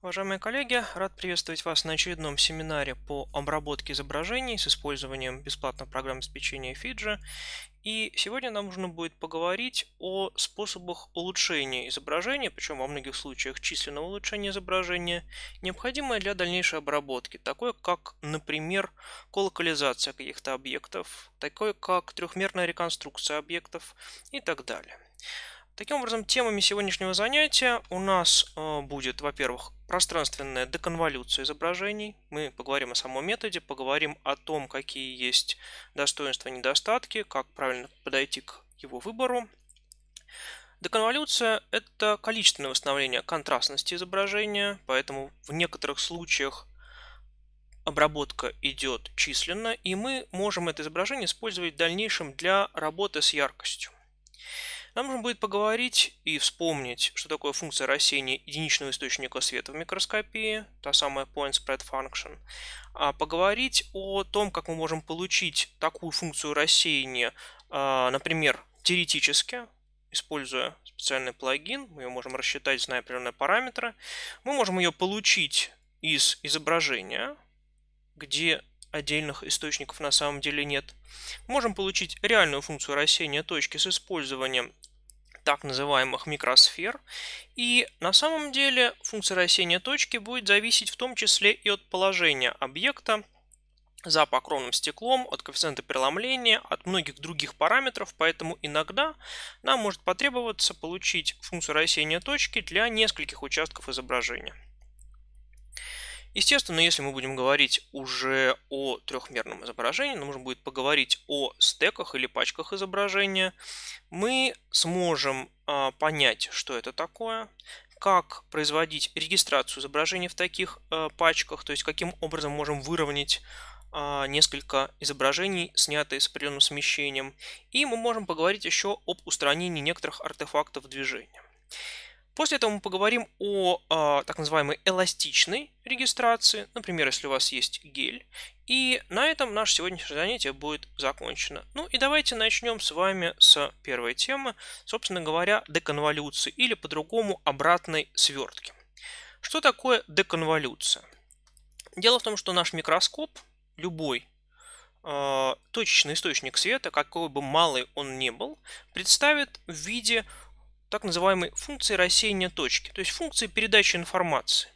Уважаемые коллеги, рад приветствовать вас на очередном семинаре по обработке изображений с использованием бесплатных программ обеспечения Fiji. И сегодня нам нужно будет поговорить о способах улучшения изображения, причем во многих случаях численного улучшения изображения, необходимое для дальнейшей обработки, такое как, например, колокализация каких-то объектов, такое как трехмерная реконструкция объектов и так далее. Таким образом, темами сегодняшнего занятия у нас э, будет, во-первых, пространственная деконволюция изображений. Мы поговорим о самом методе, поговорим о том, какие есть достоинства и недостатки, как правильно подойти к его выбору. Деконволюция – это количественное восстановление контрастности изображения, поэтому в некоторых случаях обработка идет численно, и мы можем это изображение использовать в дальнейшем для работы с яркостью. Нам нужно будет поговорить и вспомнить, что такое функция рассеяния единичного источника света в микроскопии, та самая Point Spread Function, а поговорить о том, как мы можем получить такую функцию рассеяния, а, например, теоретически, используя специальный плагин, мы ее можем рассчитать, зная определенные параметры. Мы можем ее получить из изображения, где отдельных источников на самом деле нет. Можем получить реальную функцию рассеяния точки с использованием так называемых микросфер. И на самом деле функция рассеяния точки будет зависеть в том числе и от положения объекта за покровным стеклом, от коэффициента преломления, от многих других параметров, поэтому иногда нам может потребоваться получить функцию рассеяния точки для нескольких участков изображения. Естественно, если мы будем говорить уже о трехмерном изображении, нам нужно будет поговорить о стеках или пачках изображения. Мы сможем а, понять, что это такое, как производить регистрацию изображений в таких а, пачках, то есть каким образом можем выровнять а, несколько изображений, снятые с определенным смещением. И мы можем поговорить еще об устранении некоторых артефактов движения. После этого мы поговорим о э, так называемой эластичной регистрации, например, если у вас есть гель. И на этом наше сегодняшнее занятие будет закончено. Ну и давайте начнем с вами с первой темы, собственно говоря, деконволюции или по-другому обратной свертки. Что такое деконволюция? Дело в том, что наш микроскоп, любой э, точечный источник света, какой бы малый он ни был, представит в виде так называемой функции рассеяния точки, то есть функции передачи информации.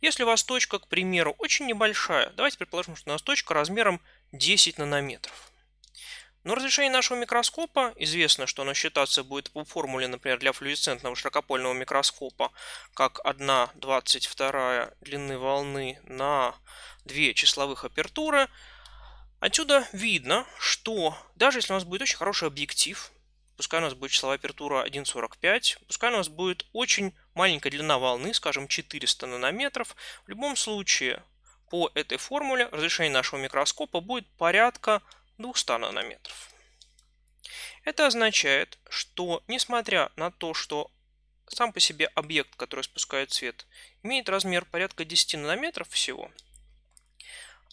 Если у вас точка, к примеру, очень небольшая, давайте предположим, что у нас точка размером 10 нанометров. Но разрешение нашего микроскопа, известно, что оно считаться будет по формуле, например, для флюоресцентного широкопольного микроскопа, как 1,22 длины волны на 2 числовых апертуры. Отсюда видно, что даже если у нас будет очень хороший объектив, пускай у нас будет числовая апертура 1.45, пускай у нас будет очень маленькая длина волны, скажем 400 нанометров. В любом случае по этой формуле разрешение нашего микроскопа будет порядка 200 нанометров. Это означает, что несмотря на то, что сам по себе объект, который спускает свет, имеет размер порядка 10 нанометров всего,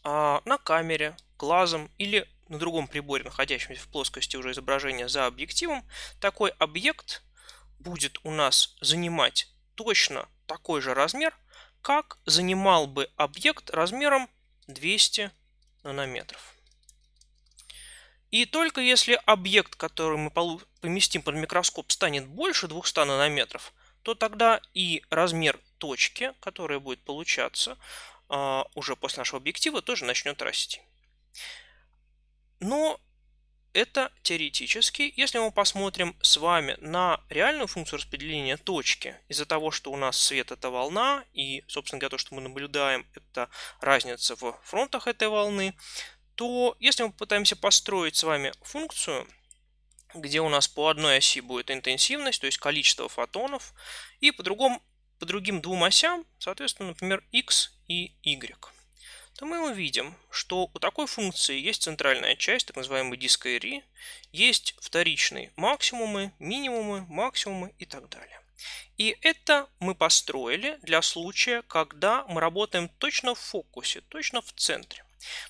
а на камере, глазом или на другом приборе, находящемся в плоскости уже изображения за объективом, такой объект будет у нас занимать точно такой же размер, как занимал бы объект размером 200 нанометров. И только если объект, который мы поместим под микроскоп, станет больше 200 нанометров, то тогда и размер точки, которая будет получаться а, уже после нашего объектива, тоже начнет расти. Но это теоретически, если мы посмотрим с вами на реальную функцию распределения точки, из-за того, что у нас свет это волна, и, собственно говоря, то, что мы наблюдаем, это разница в фронтах этой волны, то если мы попытаемся построить с вами функцию, где у нас по одной оси будет интенсивность, то есть количество фотонов, и по, другому, по другим двум осям, соответственно, например, x и y то мы увидим, что у такой функции есть центральная часть, так называемый диск ARI, есть вторичные максимумы, минимумы, максимумы и так далее. И это мы построили для случая, когда мы работаем точно в фокусе, точно в центре.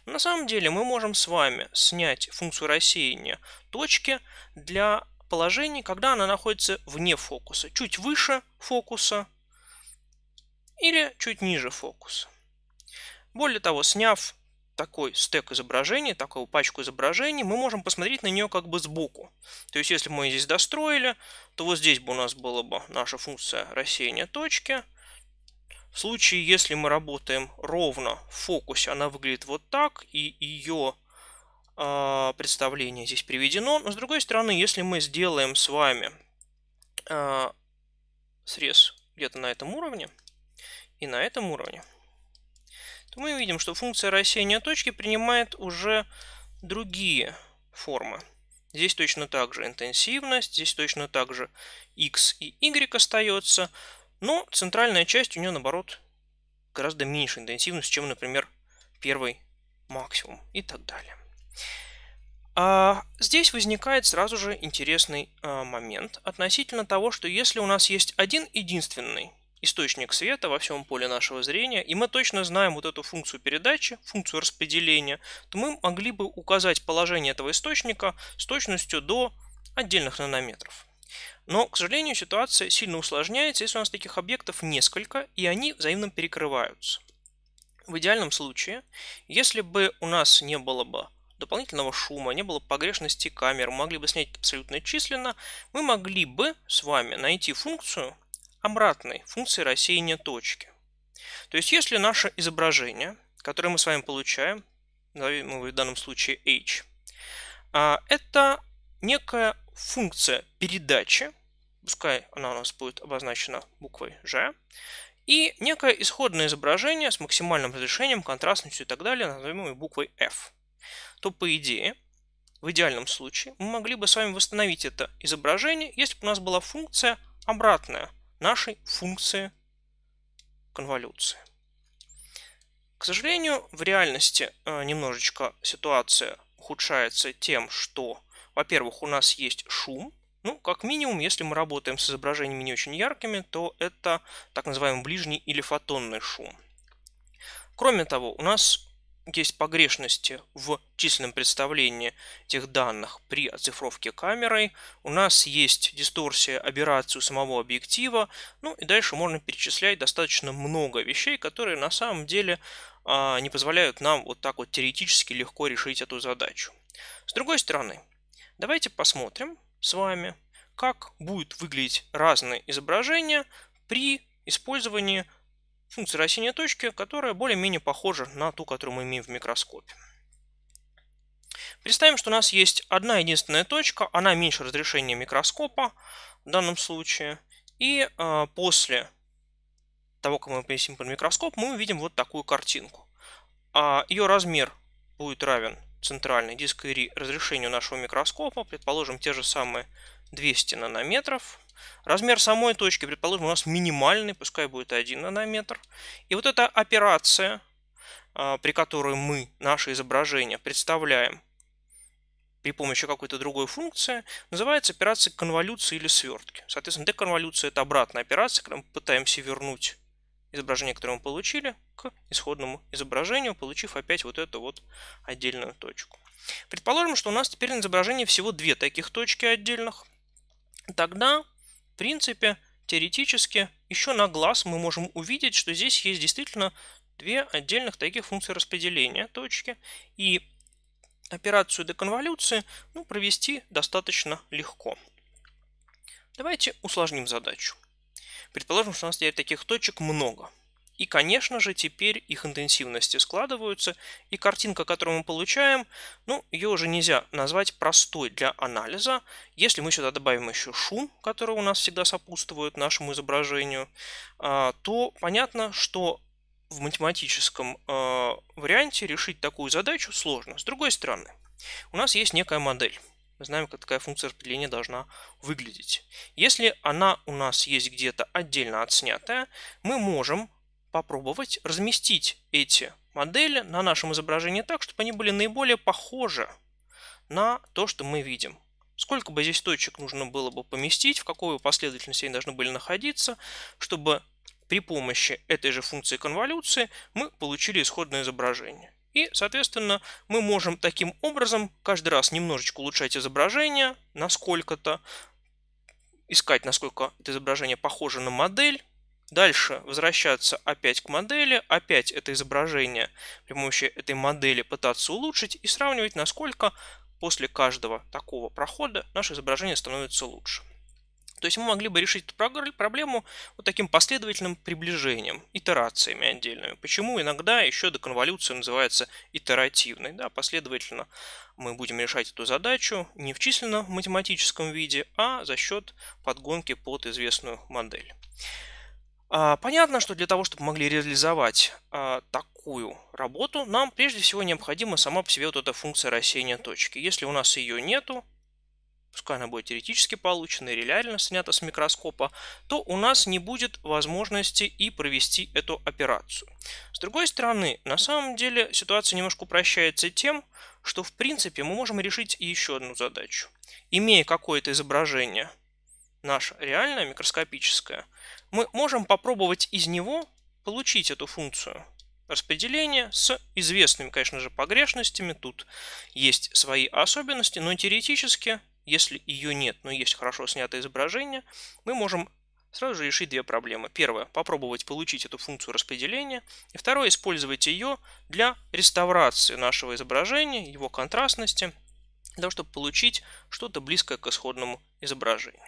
На самом деле мы можем с вами снять функцию рассеяния точки для положений, когда она находится вне фокуса, чуть выше фокуса или чуть ниже фокуса. Более того, сняв такой стек изображений, такую пачку изображений, мы можем посмотреть на нее как бы сбоку. То есть, если мы здесь достроили, то вот здесь бы у нас была бы наша функция рассеяния точки. В случае, если мы работаем ровно в фокусе, она выглядит вот так, и ее э, представление здесь приведено. Но с другой стороны, если мы сделаем с вами э, срез где-то на этом уровне и на этом уровне, то мы видим, что функция рассеяния точки принимает уже другие формы. Здесь точно так же интенсивность, здесь точно так же x и y остается, но центральная часть у нее, наоборот, гораздо меньше интенсивность, чем, например, первый максимум и так далее. А здесь возникает сразу же интересный а, момент относительно того, что если у нас есть один единственный источник света во всем поле нашего зрения, и мы точно знаем вот эту функцию передачи, функцию распределения, то мы могли бы указать положение этого источника с точностью до отдельных нанометров. Но, к сожалению, ситуация сильно усложняется, если у нас таких объектов несколько, и они взаимно перекрываются. В идеальном случае, если бы у нас не было бы дополнительного шума, не было погрешности камер, могли бы снять абсолютно численно, мы могли бы с вами найти функцию, обратной функции рассеяния точки. То есть если наше изображение, которое мы с вами получаем, назовем его в данном случае h, а, это некая функция передачи, пускай она у нас будет обозначена буквой g, и некое исходное изображение с максимальным разрешением, контрастностью и так далее, назовем буквой f, то по идее в идеальном случае мы могли бы с вами восстановить это изображение, если бы у нас была функция обратная нашей функции конволюции. К сожалению, в реальности э, немножечко ситуация ухудшается тем, что, во-первых, у нас есть шум. Ну, как минимум, если мы работаем с изображениями не очень яркими, то это так называемый ближний или фотонный шум. Кроме того, у нас есть погрешности в численном представлении этих данных при оцифровке камерой. У нас есть дисторсия, аберрацию самого объектива. Ну и дальше можно перечислять достаточно много вещей, которые на самом деле а, не позволяют нам вот так вот теоретически легко решить эту задачу. С другой стороны, давайте посмотрим с вами, как будут выглядеть разные изображения при использовании функция рассеяния точки, которая более-менее похожа на ту, которую мы имеем в микроскопе. Представим, что у нас есть одна единственная точка, она меньше разрешения микроскопа в данном случае. И э, после того, как мы повесим под микроскоп, мы увидим вот такую картинку. А ее размер будет равен центральной дисковери разрешению нашего микроскопа, предположим, те же самые 200 нанометров. Размер самой точки, предположим, у нас минимальный, пускай будет 1 нанометр. И вот эта операция, а, при которой мы наше изображение представляем при помощи какой-то другой функции, называется операция конволюции или свертки. Соответственно, деконволюция – это обратная операция, когда мы пытаемся вернуть изображение, которое мы получили, к исходному изображению, получив опять вот эту вот отдельную точку. Предположим, что у нас теперь на изображении всего две таких точки отдельных. Тогда принципе, теоретически, еще на глаз мы можем увидеть, что здесь есть действительно две отдельных таких функции распределения точки. И операцию деконволюции ну, провести достаточно легко. Давайте усложним задачу. Предположим, что у нас теперь таких точек много – и, конечно же, теперь их интенсивности складываются, и картинка, которую мы получаем, ну, ее уже нельзя назвать простой для анализа. Если мы сюда добавим еще шум, который у нас всегда сопутствует нашему изображению, а, то понятно, что в математическом а, варианте решить такую задачу сложно. С другой стороны, у нас есть некая модель. Мы знаем, как такая функция распределения должна выглядеть. Если она у нас есть где-то отдельно отснятая, мы можем попробовать разместить эти модели на нашем изображении так, чтобы они были наиболее похожи на то, что мы видим. Сколько бы здесь точек нужно было бы поместить, в какую последовательность они должны были находиться, чтобы при помощи этой же функции конволюции мы получили исходное изображение. И, соответственно, мы можем таким образом каждый раз немножечко улучшать изображение, насколько-то, искать, насколько это изображение похоже на модель, Дальше возвращаться опять к модели, опять это изображение при помощи этой модели пытаться улучшить и сравнивать, насколько после каждого такого прохода наше изображение становится лучше. То есть мы могли бы решить эту проблему вот таким последовательным приближением, итерациями отдельными. Почему иногда еще доконволюция называется итеративной? Да, последовательно мы будем решать эту задачу не в численно-математическом виде, а за счет подгонки под известную модель. А, понятно, что для того, чтобы могли реализовать а, такую работу, нам прежде всего необходима сама по себе вот эта функция рассеяния точки. Если у нас ее нету, пускай она будет теоретически получена или реально снята с микроскопа, то у нас не будет возможности и провести эту операцию. С другой стороны, на самом деле ситуация немножко упрощается тем, что в принципе мы можем решить еще одну задачу. Имея какое-то изображение, наше реальное, микроскопическое, мы можем попробовать из него получить эту функцию распределения с известными, конечно же, погрешностями. Тут есть свои особенности, но теоретически, если ее нет, но есть хорошо снятое изображение, мы можем сразу же решить две проблемы. Первое – попробовать получить эту функцию распределения. И второе – использовать ее для реставрации нашего изображения, его контрастности, для того, чтобы получить что-то близкое к исходному изображению.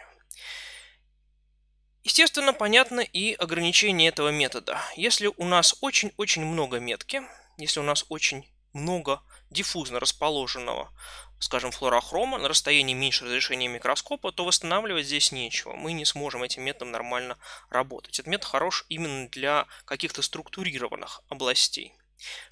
Естественно, понятно и ограничение этого метода. Если у нас очень-очень много метки, если у нас очень много диффузно расположенного, скажем, флорохрома на расстоянии меньше разрешения микроскопа, то восстанавливать здесь нечего. Мы не сможем этим методом нормально работать. Этот метод хорош именно для каких-то структурированных областей.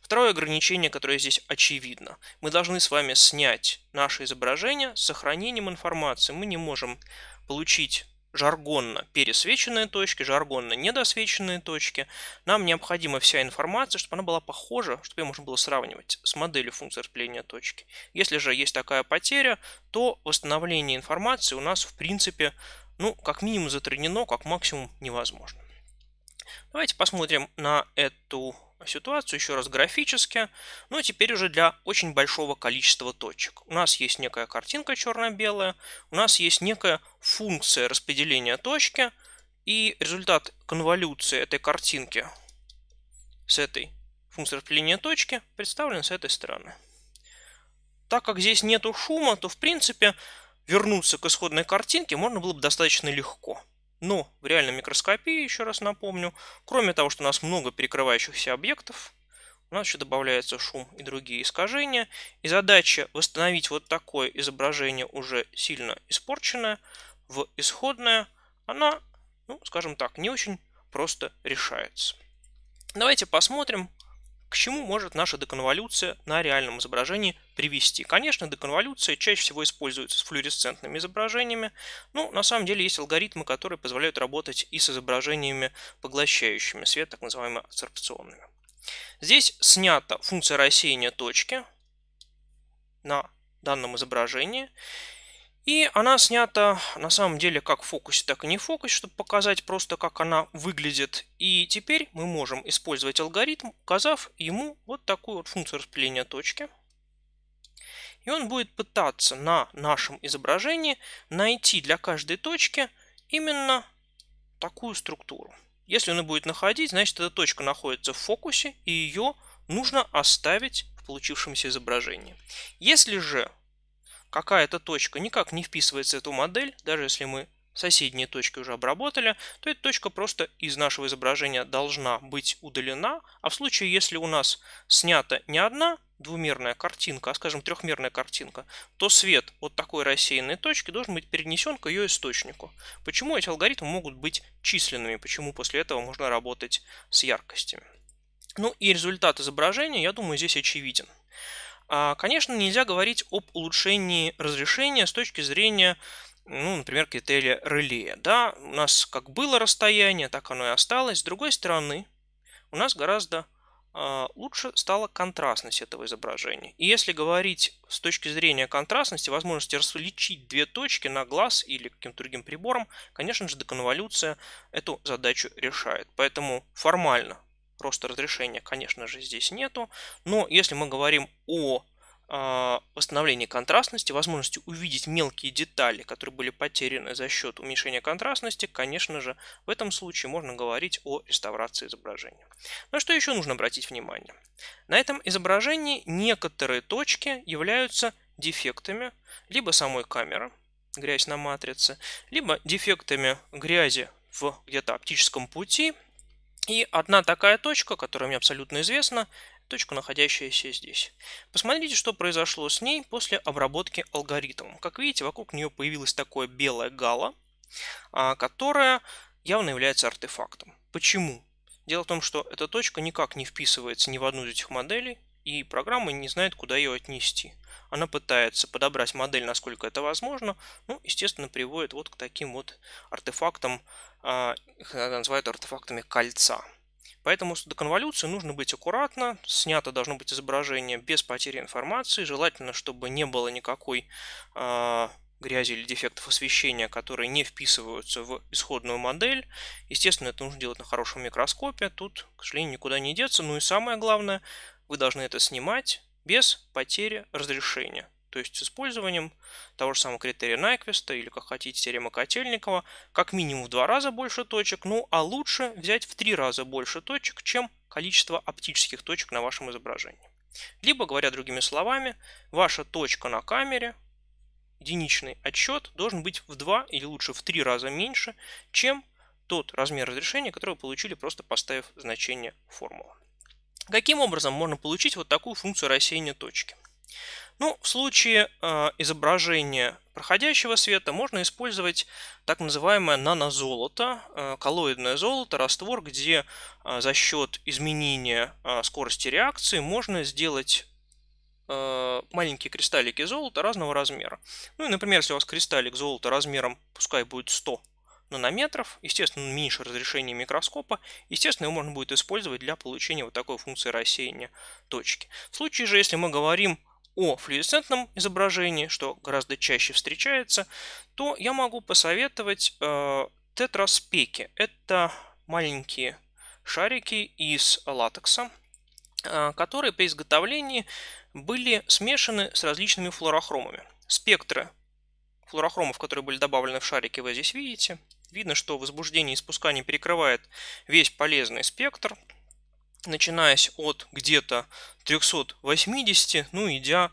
Второе ограничение, которое здесь очевидно. Мы должны с вами снять наше изображение с сохранением информации. Мы не можем получить жаргонно пересвеченные точки, жаргонно недосвеченные точки. Нам необходима вся информация, чтобы она была похожа, чтобы ее можно было сравнивать с моделью функции распределения точки. Если же есть такая потеря, то восстановление информации у нас в принципе, ну, как минимум затруднено, как максимум невозможно. Давайте посмотрим на эту ситуацию еще раз графически, но ну теперь уже для очень большого количества точек. У нас есть некая картинка черно-белая, у нас есть некая функция распределения точки, и результат конволюции этой картинки с этой функцией распределения точки представлен с этой стороны. Так как здесь нету шума, то в принципе вернуться к исходной картинке можно было бы достаточно легко. Но ну, в реальной микроскопии, еще раз напомню, кроме того, что у нас много перекрывающихся объектов, у нас еще добавляется шум и другие искажения. И задача восстановить вот такое изображение уже сильно испорченное в исходное, она, ну, скажем так, не очень просто решается. Давайте посмотрим, к чему может наша деконволюция на реальном изображении привести? Конечно, деконволюция чаще всего используется с флуоресцентными изображениями, но ну, на самом деле есть алгоритмы, которые позволяют работать и с изображениями, поглощающими свет, так называемыми адсорбционными. Здесь снята функция рассеяния точки на данном изображении. И она снята на самом деле как в фокусе, так и не в фокусе, чтобы показать просто как она выглядит. И теперь мы можем использовать алгоритм, указав ему вот такую вот функцию распределения точки. И он будет пытаться на нашем изображении найти для каждой точки именно такую структуру. Если он и будет находить, значит эта точка находится в фокусе и ее нужно оставить в получившемся изображении. Если же какая-то точка никак не вписывается в эту модель, даже если мы соседние точки уже обработали, то эта точка просто из нашего изображения должна быть удалена. А в случае, если у нас снята не одна двумерная картинка, а, скажем, трехмерная картинка, то свет от такой рассеянной точки должен быть перенесен к ее источнику. Почему эти алгоритмы могут быть численными? Почему после этого можно работать с яркостями? Ну и результат изображения, я думаю, здесь очевиден. А, конечно, нельзя говорить об улучшении разрешения с точки зрения ну, например, критерия реле. Да, у нас как было расстояние, так оно и осталось. С другой стороны, у нас гораздо а, лучше стала контрастность этого изображения. И если говорить с точки зрения контрастности, возможности различить две точки на глаз или каким-то другим прибором, конечно же, деконволюция эту задачу решает. Поэтому формально Просто разрешения, конечно же, здесь нету. Но если мы говорим о а, восстановлении контрастности, возможности увидеть мелкие детали, которые были потеряны за счет уменьшения контрастности, конечно же, в этом случае можно говорить о реставрации изображения. На что еще нужно обратить внимание? На этом изображении некоторые точки являются дефектами либо самой камеры, грязь на матрице, либо дефектами грязи в где-то оптическом пути, и одна такая точка, которая мне абсолютно известна, точка, находящаяся здесь. Посмотрите, что произошло с ней после обработки алгоритмом. Как видите, вокруг нее появилась такое белое гало, а, которое явно является артефактом. Почему? Дело в том, что эта точка никак не вписывается ни в одну из этих моделей, и программа не знает, куда ее отнести. Она пытается подобрать модель, насколько это возможно, ну, естественно, приводит вот к таким вот артефактам а, называют артефактами кольца. Поэтому с доконволюцией нужно быть аккуратно, снято должно быть изображение без потери информации, желательно, чтобы не было никакой а, грязи или дефектов освещения, которые не вписываются в исходную модель. Естественно, это нужно делать на хорошем микроскопе, тут, к сожалению, никуда не деться. Ну и самое главное, вы должны это снимать без потери разрешения то есть с использованием того же самого критерия Найквиста или, как хотите, теорема Котельникова, как минимум в два раза больше точек, ну а лучше взять в три раза больше точек, чем количество оптических точек на вашем изображении. Либо, говоря другими словами, ваша точка на камере, единичный отсчет должен быть в два или лучше в три раза меньше, чем тот размер разрешения, который вы получили, просто поставив значение формулы. Каким образом можно получить вот такую функцию рассеяния точки? Ну, в случае э, изображения проходящего света можно использовать так называемое нанозолото, э, коллоидное золото, раствор, где э, за счет изменения э, скорости реакции можно сделать э, маленькие кристаллики золота разного размера. Ну и, например, если у вас кристаллик золота размером, пускай будет 100 нанометров, естественно, меньше разрешения микроскопа, естественно, его можно будет использовать для получения вот такой функции рассеяния точки. В случае же, если мы говорим о флуоресцентном изображении, что гораздо чаще встречается, то я могу посоветовать э, тетраспеки. Это маленькие шарики из латекса, э, которые при изготовлении были смешаны с различными флорохромами. Спектры флорохромов, которые были добавлены в шарики, вы здесь видите. Видно, что возбуждение и спускание перекрывает весь полезный спектр начинаясь от где-то 380, ну идя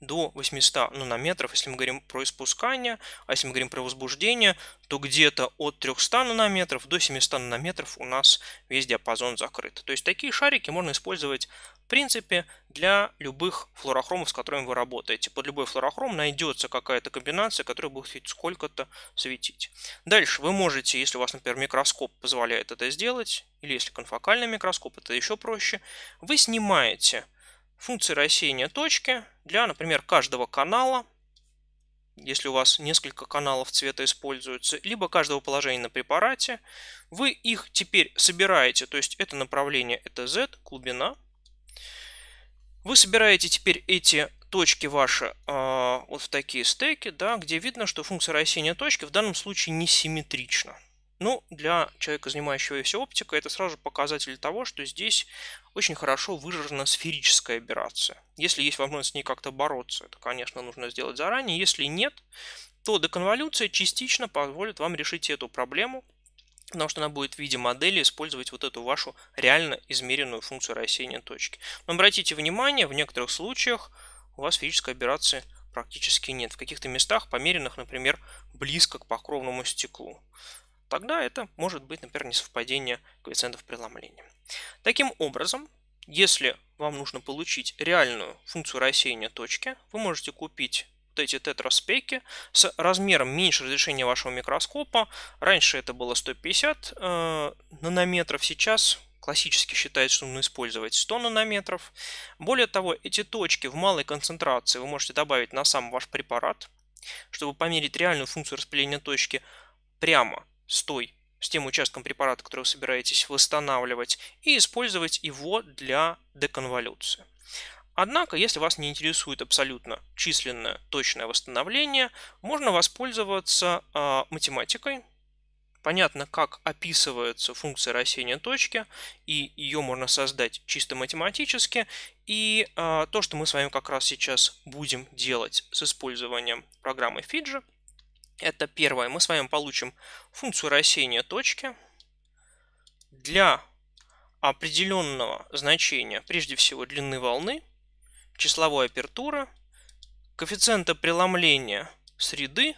до 800 ну, нанометров, если мы говорим про испускание, а если мы говорим про возбуждение, то где-то от 300 нанометров до 700 нанометров у нас весь диапазон закрыт. То есть такие шарики можно использовать принципе, для любых флуорохромов, с которыми вы работаете. Под любой флуорохром найдется какая-то комбинация, которая будет сколько-то светить. Дальше вы можете, если у вас, например, микроскоп позволяет это сделать, или если конфокальный микроскоп, это еще проще, вы снимаете функции рассеяния точки для, например, каждого канала, если у вас несколько каналов цвета используются, либо каждого положения на препарате, вы их теперь собираете, то есть это направление это Z, глубина, вы собираете теперь эти точки ваши э, вот в такие стеки, да, где видно, что функция рассеяния точки в данном случае несимметрична. Ну, для человека, занимающегося оптикой, это сразу же показатель того, что здесь очень хорошо выражена сферическая операция. Если есть возможность с ней как-то бороться, это, конечно, нужно сделать заранее. Если нет, то деконволюция частично позволит вам решить эту проблему – потому что она будет в виде модели использовать вот эту вашу реально измеренную функцию рассеяния точки. Но обратите внимание, в некоторых случаях у вас физической операции практически нет. В каких-то местах, померенных, например, близко к покровному стеклу. Тогда это может быть, например, несовпадение коэффициентов преломления. Таким образом, если вам нужно получить реальную функцию рассеяния точки, вы можете купить вот эти тетраспеки с размером меньше разрешения вашего микроскопа. Раньше это было 150 э, нанометров, сейчас классически считается, что нужно использовать 100 нанометров. Более того, эти точки в малой концентрации вы можете добавить на сам ваш препарат, чтобы померить реальную функцию распыления точки прямо с той с тем участком препарата, который вы собираетесь восстанавливать, и использовать его для деконволюции. Однако, если вас не интересует абсолютно численное точное восстановление, можно воспользоваться э, математикой. Понятно, как описывается функция рассеяния точки, и ее можно создать чисто математически. И э, то, что мы с вами как раз сейчас будем делать с использованием программы Fiji, это первое. Мы с вами получим функцию рассеяния точки для определенного значения, прежде всего длины волны, числовой апертуры, коэффициента преломления среды,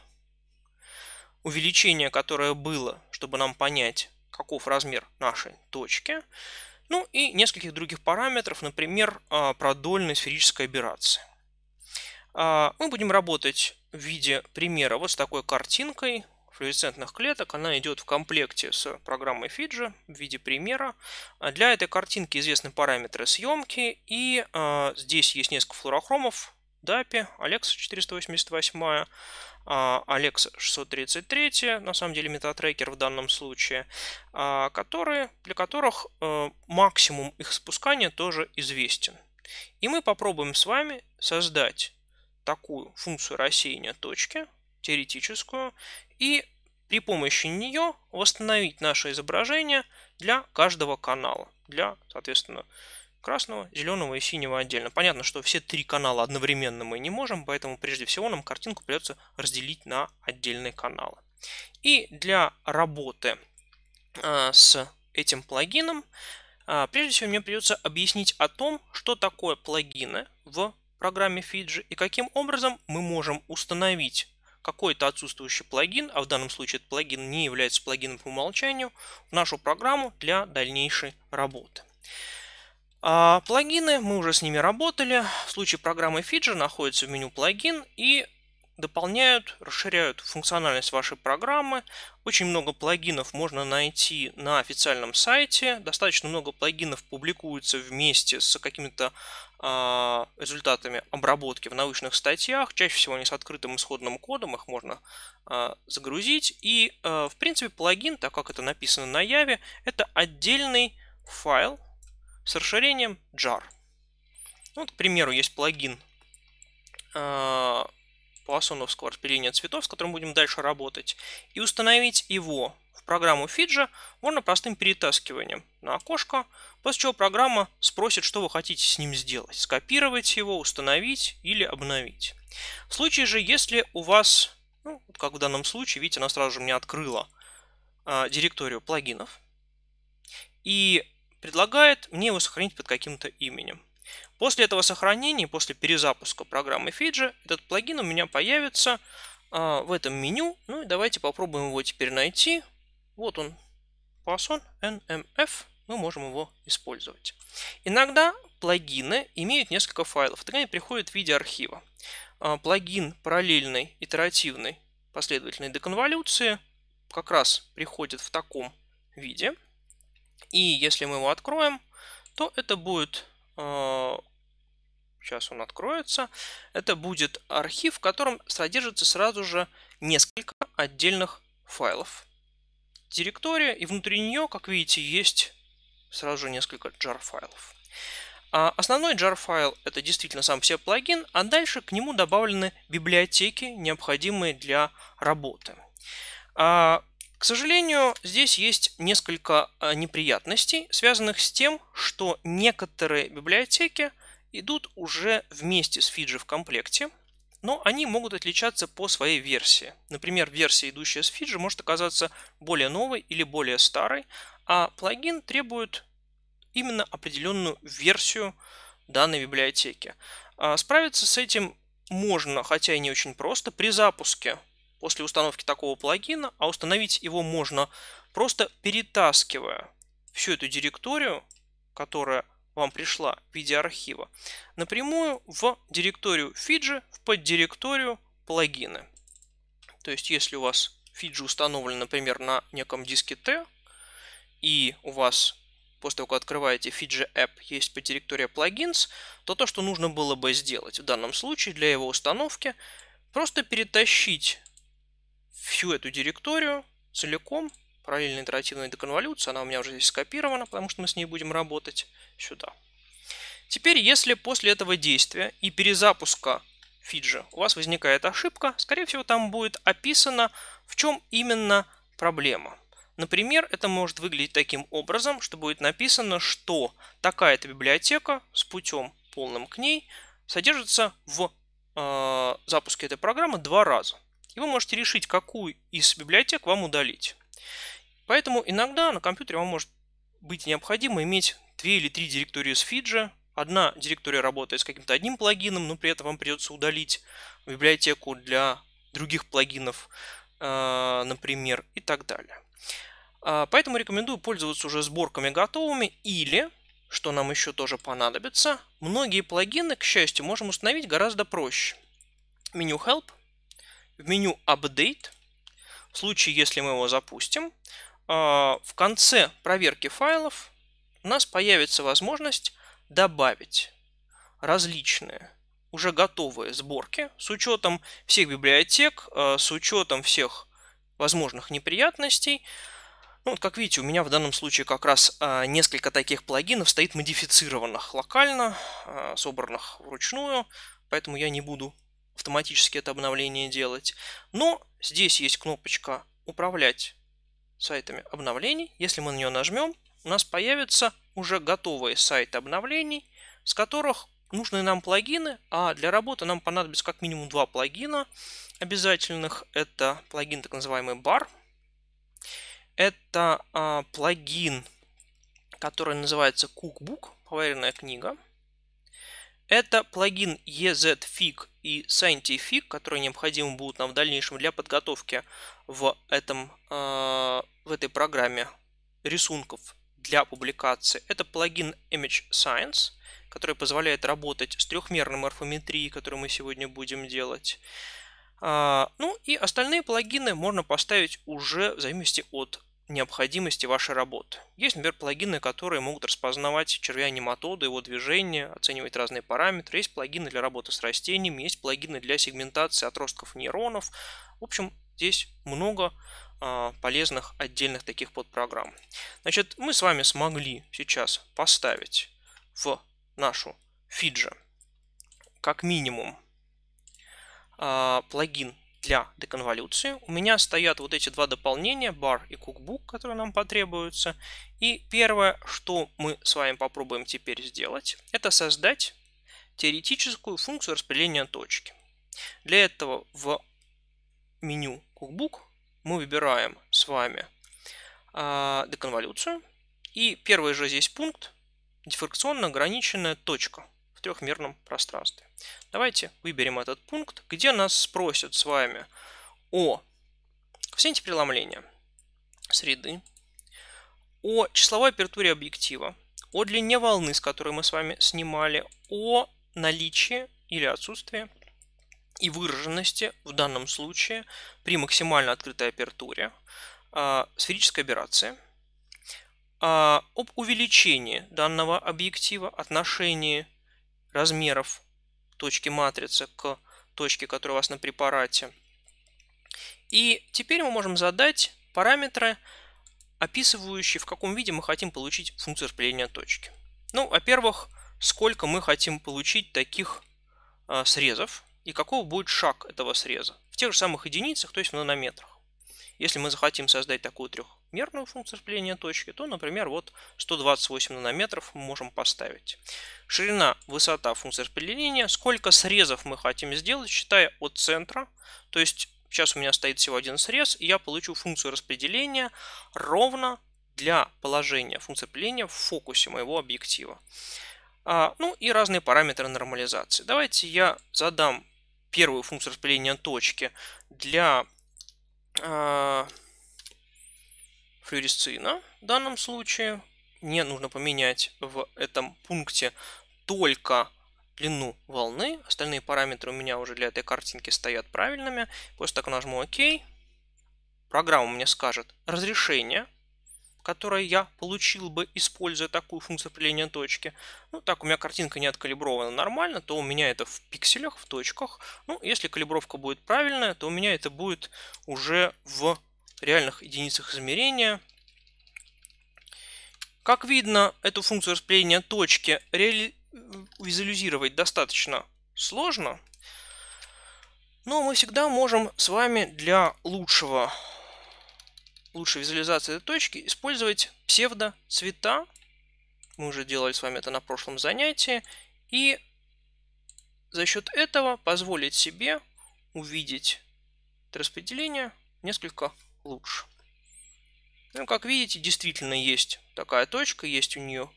увеличение, которое было, чтобы нам понять, каков размер нашей точки, ну и нескольких других параметров, например, а, продольной сферической аберрации. А, мы будем работать в виде примера вот с такой картинкой, флюоресцентных клеток. Она идет в комплекте с программой Fiji в виде примера. А для этой картинки известны параметры съемки. И э, здесь есть несколько флуорохромов. DAPI, Alexa 488, Alexa 633, на самом деле метатрекер в данном случае, а, которые, для которых э, максимум их спускания тоже известен. И мы попробуем с вами создать такую функцию рассеяния точки, теоретическую, и при помощи нее восстановить наше изображение для каждого канала. Для, соответственно, красного, зеленого и синего отдельно. Понятно, что все три канала одновременно мы не можем, поэтому прежде всего нам картинку придется разделить на отдельные каналы. И для работы а, с этим плагином, а, прежде всего мне придется объяснить о том, что такое плагины в программе Fiji и каким образом мы можем установить какой-то отсутствующий плагин, а в данном случае этот плагин не является плагином по умолчанию, в нашу программу для дальнейшей работы. А плагины, мы уже с ними работали. В случае программы Fidget находится в меню «Плагин» и дополняют, расширяют функциональность вашей программы. Очень много плагинов можно найти на официальном сайте. Достаточно много плагинов публикуется вместе с какими-то а, результатами обработки в научных статьях. Чаще всего они с открытым исходным кодом, их можно а, загрузить. И, а, в принципе, плагин, так как это написано на Яве, это отдельный файл с расширением jar. Ну, вот, к примеру, есть плагин Пуассоновского распределения цветов, с которым будем дальше работать, и установить его в программу Фиджи можно простым перетаскиванием на окошко, после чего программа спросит, что вы хотите с ним сделать. Скопировать его, установить или обновить. В случае же, если у вас, ну, как в данном случае, видите, она сразу же мне открыла э, директорию плагинов и предлагает мне его сохранить под каким-то именем. После этого сохранения, после перезапуска программы Fiji, этот плагин у меня появится а, в этом меню. Ну и давайте попробуем его теперь найти. Вот он, Passon NMF. Мы можем его использовать. Иногда плагины имеют несколько файлов. Тогда они приходят в виде архива. А, плагин параллельной, итеративной, последовательной деконволюции как раз приходит в таком виде. И если мы его откроем, то это будет а, Сейчас он откроется. Это будет архив, в котором содержится сразу же несколько отдельных файлов. Директория, и внутри нее, как видите, есть сразу же несколько jar файлов. А основной jar файл это действительно сам все плагин, а дальше к нему добавлены библиотеки, необходимые для работы. А, к сожалению, здесь есть несколько а, неприятностей, связанных с тем, что некоторые библиотеки идут уже вместе с Fiji в комплекте, но они могут отличаться по своей версии. Например, версия, идущая с Fiji, может оказаться более новой или более старой, а плагин требует именно определенную версию данной библиотеки. А справиться с этим можно, хотя и не очень просто, при запуске после установки такого плагина, а установить его можно просто перетаскивая всю эту директорию, которая вам пришла в виде архива, напрямую в директорию Fiji, в поддиректорию плагины. То есть, если у вас Fiji установлен, например, на неком диске T, и у вас после того, как открываете Fiji App, есть поддиректория плагинс, то то, что нужно было бы сделать в данном случае для его установки, просто перетащить всю эту директорию целиком параллельно итеративная деконволюция, она у меня уже здесь скопирована, потому что мы с ней будем работать сюда. Теперь, если после этого действия и перезапуска фиджи у вас возникает ошибка, скорее всего, там будет описано, в чем именно проблема. Например, это может выглядеть таким образом, что будет написано, что такая-то библиотека с путем полным к ней содержится в э, запуске этой программы два раза. И вы можете решить, какую из библиотек вам удалить. Поэтому иногда на компьютере вам может быть необходимо иметь две или три директории с фиджи. Одна директория работает с каким-то одним плагином, но при этом вам придется удалить библиотеку для других плагинов, э, например, и так далее. А, поэтому рекомендую пользоваться уже сборками готовыми или, что нам еще тоже понадобится, многие плагины, к счастью, можем установить гораздо проще. В меню Help, в меню Update, в случае, если мы его запустим, а, в конце проверки файлов у нас появится возможность добавить различные уже готовые сборки с учетом всех библиотек, а, с учетом всех возможных неприятностей. Ну, вот как видите, у меня в данном случае как раз а, несколько таких плагинов стоит модифицированных локально, собранных вручную, поэтому я не буду автоматически это обновление делать. Но здесь есть кнопочка «Управлять сайтами обновлений. Если мы на нее нажмем, у нас появятся уже готовые сайты обновлений, с которых нужны нам плагины, а для работы нам понадобится как минимум два плагина обязательных. Это плагин так называемый бар. Это а, плагин, который называется Cookbook, поваренная книга. Это плагин EZFig и Scientific, которые необходимы будут нам в дальнейшем для подготовки в этом а, в этой программе рисунков для публикации. Это плагин Image Science, который позволяет работать с трехмерной морфометрией, которую мы сегодня будем делать. А, ну и остальные плагины можно поставить уже в зависимости от необходимости вашей работы. Есть, например, плагины, которые могут распознавать червя-нематоду, его движение, оценивать разные параметры. Есть плагины для работы с растениями, есть плагины для сегментации отростков нейронов. В общем, здесь много а, полезных отдельных таких подпрограмм. Значит, мы с вами смогли сейчас поставить в нашу фиджи как минимум а, плагин для деконволюции. У меня стоят вот эти два дополнения, Bar и Cookbook, которые нам потребуются. И первое, что мы с вами попробуем теперь сделать, это создать теоретическую функцию распределения точки. Для этого в меню Cookbook мы выбираем с вами а, деконволюцию. И первый же здесь пункт – дифракционно ограниченная точка в трехмерном пространстве. Давайте выберем этот пункт, где нас спросят с вами о коэффициенте преломления среды, о числовой апертуре объектива, о длине волны, с которой мы с вами снимали, о наличии или отсутствии и выраженности в данном случае при максимально открытой апертуре э, сферической аберрации, а, об увеличении данного объектива, отношении размеров точки матрицы к точке, которая у вас на препарате. И теперь мы можем задать параметры, описывающие, в каком виде мы хотим получить функцию распределения точки. Ну, во-первых, сколько мы хотим получить таких э, срезов, и каков будет шаг этого среза в тех же самых единицах, то есть в нанометрах. Если мы захотим создать такую трехмерную функцию распределения точки, то, например, вот 128 нанометров мы можем поставить. Ширина, высота функции распределения, сколько срезов мы хотим сделать, считая от центра, то есть сейчас у меня стоит всего один срез, и я получу функцию распределения ровно для положения функции распределения в фокусе моего объектива. А, ну и разные параметры нормализации. Давайте я задам первую функцию распределения точки для э, флюоресцина в данном случае. Мне нужно поменять в этом пункте только длину волны. Остальные параметры у меня уже для этой картинки стоят правильными. После того, нажму ОК, программа мне скажет разрешение которое я получил бы, используя такую функцию определения точки. Ну, так у меня картинка не откалибрована нормально, то у меня это в пикселях, в точках. Ну, если калибровка будет правильная, то у меня это будет уже в реальных единицах измерения. Как видно, эту функцию распределения точки реали... визуализировать достаточно сложно. Но мы всегда можем с вами для лучшего Лучше визуализации этой точки использовать псевдоцвета. Мы уже делали с вами это на прошлом занятии. И за счет этого позволить себе увидеть распределение несколько лучше. Ну, как видите, действительно есть такая точка, есть у нее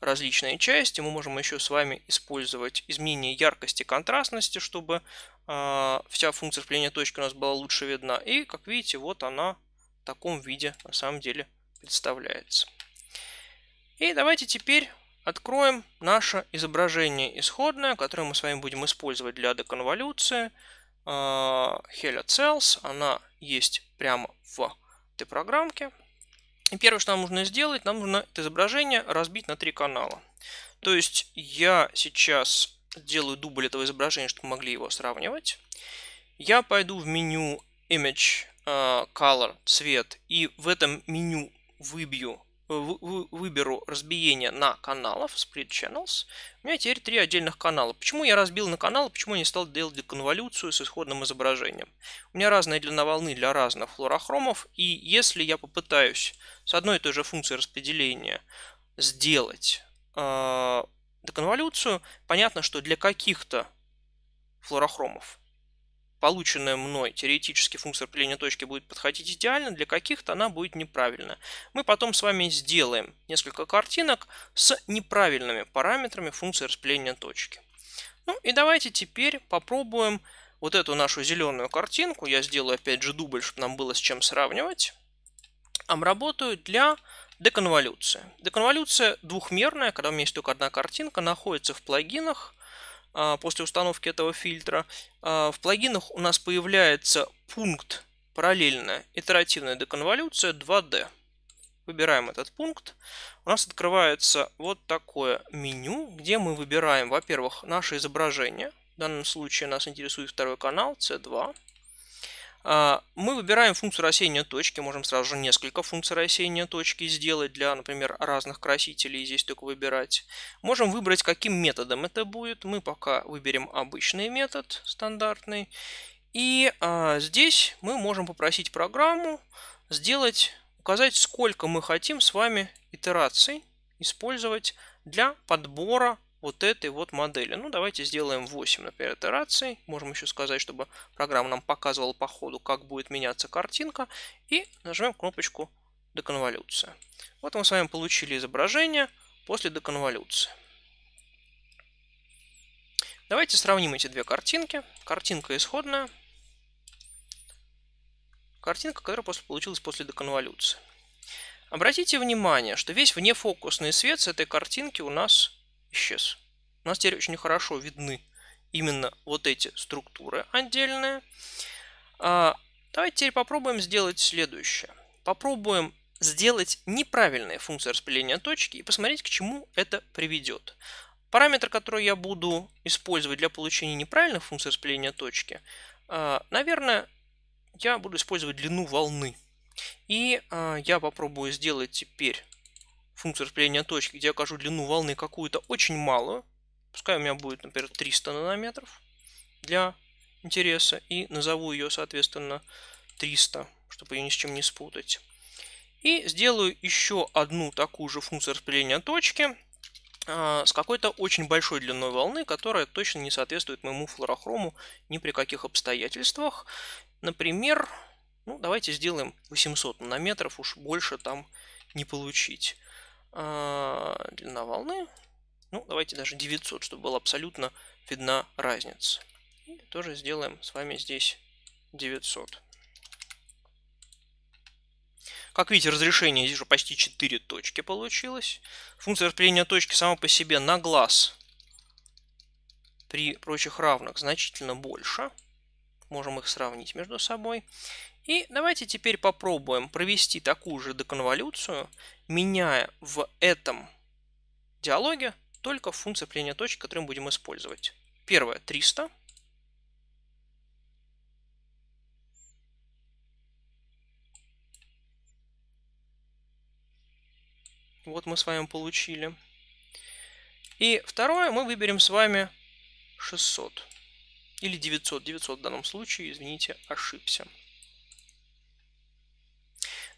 различные части. Мы можем еще с вами использовать изменение яркости контрастности, чтобы э, вся функция распределения точки у нас была лучше видна. И, как видите, вот она в таком виде на самом деле представляется. И давайте теперь откроем наше изображение исходное, которое мы с вами будем использовать для деконволюции. А, Helia Cells, она есть прямо в этой программке. И первое, что нам нужно сделать, нам нужно это изображение разбить на три канала. То есть я сейчас делаю дубль этого изображения, чтобы могли его сравнивать. Я пойду в меню Image Э, color, цвет, и в этом меню выбью, э, выберу разбиение на каналов, split channels, у меня теперь три отдельных канала. Почему я разбил на канал, почему я не стал делать конволюцию с исходным изображением? У меня разная длина волны для разных флуорохромов, и если я попытаюсь с одной и той же функцией распределения сделать э, деконволюцию, понятно, что для каких-то флуорохромов полученная мной теоретически функция распределения точки будет подходить идеально, для каких-то она будет неправильна. Мы потом с вами сделаем несколько картинок с неправильными параметрами функции распределения точки. Ну и давайте теперь попробуем вот эту нашу зеленую картинку. Я сделаю опять же дубль, чтобы нам было с чем сравнивать. Обработаю для деконволюции. Деконволюция двухмерная, когда у меня есть только одна картинка, находится в плагинах а, после установки этого фильтра. А, в плагинах у нас появляется пункт параллельная итеративная деконволюция 2D. Выбираем этот пункт. У нас открывается вот такое меню, где мы выбираем, во-первых, наше изображение. В данном случае нас интересует второй канал, C2. А, мы выбираем функцию рассеяния точки, можем сразу же несколько функций рассеяния точки сделать для, например, разных красителей, здесь только выбирать. Можем выбрать, каким методом это будет. Мы пока выберем обычный метод, стандартный. И а, здесь мы можем попросить программу сделать, указать, сколько мы хотим с вами итераций использовать для подбора вот этой вот модели. Ну, давайте сделаем 8, например, итераций. Можем еще сказать, чтобы программа нам показывала по ходу, как будет меняться картинка. И нажмем кнопочку «Деконволюция». Вот мы с вами получили изображение после деконволюции. Давайте сравним эти две картинки. Картинка исходная. Картинка, которая после, получилась после деконволюции. Обратите внимание, что весь внефокусный свет с этой картинки у нас исчез. У нас теперь очень хорошо видны именно вот эти структуры отдельные. А, давайте теперь попробуем сделать следующее. Попробуем сделать неправильные функции распределения точки и посмотреть, к чему это приведет. Параметр, который я буду использовать для получения неправильных функций распределения точки, а, наверное, я буду использовать длину волны. И а, я попробую сделать теперь функцию распределения точки, где я укажу длину волны какую-то очень малую, пускай у меня будет, например, 300 нанометров для интереса, и назову ее, соответственно, 300, чтобы ее ни с чем не спутать. И сделаю еще одну такую же функцию распределения точки э, с какой-то очень большой длиной волны, которая точно не соответствует моему флорохрому ни при каких обстоятельствах. Например, ну давайте сделаем 800 нанометров, уж больше там не получить длина а, волны, ну давайте даже 900, чтобы была абсолютно видна разница. И тоже сделаем с вами здесь 900. Как видите, разрешение здесь уже почти 4 точки получилось. Функция распределения точки сама по себе на глаз при прочих равных значительно больше. Можем их сравнить между собой. И давайте теперь попробуем провести такую же деконволюцию, меняя в этом диалоге только функцию определения точек, которые мы будем использовать. Первое 300. Вот мы с вами получили. И второе мы выберем с вами 600. Или 900. 900 в данном случае, извините, ошибся.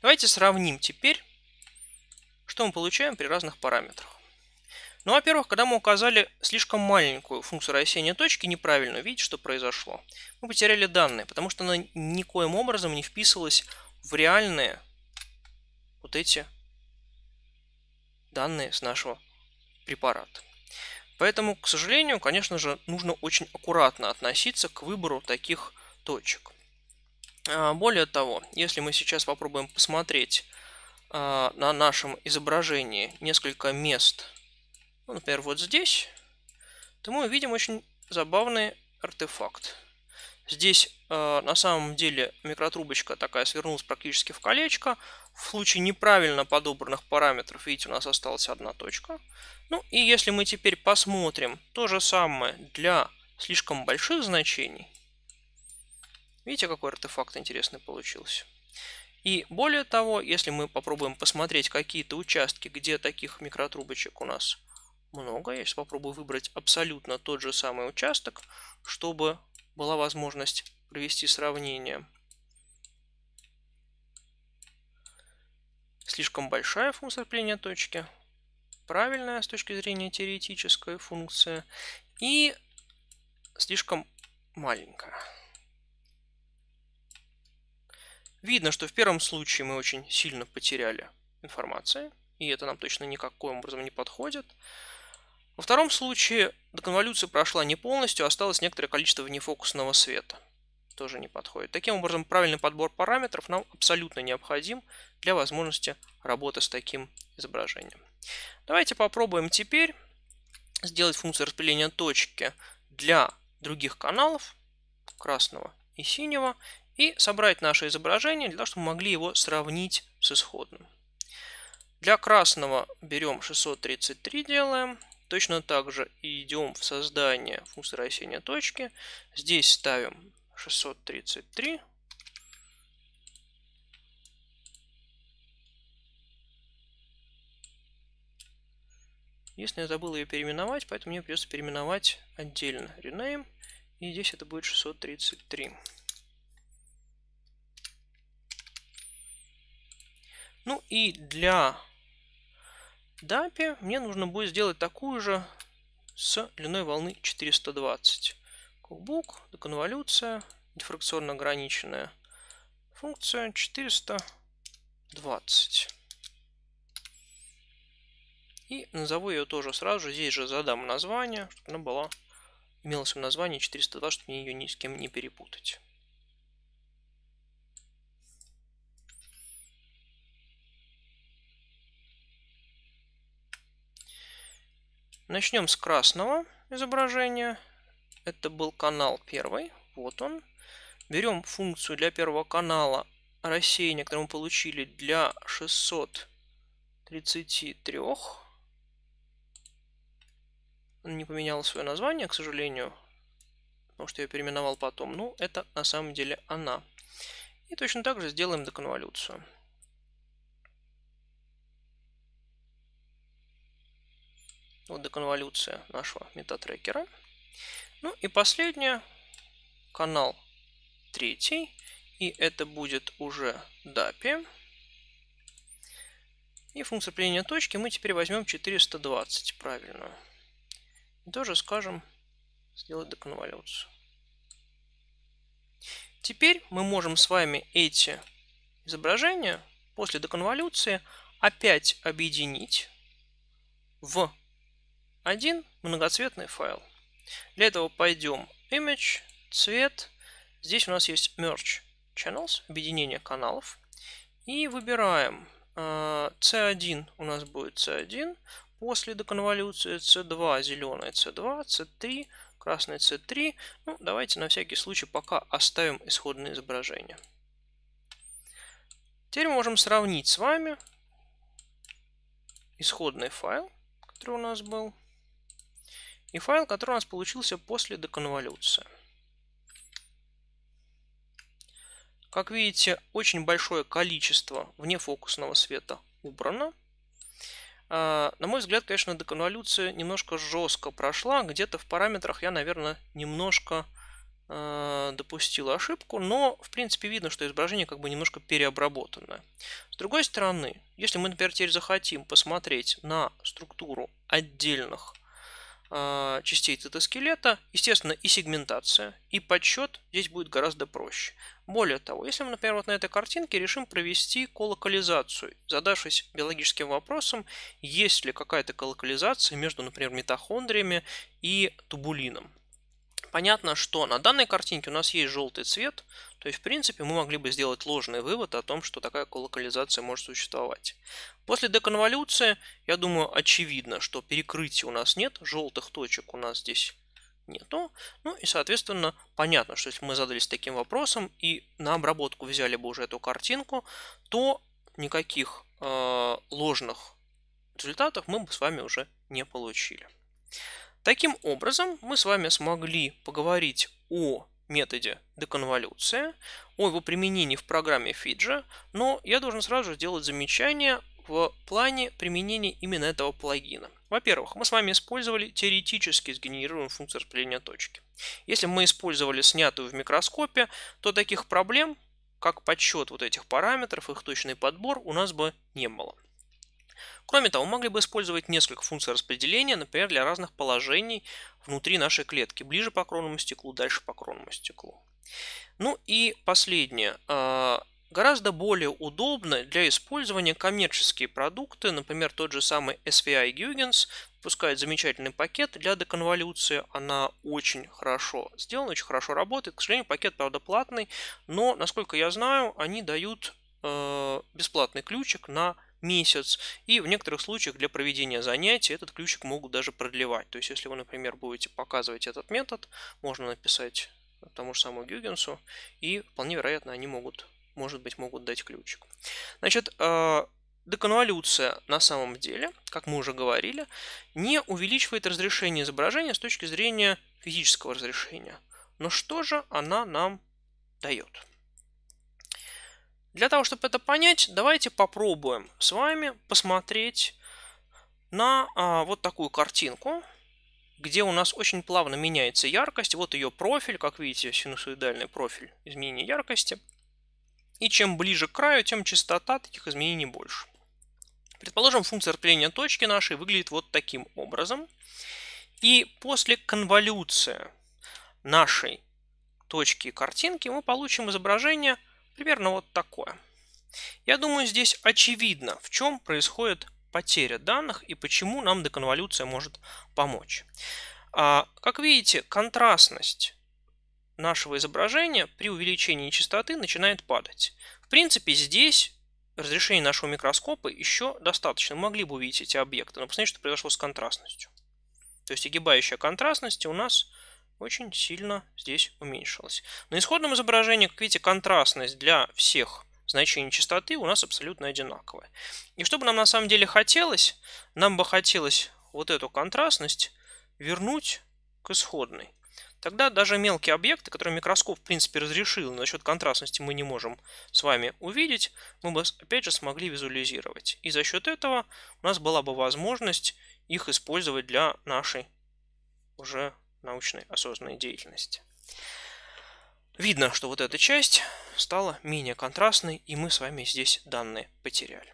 Давайте сравним теперь, что мы получаем при разных параметрах. Ну, во-первых, когда мы указали слишком маленькую функцию рассеяния точки, неправильно, видите, что произошло? Мы потеряли данные, потому что она никоим образом не вписывалась в реальные вот эти данные с нашего препарата. Поэтому, к сожалению, конечно же, нужно очень аккуратно относиться к выбору таких точек. А, более того, если мы сейчас попробуем посмотреть а, на нашем изображении несколько мест, ну, например, вот здесь, то мы увидим очень забавный артефакт. Здесь э, на самом деле микротрубочка такая свернулась практически в колечко. В случае неправильно подобранных параметров, видите, у нас осталась одна точка. Ну и если мы теперь посмотрим то же самое для слишком больших значений, Видите, какой артефакт интересный получился. И более того, если мы попробуем посмотреть какие-то участки, где таких микротрубочек у нас много, я сейчас попробую выбрать абсолютно тот же самый участок, чтобы была возможность провести сравнение. Слишком большая функция сцепления точки, правильная с точки зрения теоретической функции и слишком маленькая. Видно, что в первом случае мы очень сильно потеряли информацию и это нам точно никаким образом не подходит. Во втором случае доконволюция прошла не полностью, а осталось некоторое количество внефокусного света. Тоже не подходит. Таким образом, правильный подбор параметров нам абсолютно необходим для возможности работы с таким изображением. Давайте попробуем теперь сделать функцию распределения точки для других каналов, красного и синего, и собрать наше изображение для того, чтобы могли его сравнить с исходным. Для красного берем 633 делаем. Точно так же и идем в создание функции рассеяния точки. Здесь ставим 633. Если я забыл ее переименовать, поэтому мне придется переименовать отдельно rename. И здесь это будет 633. Ну и для DAPI мне нужно будет сделать такую же с длиной волны 420. Кукбук, деконволюция, дифракционно ограниченная функция 420. И назову ее тоже сразу же. Здесь же задам название, чтобы она была, имела свое название 402, чтобы мне ее ни с кем не перепутать. Начнем с красного изображения. Это был канал первый. Вот он. Берем функцию для первого канала рассеяния, которую мы получили для 633. Не поменяла свое название, к сожалению, потому что я переименовал потом. Ну, это на самом деле она. И точно так же сделаем доконволюцию. Вот деконволюция нашего метатрекера. Ну и последнее. Канал третий. И это будет уже DAPI. А и функция определения точки мы теперь возьмем 420 правильную. И тоже скажем сделать деконволюцию. Теперь мы можем с вами эти изображения после деконволюции опять объединить в один многоцветный файл. Для этого пойдем Image, цвет. Здесь у нас есть Merge Channels, объединение каналов. И выбираем э, C1 у нас будет C1, после доконволюции C2 зеленый, C2, C3 красный C3. Ну, давайте на всякий случай пока оставим исходное изображение. Теперь мы можем сравнить с вами исходный файл, который у нас был и файл, который у нас получился после деконволюции. Как видите, очень большое количество внефокусного света убрано. А, на мой взгляд, конечно, деконволюция немножко жестко прошла. Где-то в параметрах я, наверное, немножко а, допустил ошибку, но в принципе видно, что изображение как бы немножко переобработанное. С другой стороны, если мы, например, теперь захотим посмотреть на структуру отдельных а, частей цитоскелета, естественно, и сегментация, и подсчет здесь будет гораздо проще. Более того, если мы, например, вот на этой картинке решим провести колокализацию, задавшись биологическим вопросом, есть ли какая-то колокализация между, например, митохондриями и тубулином. Понятно, что на данной картинке у нас есть желтый цвет, то есть, в принципе, мы могли бы сделать ложный вывод о том, что такая колокализация может существовать. После деконволюции, я думаю, очевидно, что перекрытия у нас нет, желтых точек у нас здесь нету. Ну и, соответственно, понятно, что если мы задались таким вопросом и на обработку взяли бы уже эту картинку, то никаких э, ложных результатов мы бы с вами уже не получили. Таким образом, мы с вами смогли поговорить о методе деконволюции. о его применении в программе Фиджа, но я должен сразу же сделать замечание в плане применения именно этого плагина. Во-первых, мы с вами использовали теоретически сгенерированную функцию распределения точки. Если мы использовали снятую в микроскопе, то таких проблем, как подсчет вот этих параметров, их точный подбор, у нас бы не было. Кроме того, мы могли бы использовать несколько функций распределения, например, для разных положений внутри нашей клетки. Ближе по кронному стеклу, дальше по кронному стеклу. Ну и последнее. А, гораздо более удобно для использования коммерческие продукты, например, тот же самый SVI Guggens выпускает замечательный пакет для деконволюции. Она очень хорошо сделана, очень хорошо работает. К сожалению, пакет, правда, платный, но, насколько я знаю, они дают э, бесплатный ключик на месяц. И в некоторых случаях для проведения занятий этот ключик могут даже продлевать. То есть, если вы, например, будете показывать этот метод, можно написать тому же самому Гюгенсу, и вполне вероятно они могут, может быть, могут дать ключик. Значит, э, деконволюция на самом деле, как мы уже говорили, не увеличивает разрешение изображения с точки зрения физического разрешения. Но что же она нам дает? Для того, чтобы это понять, давайте попробуем с вами посмотреть на а, вот такую картинку, где у нас очень плавно меняется яркость. Вот ее профиль, как видите, синусоидальный профиль изменения яркости. И чем ближе к краю, тем частота таких изменений больше. Предположим, функция распределения точки нашей выглядит вот таким образом. И после конволюции нашей точки картинки мы получим изображение – Примерно вот такое. Я думаю, здесь очевидно, в чем происходит потеря данных и почему нам деконволюция может помочь. А, как видите, контрастность нашего изображения при увеличении частоты начинает падать. В принципе, здесь разрешение нашего микроскопа еще достаточно. Мы могли бы увидеть эти объекты, но посмотрите, что произошло с контрастностью. То есть огибающая контрастность у нас очень сильно здесь уменьшилась. На исходном изображении, как видите, контрастность для всех значений частоты у нас абсолютно одинаковая. И что бы нам на самом деле хотелось, нам бы хотелось вот эту контрастность вернуть к исходной. Тогда даже мелкие объекты, которые микроскоп в принципе разрешил, но счет контрастности мы не можем с вами увидеть, мы бы опять же смогли визуализировать. И за счет этого у нас была бы возможность их использовать для нашей уже научной осознанной деятельности. Видно, что вот эта часть стала менее контрастной, и мы с вами здесь данные потеряли.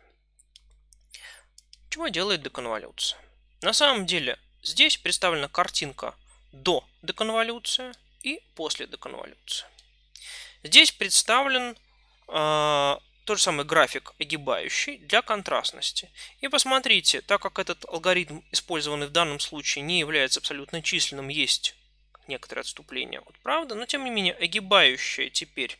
Чего делает деконволюция? На самом деле здесь представлена картинка до деконволюции и после деконволюции. Здесь представлен а, тот же самый график огибающий для контрастности. И посмотрите, так как этот алгоритм, использованный в данном случае, не является абсолютно численным, есть некоторые отступления от правды, но тем не менее огибающая теперь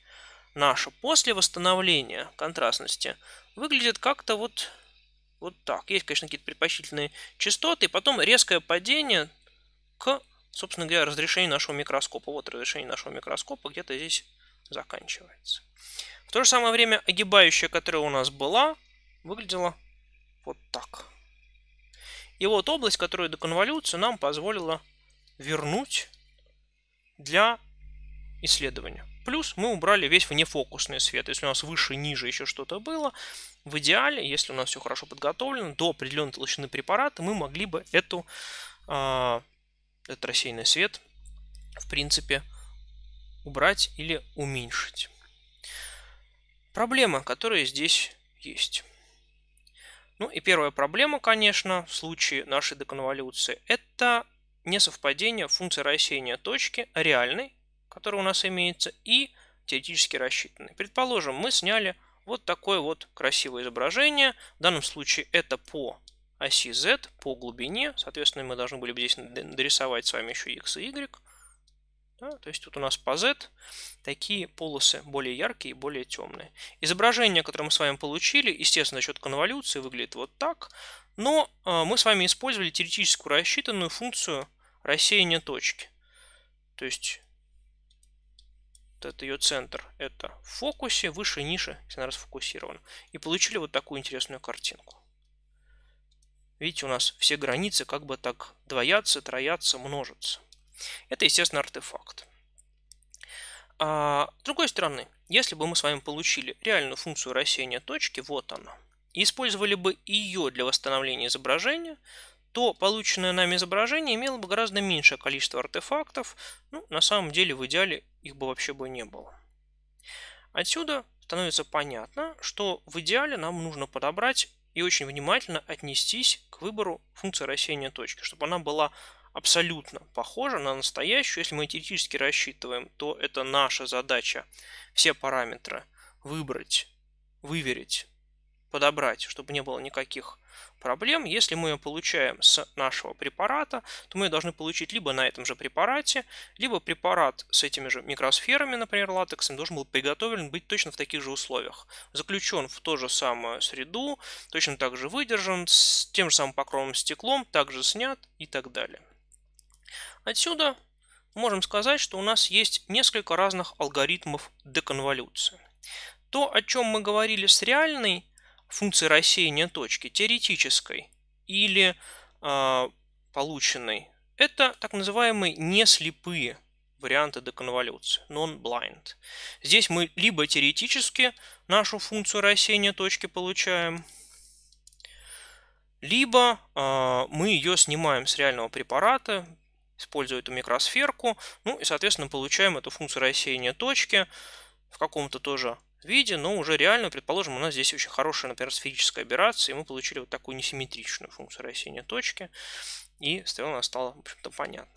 наша после восстановления контрастности выглядит как-то вот, вот так. Есть, конечно, какие-то предпочтительные частоты, и потом резкое падение к, собственно говоря, разрешению нашего микроскопа. Вот разрешение нашего микроскопа где-то здесь заканчивается то же самое время огибающая, которая у нас была, выглядела вот так. И вот область, которую доконволюцию нам позволила вернуть для исследования. Плюс мы убрали весь внефокусный свет. Если у нас выше, ниже еще что-то было, в идеале, если у нас все хорошо подготовлено, до определенной толщины препарата мы могли бы эту, э, этот рассеянный свет, в принципе, убрать или уменьшить проблемы, которые здесь есть. Ну и первая проблема, конечно, в случае нашей деконволюции, это несовпадение функции рассеяния точки реальной, которая у нас имеется, и теоретически рассчитанной. Предположим, мы сняли вот такое вот красивое изображение. В данном случае это по оси z, по глубине. Соответственно, мы должны были бы здесь дорисовать с вами еще x и y. Да? То есть тут у нас по Z такие полосы более яркие и более темные. Изображение, которое мы с вами получили, естественно, за счет конволюции выглядит вот так. Но э, мы с вами использовали теоретическую рассчитанную функцию рассеяния точки. То есть вот это ее центр, это в фокусе, выше, ниже, если она расфокусирована. И получили вот такую интересную картинку. Видите, у нас все границы как бы так двоятся, троятся, множатся. Это, естественно, артефакт. А, с другой стороны, если бы мы с вами получили реальную функцию рассеяния точки, вот она, и использовали бы ее для восстановления изображения, то полученное нами изображение имело бы гораздо меньшее количество артефактов, ну, на самом деле в идеале их бы вообще бы не было. Отсюда становится понятно, что в идеале нам нужно подобрать и очень внимательно отнестись к выбору функции рассеяния точки, чтобы она была абсолютно похожа на настоящую. Если мы теоретически рассчитываем, то это наша задача все параметры выбрать, выверить, подобрать, чтобы не было никаких проблем. Если мы ее получаем с нашего препарата, то мы ее должны получить либо на этом же препарате, либо препарат с этими же микросферами, например, латексом, должен был приготовлен быть точно в таких же условиях. Заключен в ту же самую среду, точно так же выдержан, с тем же самым покровом стеклом, также снят и так далее. Отсюда можем сказать, что у нас есть несколько разных алгоритмов деконволюции. То, о чем мы говорили с реальной функцией рассеяния точки, теоретической или э, полученной, это так называемые неслепые варианты деконволюции, non-blind. Здесь мы либо теоретически нашу функцию рассеяния точки получаем, либо э, мы ее снимаем с реального препарата используя эту микросферку. Ну и, соответственно, получаем эту функцию рассеяния точки в каком-то тоже виде, но уже реально, предположим, у нас здесь очень хорошая, например, сферическая операция, и мы получили вот такую несимметричную функцию рассеяния точки, и стрелка стала, в общем-то, понятно.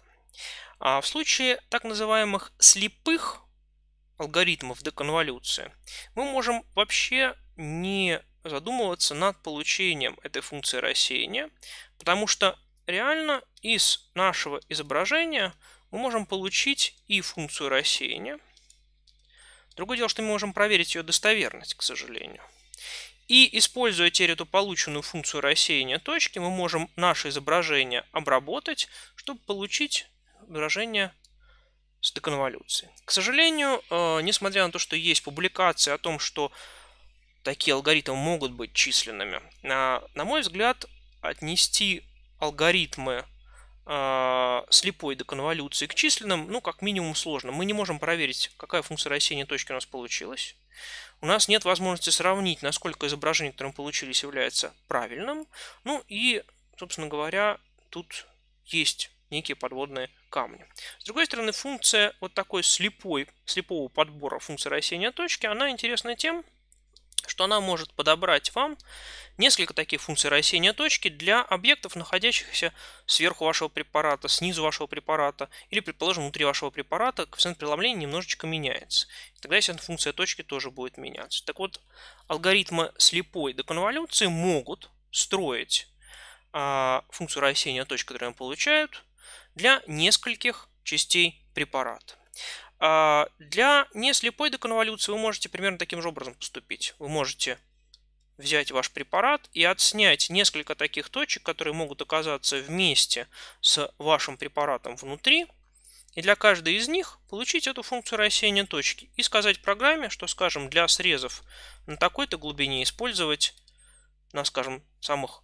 А в случае так называемых слепых алгоритмов деконволюции, мы можем вообще не задумываться над получением этой функции рассеяния, потому что реально из нашего изображения мы можем получить и функцию рассеяния. Другое дело, что мы можем проверить ее достоверность, к сожалению. И, используя теперь эту полученную функцию рассеяния точки, мы можем наше изображение обработать, чтобы получить изображение с деконволюцией. К сожалению, э, несмотря на то, что есть публикации о том, что такие алгоритмы могут быть численными, а, на мой взгляд, отнести алгоритмы а, слепой до к численным, ну, как минимум сложно. Мы не можем проверить, какая функция рассеяния точки у нас получилась. У нас нет возможности сравнить, насколько изображение, которое мы получились, является правильным. Ну и, собственно говоря, тут есть некие подводные камни. С другой стороны, функция вот такой слепой, слепого подбора функции рассеяния точки, она интересна тем, что она может подобрать вам несколько таких функций рассеяния точки для объектов, находящихся сверху вашего препарата, снизу вашего препарата или, предположим, внутри вашего препарата коэффициент преломления немножечко меняется. И тогда если функция точки тоже будет меняться. Так вот, алгоритмы слепой деконволюции могут строить а, функцию рассеяния точки, которую они получают, для нескольких частей препарата. А, для неслепой деконволюции вы можете примерно таким же образом поступить. Вы можете взять ваш препарат и отснять несколько таких точек, которые могут оказаться вместе с вашим препаратом внутри, и для каждой из них получить эту функцию рассеяния точки и сказать программе, что, скажем, для срезов на такой-то глубине использовать, на, скажем, самых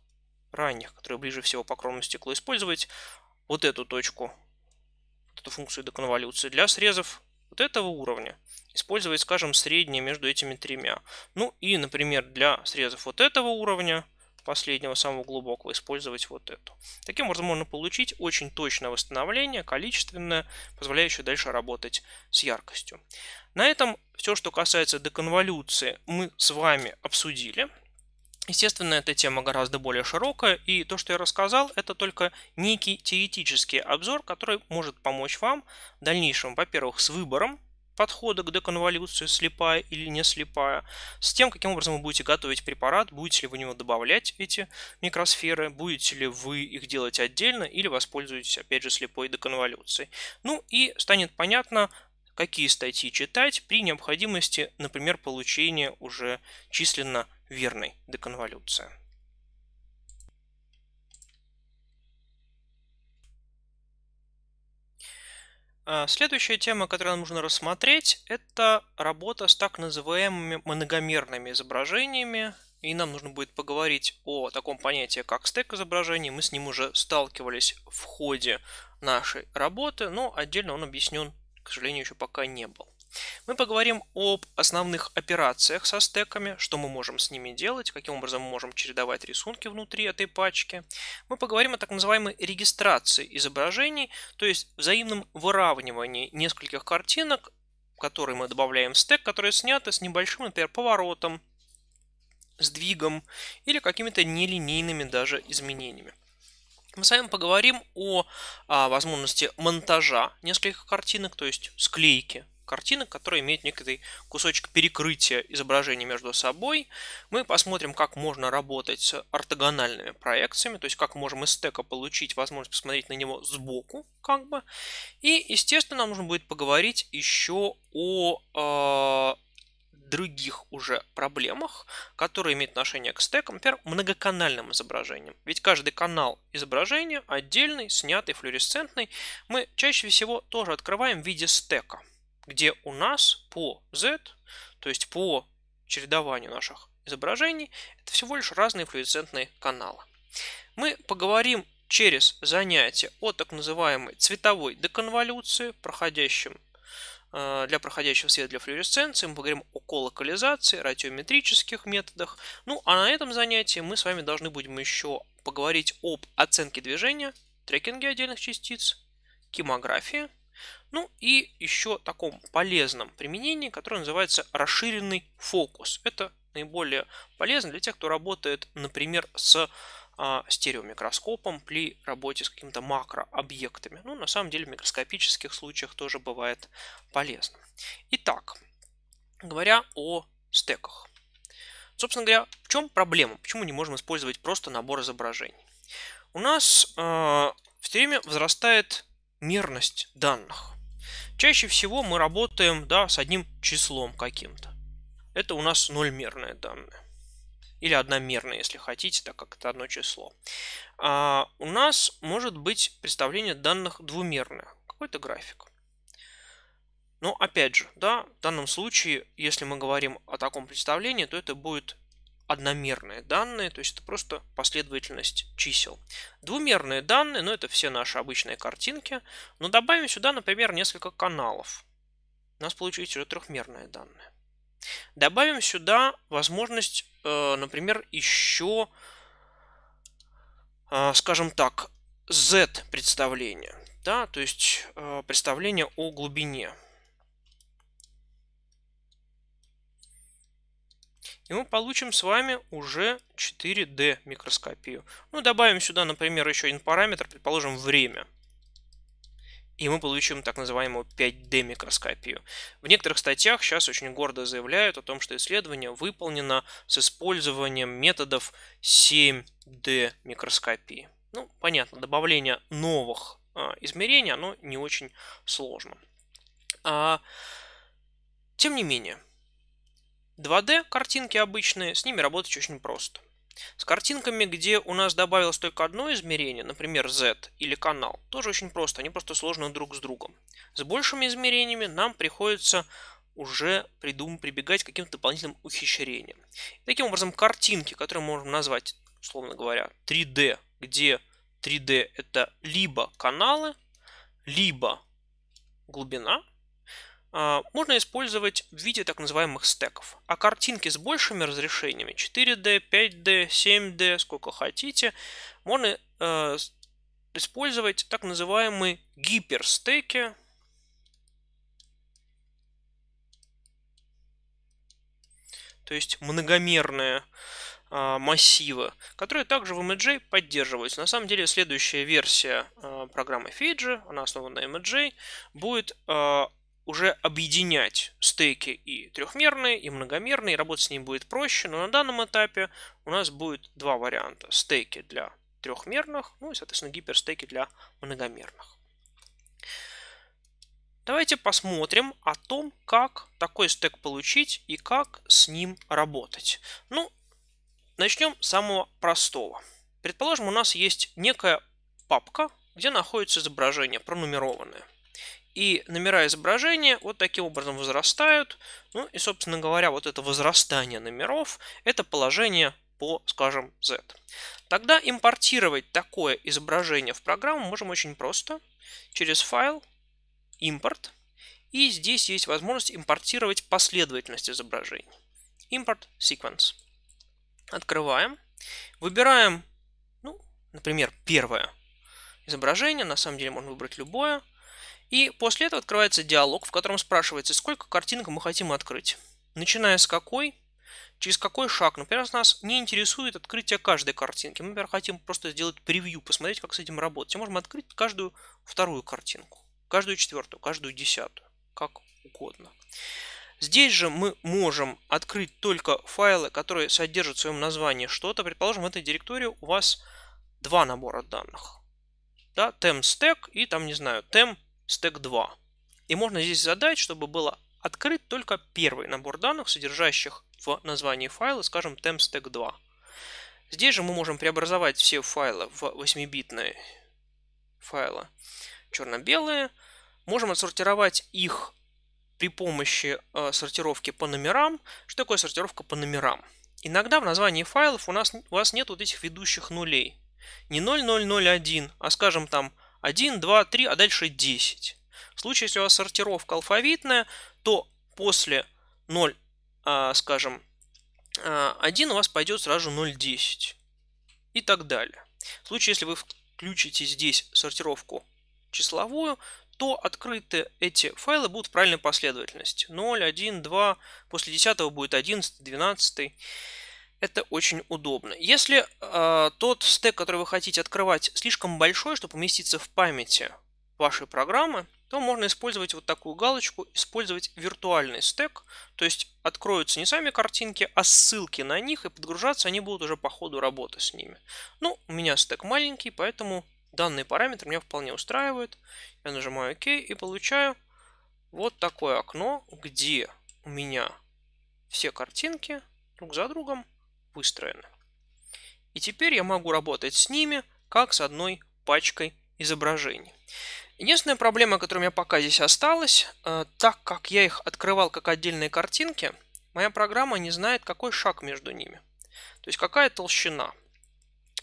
ранних, которые ближе всего по кровному стеклу, использовать вот эту точку, вот эту функцию деконволюции. Для срезов вот этого уровня, использовать, скажем, среднее между этими тремя. Ну и, например, для срезов вот этого уровня, последнего, самого глубокого, использовать вот эту. Таким образом можно получить очень точное восстановление, количественное, позволяющее дальше работать с яркостью. На этом все, что касается деконволюции, мы с вами обсудили. Естественно, эта тема гораздо более широкая, и то, что я рассказал, это только некий теоретический обзор, который может помочь вам в дальнейшем, во-первых, с выбором подхода к деконволюции, слепая или не слепая, с тем, каким образом вы будете готовить препарат, будете ли вы в него добавлять эти микросферы, будете ли вы их делать отдельно или воспользуетесь, опять же, слепой деконволюцией. Ну и станет понятно, какие статьи читать при необходимости, например, получения уже численно верной деконволюции. А, следующая тема, которую нам нужно рассмотреть, это работа с так называемыми многомерными изображениями. И нам нужно будет поговорить о таком понятии, как стек изображений. Мы с ним уже сталкивались в ходе нашей работы, но отдельно он объяснен, к сожалению, еще пока не был. Мы поговорим об основных операциях со стеками, что мы можем с ними делать, каким образом мы можем чередовать рисунки внутри этой пачки. Мы поговорим о так называемой регистрации изображений, то есть взаимном выравнивании нескольких картинок, которые мы добавляем в стек, которые сняты с небольшим, например, поворотом, сдвигом или какими-то нелинейными даже изменениями. Мы с вами поговорим о, о а, возможности монтажа нескольких картинок, то есть склейки картинок, которые имеют некий кусочек перекрытия изображений между собой. Мы посмотрим, как можно работать с ортогональными проекциями, то есть как можем из стека получить возможность посмотреть на него сбоку, как бы. И, естественно, нам нужно будет поговорить еще о э других уже проблемах, которые имеют отношение к стекам. Например, многоканальным изображениям. Ведь каждый канал изображения отдельный, снятый, флуоресцентный, мы чаще всего тоже открываем в виде стека где у нас по z, то есть по чередованию наших изображений, это всего лишь разные флуоресцентные каналы. Мы поговорим через занятие о так называемой цветовой деконволюции, проходящем э, для проходящего света для флюоресценции. мы поговорим о колокализации, радиометрических методах. Ну, а на этом занятии мы с вами должны будем еще поговорить об оценке движения, трекинге отдельных частиц, кимографии – ну и еще таком полезном применении, которое называется расширенный фокус. Это наиболее полезно для тех, кто работает, например, с а, стереомикроскопом при работе с какими-то макрообъектами. Ну, на самом деле в микроскопических случаях тоже бывает полезно. Итак, говоря о стеках. Собственно говоря, в чем проблема? Почему не можем использовать просто набор изображений? У нас э, а, все время возрастает мерность данных. Чаще всего мы работаем да, с одним числом каким-то. Это у нас нольмерные данные. Или одномерные, если хотите, так как это одно число. А у нас может быть представление данных двумерное. Какой-то график. Но опять же, да, в данном случае, если мы говорим о таком представлении, то это будет одномерные данные, то есть это просто последовательность чисел. Двумерные данные, ну это все наши обычные картинки, но добавим сюда, например, несколько каналов. У нас получились уже трехмерные данные. Добавим сюда возможность, э, например, еще, э, скажем так, z представления, да, то есть э, представление о глубине. и мы получим с вами уже 4D микроскопию. Ну, добавим сюда, например, еще один параметр, предположим, время. И мы получим так называемую 5D микроскопию. В некоторых статьях сейчас очень гордо заявляют о том, что исследование выполнено с использованием методов 7D микроскопии. Ну, понятно, добавление новых а, измерений, оно не очень сложно. А, тем не менее, 2D картинки обычные, с ними работать очень просто. С картинками, где у нас добавилось только одно измерение, например, Z или канал, тоже очень просто, они просто сложны друг с другом. С большими измерениями нам приходится уже придум прибегать к каким-то дополнительным ухищрениям. Таким образом, картинки, которые мы можем назвать, условно говоря, 3D, где 3D это либо каналы, либо глубина, а, можно использовать в виде так называемых стеков. А картинки с большими разрешениями 4D, 5D, 7D, сколько хотите, можно а, использовать так называемые гиперстеки. То есть многомерные а, массивы, которые также в MJ поддерживаются. На самом деле следующая версия программы Fiji, она основана на MJ, будет уже объединять стейки и трехмерные, и многомерные, и работать с ними будет проще, но на данном этапе у нас будет два варианта. Стейки для трехмерных, ну и, соответственно, гиперстейки для многомерных. Давайте посмотрим о том, как такой стек получить и как с ним работать. Ну, начнем с самого простого. Предположим, у нас есть некая папка, где находится изображение пронумерованное. И номера изображения вот таким образом возрастают. Ну и, собственно говоря, вот это возрастание номеров – это положение по, скажем, Z. Тогда импортировать такое изображение в программу можем очень просто. Через файл импорт. И здесь есть возможность импортировать последовательность изображений. импорт sequence. Открываем. Выбираем, ну, например, первое изображение. На самом деле можно выбрать любое. И после этого открывается диалог, в котором спрашивается, сколько картинок мы хотим открыть. Начиная с какой, через какой шаг. Например, нас не интересует открытие каждой картинки. Мы, например, хотим просто сделать превью, посмотреть, как с этим работать. И можем открыть каждую вторую картинку, каждую четвертую, каждую десятую, как угодно. Здесь же мы можем открыть только файлы, которые содержат в своем названии что-то. Предположим, в этой директории у вас два набора данных. Да, tem stack и там, не знаю, tem стек 2. И можно здесь задать, чтобы было открыт только первый набор данных, содержащих в названии файла, скажем, tempstack 2. Здесь же мы можем преобразовать все файлы в 8-битные файлы черно-белые. Можем отсортировать их при помощи э, сортировки по номерам. Что такое сортировка по номерам? Иногда в названии файлов у, нас, у вас нет вот этих ведущих нулей. Не 0001, а скажем там 1, 2, 3, а дальше 10. В случае, если у вас сортировка алфавитная, то после 0, а, скажем, 1 а, у вас пойдет сразу 0,10 и так далее. В случае, если вы включите здесь сортировку числовую, то открыты эти файлы будут в правильной последовательности. 0, 1, 2, после 10 будет 11, 12. Это очень удобно. Если э, тот стек, который вы хотите открывать, слишком большой, чтобы поместиться в памяти вашей программы, то можно использовать вот такую галочку «Использовать виртуальный стек», то есть откроются не сами картинки, а ссылки на них, и подгружаться они будут уже по ходу работы с ними. Ну, у меня стек маленький, поэтому данный параметр меня вполне устраивает. Я нажимаю «Ок» и получаю вот такое окно, где у меня все картинки друг за другом выстроены. И теперь я могу работать с ними, как с одной пачкой изображений. Единственная проблема, которая у меня пока здесь осталась, э, так как я их открывал как отдельные картинки, моя программа не знает, какой шаг между ними. То есть какая толщина.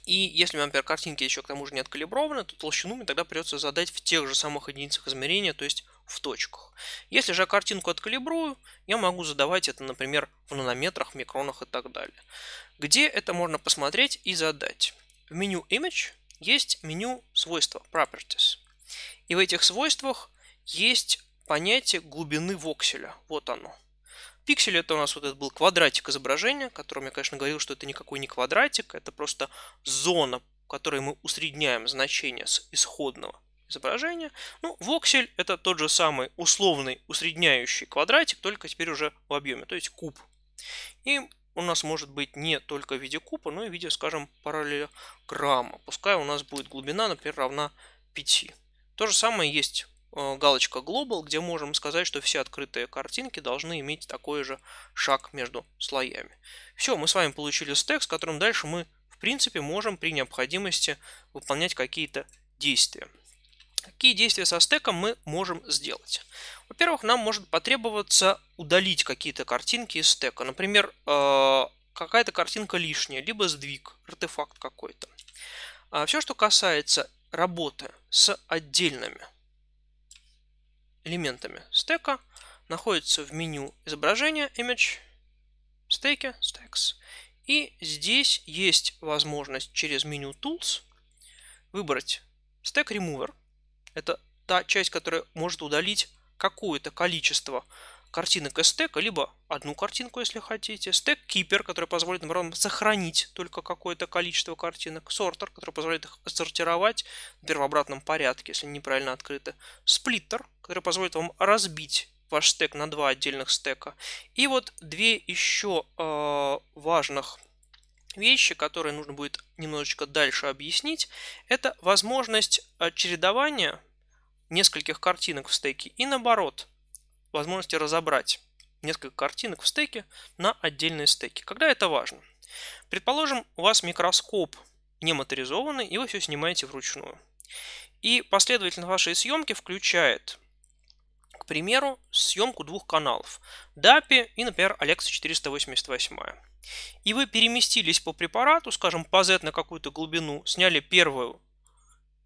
И если у меня, например, картинки еще к тому же не откалиброваны, то толщину мне тогда придется задать в тех же самых единицах измерения, то есть в точках. Если же я картинку откалибрую, я могу задавать это, например, в нанометрах, микронах и так далее. Где это можно посмотреть и задать? В меню Image есть меню свойства Properties. И в этих свойствах есть понятие глубины вокселя. Вот оно. Пиксель это у нас вот этот был квадратик изображения, которым я, конечно, говорил, что это никакой не квадратик, это просто зона, в которой мы усредняем значение с исходного изображения. Ну, воксель это тот же самый условный усредняющий квадратик, только теперь уже в объеме, то есть куб. И у нас может быть не только в виде куба, но и в виде, скажем, параллелограмма. Пускай у нас будет глубина, например, равна 5. То же самое есть э, галочка Global, где можем сказать, что все открытые картинки должны иметь такой же шаг между слоями. Все, мы с вами получили стек, с которым дальше мы, в принципе, можем при необходимости выполнять какие-то действия. Какие действия со стеком мы можем сделать? Во-первых, нам может потребоваться удалить какие-то картинки из стека. Например, э, какая-то картинка лишняя, либо сдвиг, артефакт какой-то. А, все, что касается работы с отдельными элементами стека, находится в меню изображения Image, стеки, Stacks. И здесь есть возможность через меню Tools выбрать Stack Remover. Это та часть, которая может удалить какое-то количество картинок из стека, либо одну картинку, если хотите. Стек Keeper, который позволит нам сохранить только какое-то количество картинок. Сортер, который позволит их сортировать в первообратном порядке, если неправильно открыто. Сплиттер, который позволит вам разбить ваш стек на два отдельных стека. И вот две еще э, важных вещи, которые нужно будет немножечко дальше объяснить, это возможность э, чередования нескольких картинок в стеке и наоборот, возможности разобрать несколько картинок в стеке на отдельные стеки. Когда это важно? Предположим, у вас микроскоп не моторизованный, и вы все снимаете вручную. И последовательно вашей съемки включает, к примеру, съемку двух каналов. DAPI а и, например, Alexa 488. И вы переместились по препарату, скажем, по Z на какую-то глубину, сняли первую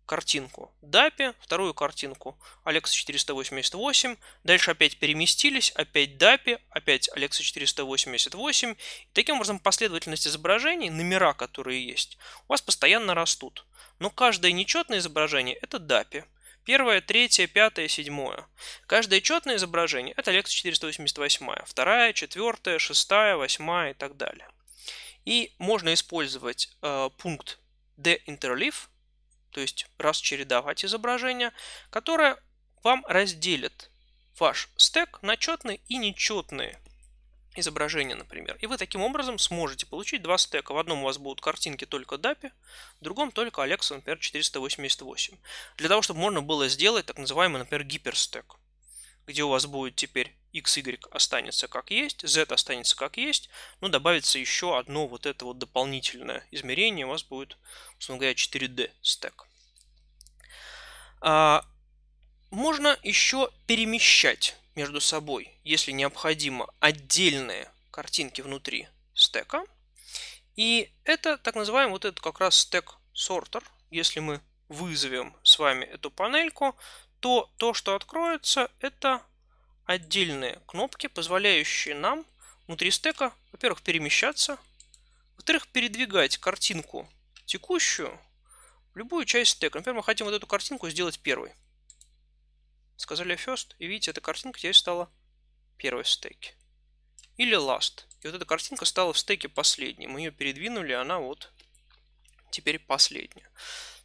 картинку DAPI, вторую картинку Alexa 488, дальше опять переместились, опять DAPI, опять Alexa 488. И таким образом последовательность изображений, номера, которые есть, у вас постоянно растут. Но каждое нечетное изображение – это DAPI. Первое, третье, пятое, седьмое. Каждое четное изображение – это Alexa 488, вторая, четвертая, шестая, восьмая и так далее. И можно использовать э, пункт deinterleave – то есть расчередовать изображение, которое вам разделит ваш стек на четные и нечетные изображения, например. И вы таким образом сможете получить два стека. В одном у вас будут картинки только DAPI, в другом только Alexa, например, 488. Для того, чтобы можно было сделать так называемый, например, гиперстек, где у вас будет теперь x, y останется как есть, z останется как есть, но добавится еще одно вот это вот дополнительное измерение, у вас будет, условно говоря, 4D стек. А, можно еще перемещать между собой, если необходимо, отдельные картинки внутри стека. И это так называемый вот этот как раз стек сортер. Если мы вызовем с вами эту панельку, то то, что откроется, это отдельные кнопки, позволяющие нам внутри стека, во-первых, перемещаться, во-вторых, передвигать картинку текущую в любую часть стека. Например, мы хотим вот эту картинку сделать первой. Сказали first, и видите, эта картинка теперь стала первой в стеке. Или last. И вот эта картинка стала в стеке последней. Мы ее передвинули, она вот теперь последняя.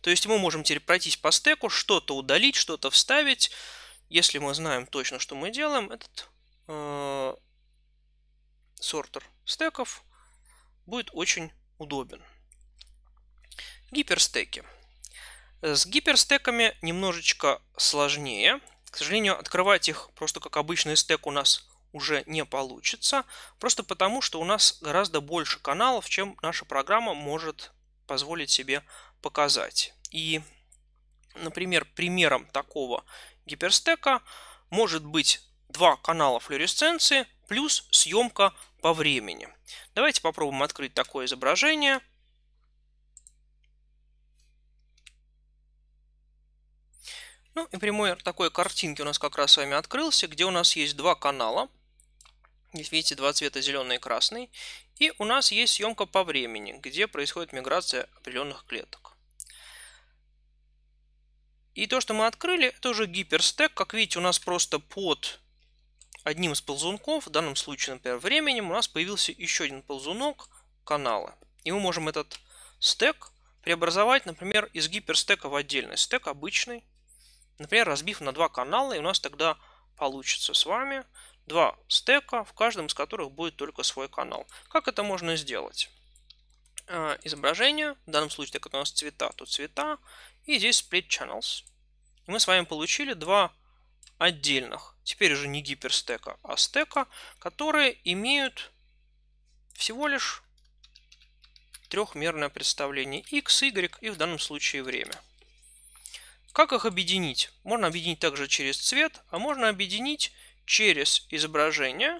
То есть мы можем теперь пройтись по стеку, что-то удалить, что-то вставить, если мы знаем точно, что мы делаем, этот э, сортер стеков будет очень удобен. Гиперстеки. С гиперстеками немножечко сложнее. К сожалению, открывать их просто как обычный стек у нас уже не получится. Просто потому, что у нас гораздо больше каналов, чем наша программа может позволить себе показать. И, например, примером такого гиперстека может быть два канала флюоресценции плюс съемка по времени. Давайте попробуем открыть такое изображение. Ну и пример такой картинки у нас как раз с вами открылся, где у нас есть два канала. Здесь видите два цвета зеленый и красный. И у нас есть съемка по времени, где происходит миграция определенных клеток. И то, что мы открыли, это уже гиперстек. Как видите, у нас просто под одним из ползунков, в данном случае, например, временем, у нас появился еще один ползунок канала. И мы можем этот стек преобразовать, например, из гиперстека в отдельный стек обычный. Например, разбив на два канала, и у нас тогда получится с вами два стека, в каждом из которых будет только свой канал. Как это можно сделать? А, изображение, в данном случае, так как у нас цвета, то цвета. И здесь split channels. И мы с вами получили два отдельных, теперь уже не гиперстека, а стека, которые имеют всего лишь трехмерное представление x, y и в данном случае время. Как их объединить? Можно объединить также через цвет, а можно объединить через изображение,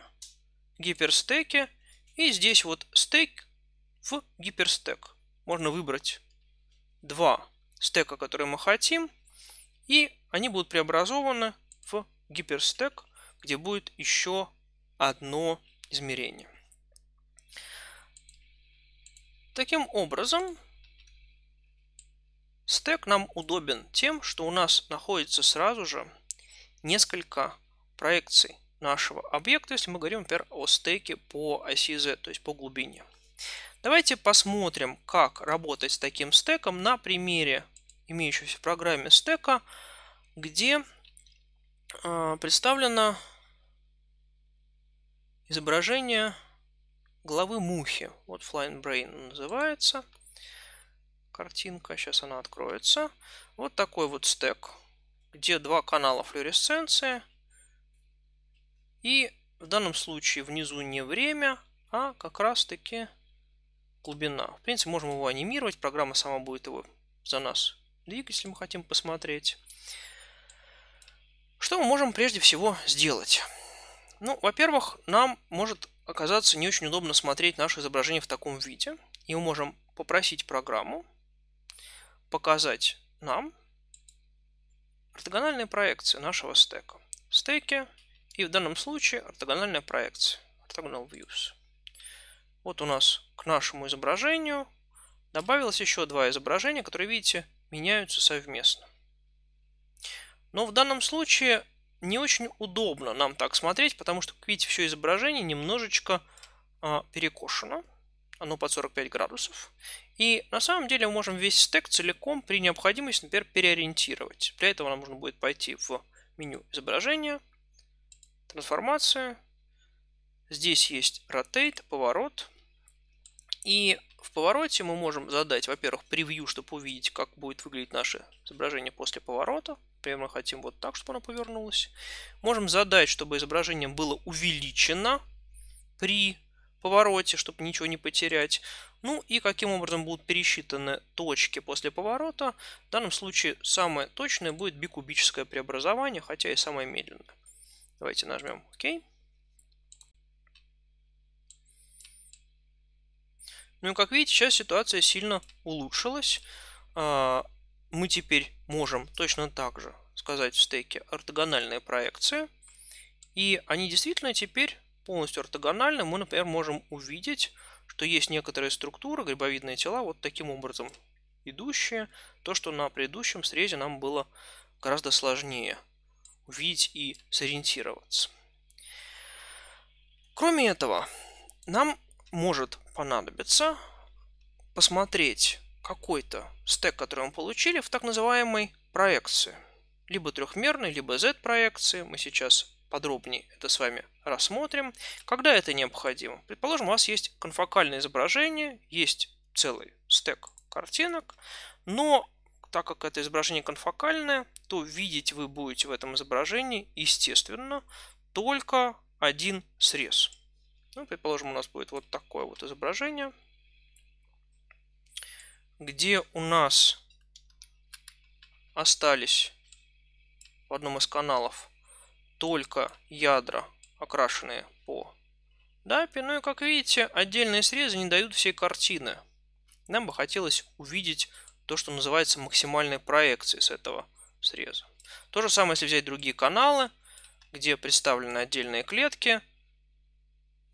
гиперстеки и здесь вот стек в гиперстек. Можно выбрать два стека, который мы хотим, и они будут преобразованы в гиперстек, где будет еще одно измерение. Таким образом, стек нам удобен тем, что у нас находится сразу же несколько проекций нашего объекта, если мы говорим, например, о стеке по оси Z, то есть по глубине. Давайте посмотрим, как работать с таким стеком на примере имеющейся в программе стека, где а, представлено изображение главы мухи. Вот Flying Brain называется. Картинка, сейчас она откроется. Вот такой вот стек, где два канала флюоресценции. И в данном случае внизу не время, а как раз таки глубина. В принципе, можем его анимировать. Программа сама будет его за нас двигать, если мы хотим посмотреть. Что мы можем прежде всего сделать? Ну, во-первых, нам может оказаться не очень удобно смотреть наше изображение в таком виде. И мы можем попросить программу показать нам ортогональные проекции нашего стека. Стеки и в данном случае ортогональная проекция. Orthogonal Views. Вот у нас к нашему изображению добавилось еще два изображения, которые, видите, меняются совместно. Но в данном случае не очень удобно нам так смотреть, потому что, как видите, все изображение немножечко а, перекошено. Оно под 45 градусов. И на самом деле мы можем весь стек целиком при необходимости, например, переориентировать. Для этого нам нужно будет пойти в меню изображения, трансформация. Здесь есть rotate, поворот. И в повороте мы можем задать, во-первых, превью, чтобы увидеть, как будет выглядеть наше изображение после поворота. Например, мы хотим вот так, чтобы оно повернулось. Можем задать, чтобы изображение было увеличено при повороте, чтобы ничего не потерять. Ну и каким образом будут пересчитаны точки после поворота. В данном случае самое точное будет бикубическое преобразование, хотя и самое медленное. Давайте нажмем ОК. OK. Но, ну, как видите, сейчас ситуация сильно улучшилась. А, мы теперь можем точно так же сказать в стеке ортогональные проекции. И они действительно теперь полностью ортогональны. Мы, например, можем увидеть, что есть некоторые структуры, грибовидные тела, вот таким образом идущие. То, что на предыдущем срезе нам было гораздо сложнее увидеть и сориентироваться. Кроме этого, нам может понадобиться посмотреть какой-то стек, который мы получили в так называемой проекции. Либо трехмерной, либо Z-проекции. Мы сейчас подробнее это с вами рассмотрим. Когда это необходимо? Предположим, у вас есть конфокальное изображение, есть целый стек картинок, но так как это изображение конфокальное, то видеть вы будете в этом изображении, естественно, только один срез. Ну, предположим, у нас будет вот такое вот изображение, где у нас остались в одном из каналов только ядра, окрашенные по DAPI. Ну и, как видите, отдельные срезы не дают всей картины. Нам бы хотелось увидеть то, что называется максимальной проекцией с этого среза. То же самое, если взять другие каналы, где представлены отдельные клетки –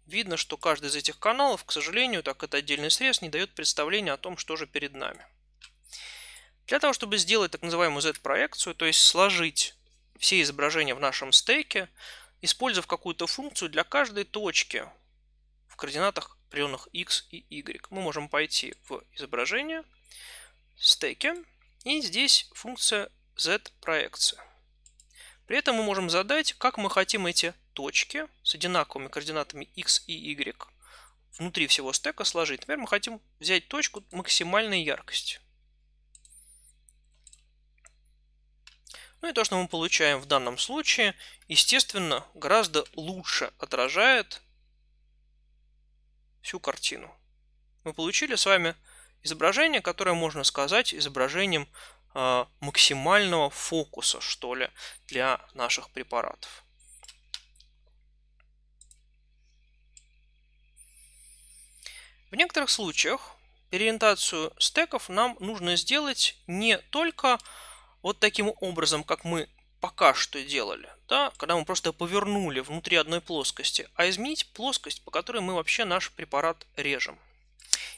Видно, что каждый из этих каналов, к сожалению, так это отдельный срез, не дает представления о том, что же перед нами. Для того, чтобы сделать так называемую Z-проекцию, то есть сложить все изображения в нашем стейке, используя какую-то функцию для каждой точки в координатах приемных x и y, мы можем пойти в изображение, стейки, и здесь функция Z-проекция. При этом мы можем задать, как мы хотим эти точки с одинаковыми координатами x и y внутри всего стека сложить. Например, мы хотим взять точку максимальной яркости. Ну и то, что мы получаем в данном случае, естественно, гораздо лучше отражает всю картину. Мы получили с вами изображение, которое можно сказать изображением а, максимального фокуса, что ли, для наших препаратов. В некоторых случаях переориентацию стеков нам нужно сделать не только вот таким образом, как мы пока что делали, да, когда мы просто повернули внутри одной плоскости, а изменить плоскость, по которой мы вообще наш препарат режем.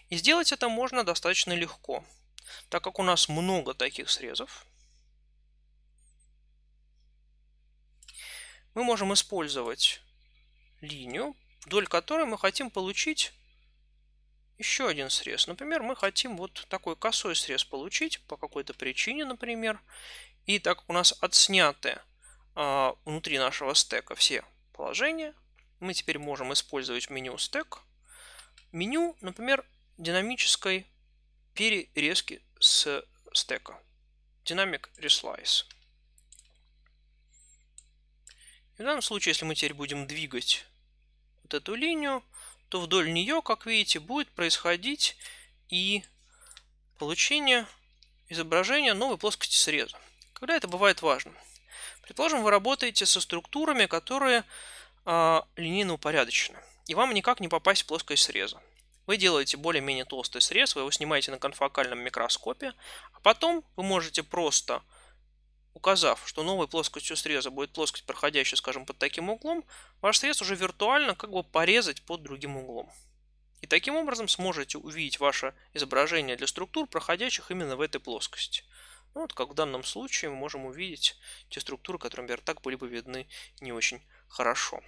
И сделать это можно достаточно легко, так как у нас много таких срезов. Мы можем использовать линию, вдоль которой мы хотим получить еще один срез. Например, мы хотим вот такой косой срез получить по какой-то причине, например. И так у нас отсняты э, а, внутри нашего стека все положения, мы теперь можем использовать меню стек. Меню, например, динамической перерезки с стека. Dynamic Reslice. в данном случае, если мы теперь будем двигать вот эту линию, то вдоль нее, как видите, будет происходить и получение изображения новой плоскости среза. Когда это бывает важно? Предположим, вы работаете со структурами, которые э, линейно упорядочены, и вам никак не попасть в плоскость среза. Вы делаете более-менее толстый срез, вы его снимаете на конфокальном микроскопе, а потом вы можете просто указав, что новой плоскостью среза будет плоскость, проходящая, скажем, под таким углом, ваш срез уже виртуально как бы порезать под другим углом. И таким образом сможете увидеть ваше изображение для структур, проходящих именно в этой плоскости. Ну, вот как в данном случае мы можем увидеть те структуры, которые, например, так были бы видны не очень хорошо.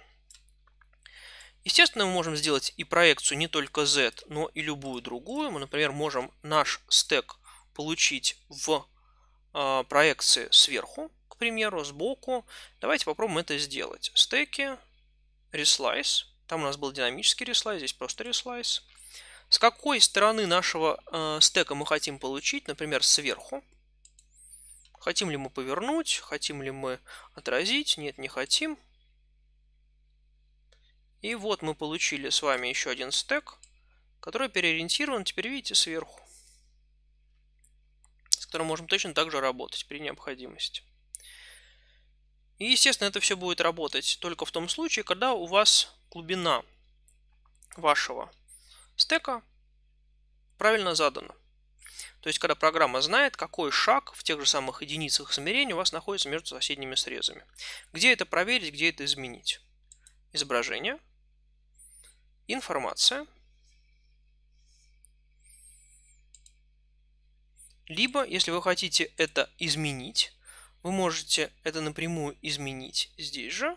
Естественно, мы можем сделать и проекцию не только Z, но и любую другую. Мы, например, можем наш стек получить в а, проекции сверху, к примеру, сбоку. Давайте попробуем это сделать. Стеки, реслайс. Там у нас был динамический реслайс, здесь просто реслайс. С какой стороны нашего а, стека мы хотим получить, например, сверху. Хотим ли мы повернуть, хотим ли мы отразить? Нет, не хотим. И вот мы получили с вами еще один стек, который переориентирован, теперь видите, сверху которым можем точно так же работать при необходимости. И, естественно, это все будет работать только в том случае, когда у вас глубина вашего стека правильно задана. То есть, когда программа знает, какой шаг в тех же самых единицах измерения у вас находится между соседними срезами. Где это проверить, где это изменить? Изображение, информация – Либо, если вы хотите это изменить, вы можете это напрямую изменить здесь же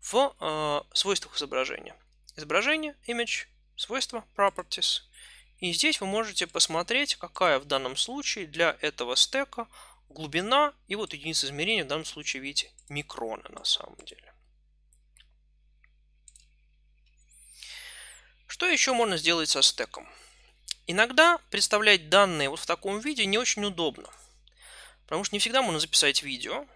в э, свойствах изображения. Изображение, image, свойства, properties. И здесь вы можете посмотреть, какая в данном случае для этого стека глубина и вот единица измерения, в данном случае, видите, микроны на самом деле. Что еще можно сделать со стеком? Иногда представлять данные вот в таком виде не очень удобно. Потому что не всегда можно записать видео,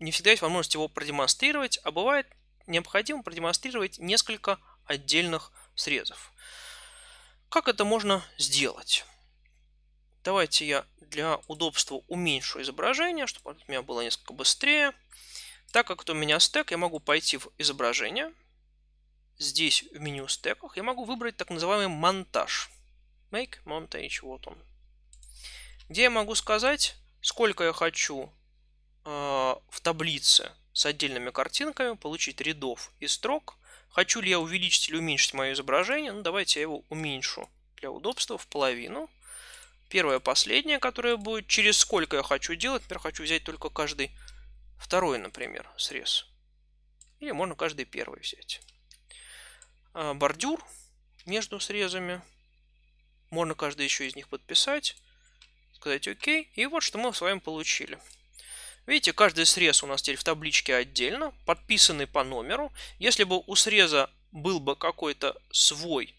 не всегда есть возможность его продемонстрировать, а бывает необходимо продемонстрировать несколько отдельных срезов. Как это можно сделать? Давайте я для удобства уменьшу изображение, чтобы у меня было несколько быстрее. Так как это у меня стек, я могу пойти в изображение – здесь в меню стеков я могу выбрать так называемый монтаж. Make montage, вот он. Где я могу сказать, сколько я хочу э, в таблице с отдельными картинками получить рядов и строк. Хочу ли я увеличить или уменьшить мое изображение? Ну, давайте я его уменьшу для удобства в половину. Первое, последнее, которое будет через сколько я хочу делать. Например, хочу взять только каждый второй, например, срез. Или можно каждый первый взять. А, бордюр между срезами. Можно каждый еще из них подписать. Сказать ОК. И вот что мы с вами получили. Видите, каждый срез у нас теперь в табличке отдельно, подписанный по номеру. Если бы у среза был бы какой-то свой,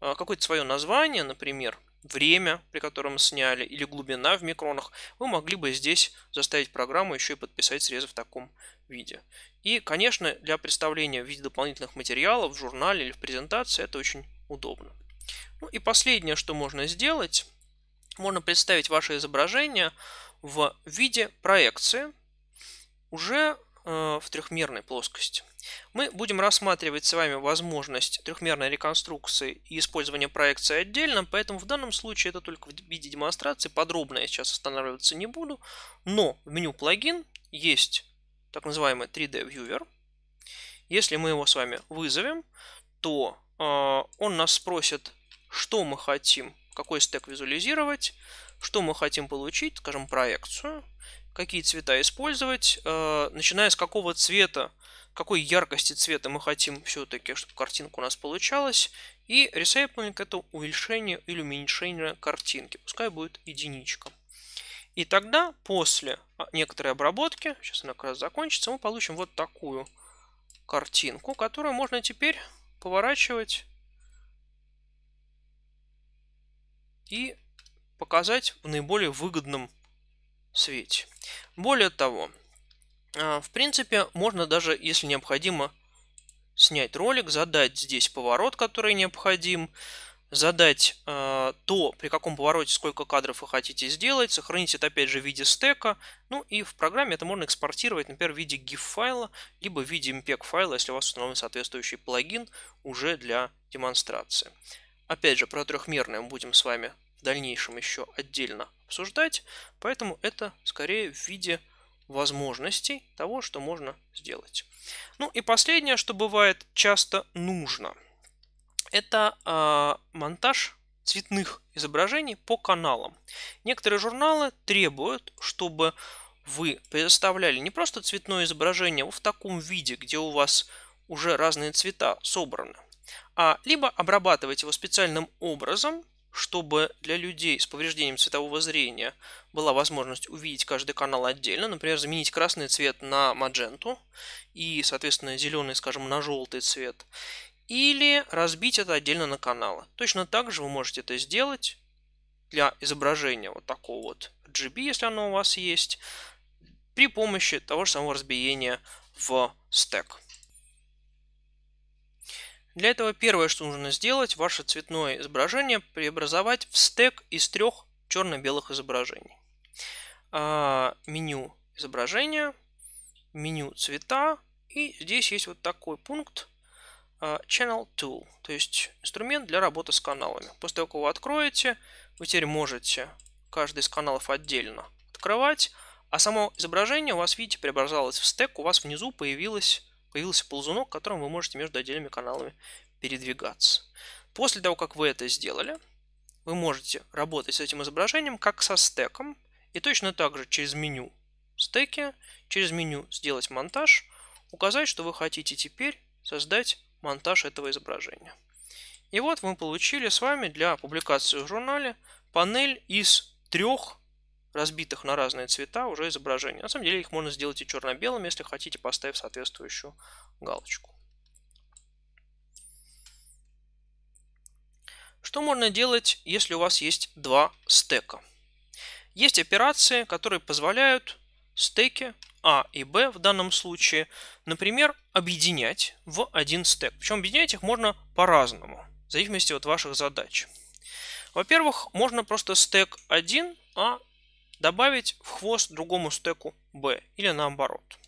а, какое-то свое название, например, время, при котором сняли, или глубина в микронах, вы могли бы здесь заставить программу еще и подписать срезы в таком виде. И, конечно, для представления в виде дополнительных материалов в журнале или в презентации это очень удобно. Ну и последнее, что можно сделать, можно представить ваше изображение в виде проекции уже э, в трехмерной плоскости. Мы будем рассматривать с вами возможность трехмерной реконструкции и использования проекции отдельно, поэтому в данном случае это только в виде демонстрации. Подробно я сейчас останавливаться не буду, но в меню «Плагин» есть так называемый 3D Viewer. Если мы его с вами вызовем, то э, он нас спросит, что мы хотим, какой стек визуализировать, что мы хотим получить, скажем, проекцию, какие цвета использовать, э, начиная с какого цвета, какой яркости цвета мы хотим все-таки, чтобы картинка у нас получалась, и ресейплинг это увеличение или уменьшение картинки, пускай будет единичка. И тогда после а, некоторой обработки, сейчас она как раз закончится, мы получим вот такую картинку, которую можно теперь поворачивать и показать в наиболее выгодном свете. Более того, а, в принципе, можно даже, если необходимо, снять ролик, задать здесь поворот, который необходим, задать э, то, при каком повороте сколько кадров вы хотите сделать, сохранить это опять же в виде стека, ну и в программе это можно экспортировать, например, в виде GIF-файла, либо в виде MPEG-файла, если у вас установлен соответствующий плагин уже для демонстрации. Опять же, про трехмерное мы будем с вами в дальнейшем еще отдельно обсуждать, поэтому это скорее в виде возможностей того, что можно сделать. Ну и последнее, что бывает часто нужно – это э, монтаж цветных изображений по каналам. Некоторые журналы требуют, чтобы вы предоставляли не просто цветное изображение а в таком виде, где у вас уже разные цвета собраны, а либо обрабатывать его специальным образом, чтобы для людей с повреждением цветового зрения была возможность увидеть каждый канал отдельно, например, заменить красный цвет на мадженту и, соответственно, зеленый, скажем, на желтый цвет, или разбить это отдельно на каналы. Точно так же вы можете это сделать для изображения вот такого вот GB, если оно у вас есть, при помощи того же самого разбиения в стек. Для этого первое, что нужно сделать, ваше цветное изображение преобразовать в стек из трех черно-белых изображений. А, меню изображения, меню цвета, и здесь есть вот такой пункт а, channel Tool, то есть инструмент для работы с каналами. После того, как вы откроете, вы теперь можете каждый из каналов отдельно открывать, а само изображение у вас, видите, преобразовалось в стек, у вас внизу появилось, появился ползунок, которым вы можете между отдельными каналами передвигаться. После того, как вы это сделали, вы можете работать с этим изображением как со стеком, и точно так же через меню стеки, через меню сделать монтаж, указать, что вы хотите теперь создать монтаж этого изображения. И вот мы получили с вами для публикации в журнале панель из трех разбитых на разные цвета уже изображений. На самом деле их можно сделать и черно-белым, если хотите, поставив соответствующую галочку. Что можно делать, если у вас есть два стека? Есть операции, которые позволяют стеки а и Б в данном случае, например, объединять в один стек. Причем объединять их можно по-разному, в зависимости от ваших задач. Во-первых, можно просто стек 1А добавить в хвост другому стеку Б или наоборот.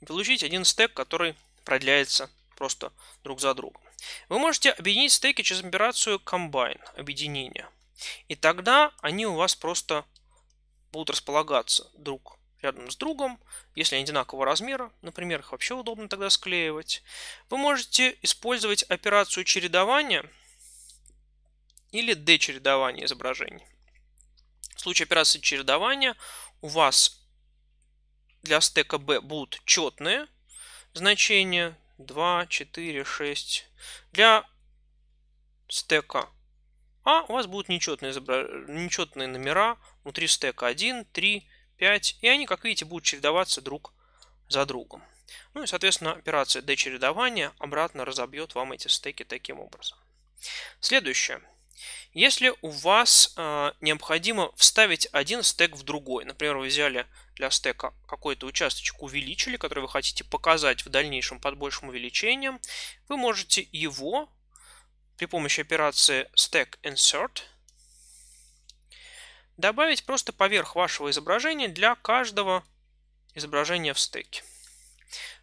И получить один стек, который продляется просто друг за другом. Вы можете объединить стеки через операцию combine, объединение. И тогда они у вас просто будут располагаться друг рядом с другом, если они одинакового размера, например, их вообще удобно тогда склеивать. Вы можете использовать операцию чередования или дечередования изображений. В случае операции чередования у вас для стека B будут четные значения 2, 4, 6. Для стека а у вас будут нечетные, изображ... нечетные номера внутри стека 1, 3, 5. И они, как видите, будут чередоваться друг за другом. Ну и, соответственно, операция дочередования обратно разобьет вам эти стеки таким образом. Следующее. Если у вас э, необходимо вставить один стек в другой, например, вы взяли для стека какой-то участочек, увеличили, который вы хотите показать в дальнейшем под большим увеличением, вы можете его при помощи операции Stack Insert добавить просто поверх вашего изображения для каждого изображения в стеке.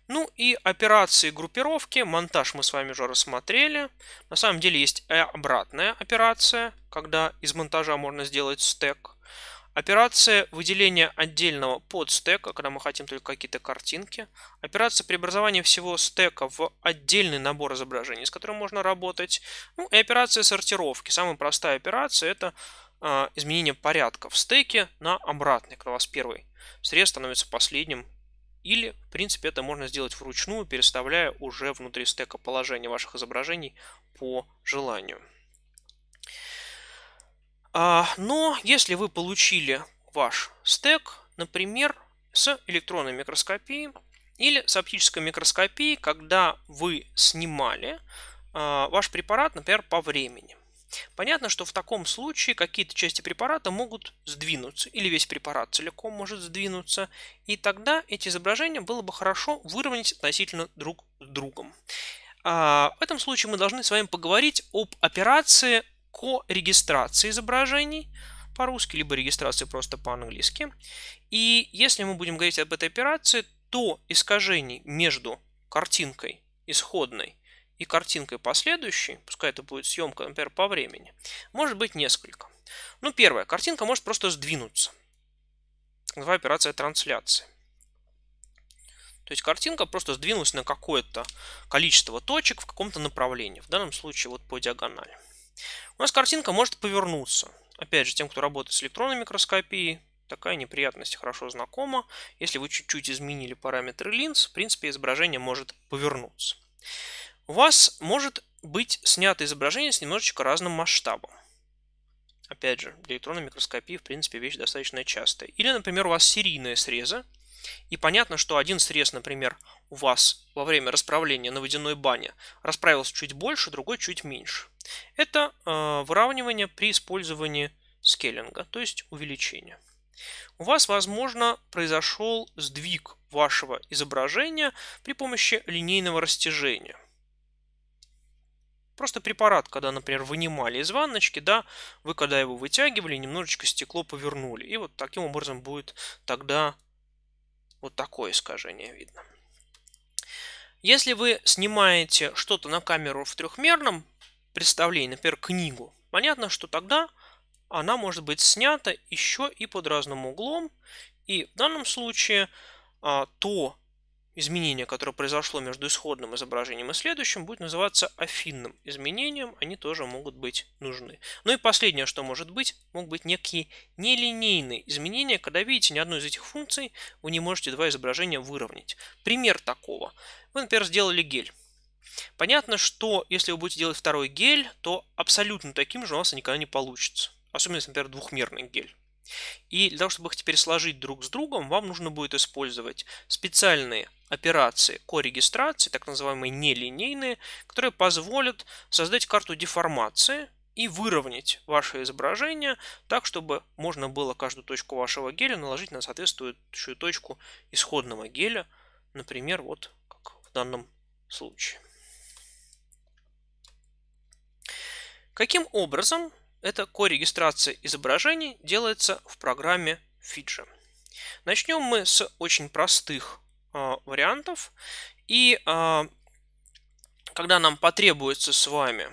Ну и операции группировки, монтаж мы с вами уже рассмотрели. На самом деле есть обратная операция, когда из монтажа можно сделать стек. Операция выделения отдельного подстека, когда мы хотим только какие-то картинки. Операция преобразования всего стека в отдельный набор изображений, с которым можно работать. Ну и операция сортировки. Самая простая операция это э, изменение порядка в стеке на обратный, когда у вас первый срез становится последним. Или, в принципе, это можно сделать вручную, переставляя уже внутри стека положение ваших изображений по желанию. А, но если вы получили ваш стек, например, с электронной микроскопией или с оптической микроскопией, когда вы снимали а, ваш препарат, например, по времени. Понятно, что в таком случае какие-то части препарата могут сдвинуться, или весь препарат целиком может сдвинуться, и тогда эти изображения было бы хорошо выровнять относительно друг с другом. А, в этом случае мы должны с вами поговорить об операции ко-регистрации изображений по-русски, либо регистрации просто по-английски. И если мы будем говорить об этой операции, то искажений между картинкой исходной и картинкой последующей, пускай это будет съемка, например, по времени, может быть несколько. Ну, первое, картинка может просто сдвинуться. Так операция трансляции. То есть картинка просто сдвинулась на какое-то количество точек в каком-то направлении, в данном случае вот по диагонали. У нас картинка может повернуться. Опять же, тем, кто работает с электронной микроскопией, такая неприятность хорошо знакома. Если вы чуть-чуть изменили параметры линз, в принципе, изображение может повернуться. У вас может быть снято изображение с немножечко разным масштабом. Опять же, для электронной микроскопии, в принципе, вещь достаточно частая. Или, например, у вас серийные срезы, и понятно, что один срез, например, у вас во время расправления на водяной бане расправился чуть больше, другой чуть меньше. Это э, выравнивание при использовании скеллинга, то есть увеличение. У вас, возможно, произошел сдвиг вашего изображения при помощи линейного растяжения. Просто препарат, когда, например, вынимали из ванночки, да, вы когда его вытягивали, немножечко стекло повернули. И вот таким образом будет тогда вот такое искажение видно. Если вы снимаете что-то на камеру в трехмерном представлении, например, книгу, понятно, что тогда она может быть снята еще и под разным углом. И в данном случае а, то, изменение, которое произошло между исходным изображением и следующим, будет называться афинным изменением. Они тоже могут быть нужны. Ну и последнее, что может быть, могут быть некие нелинейные изменения, когда видите ни одну из этих функций, вы не можете два изображения выровнять. Пример такого. Вы, например, сделали гель. Понятно, что если вы будете делать второй гель, то абсолютно таким же у вас никогда не получится. Особенно, если, например, двухмерный гель. И для того, чтобы их теперь сложить друг с другом, вам нужно будет использовать специальные операции коррегистрации, так называемые нелинейные, которые позволят создать карту деформации и выровнять ваше изображение так, чтобы можно было каждую точку вашего геля наложить на соответствующую точку исходного геля, например, вот как в данном случае. Каким образом эта коррегистрация изображений делается в программе Fiji? Начнем мы с очень простых а, вариантов. И а, когда нам потребуется с вами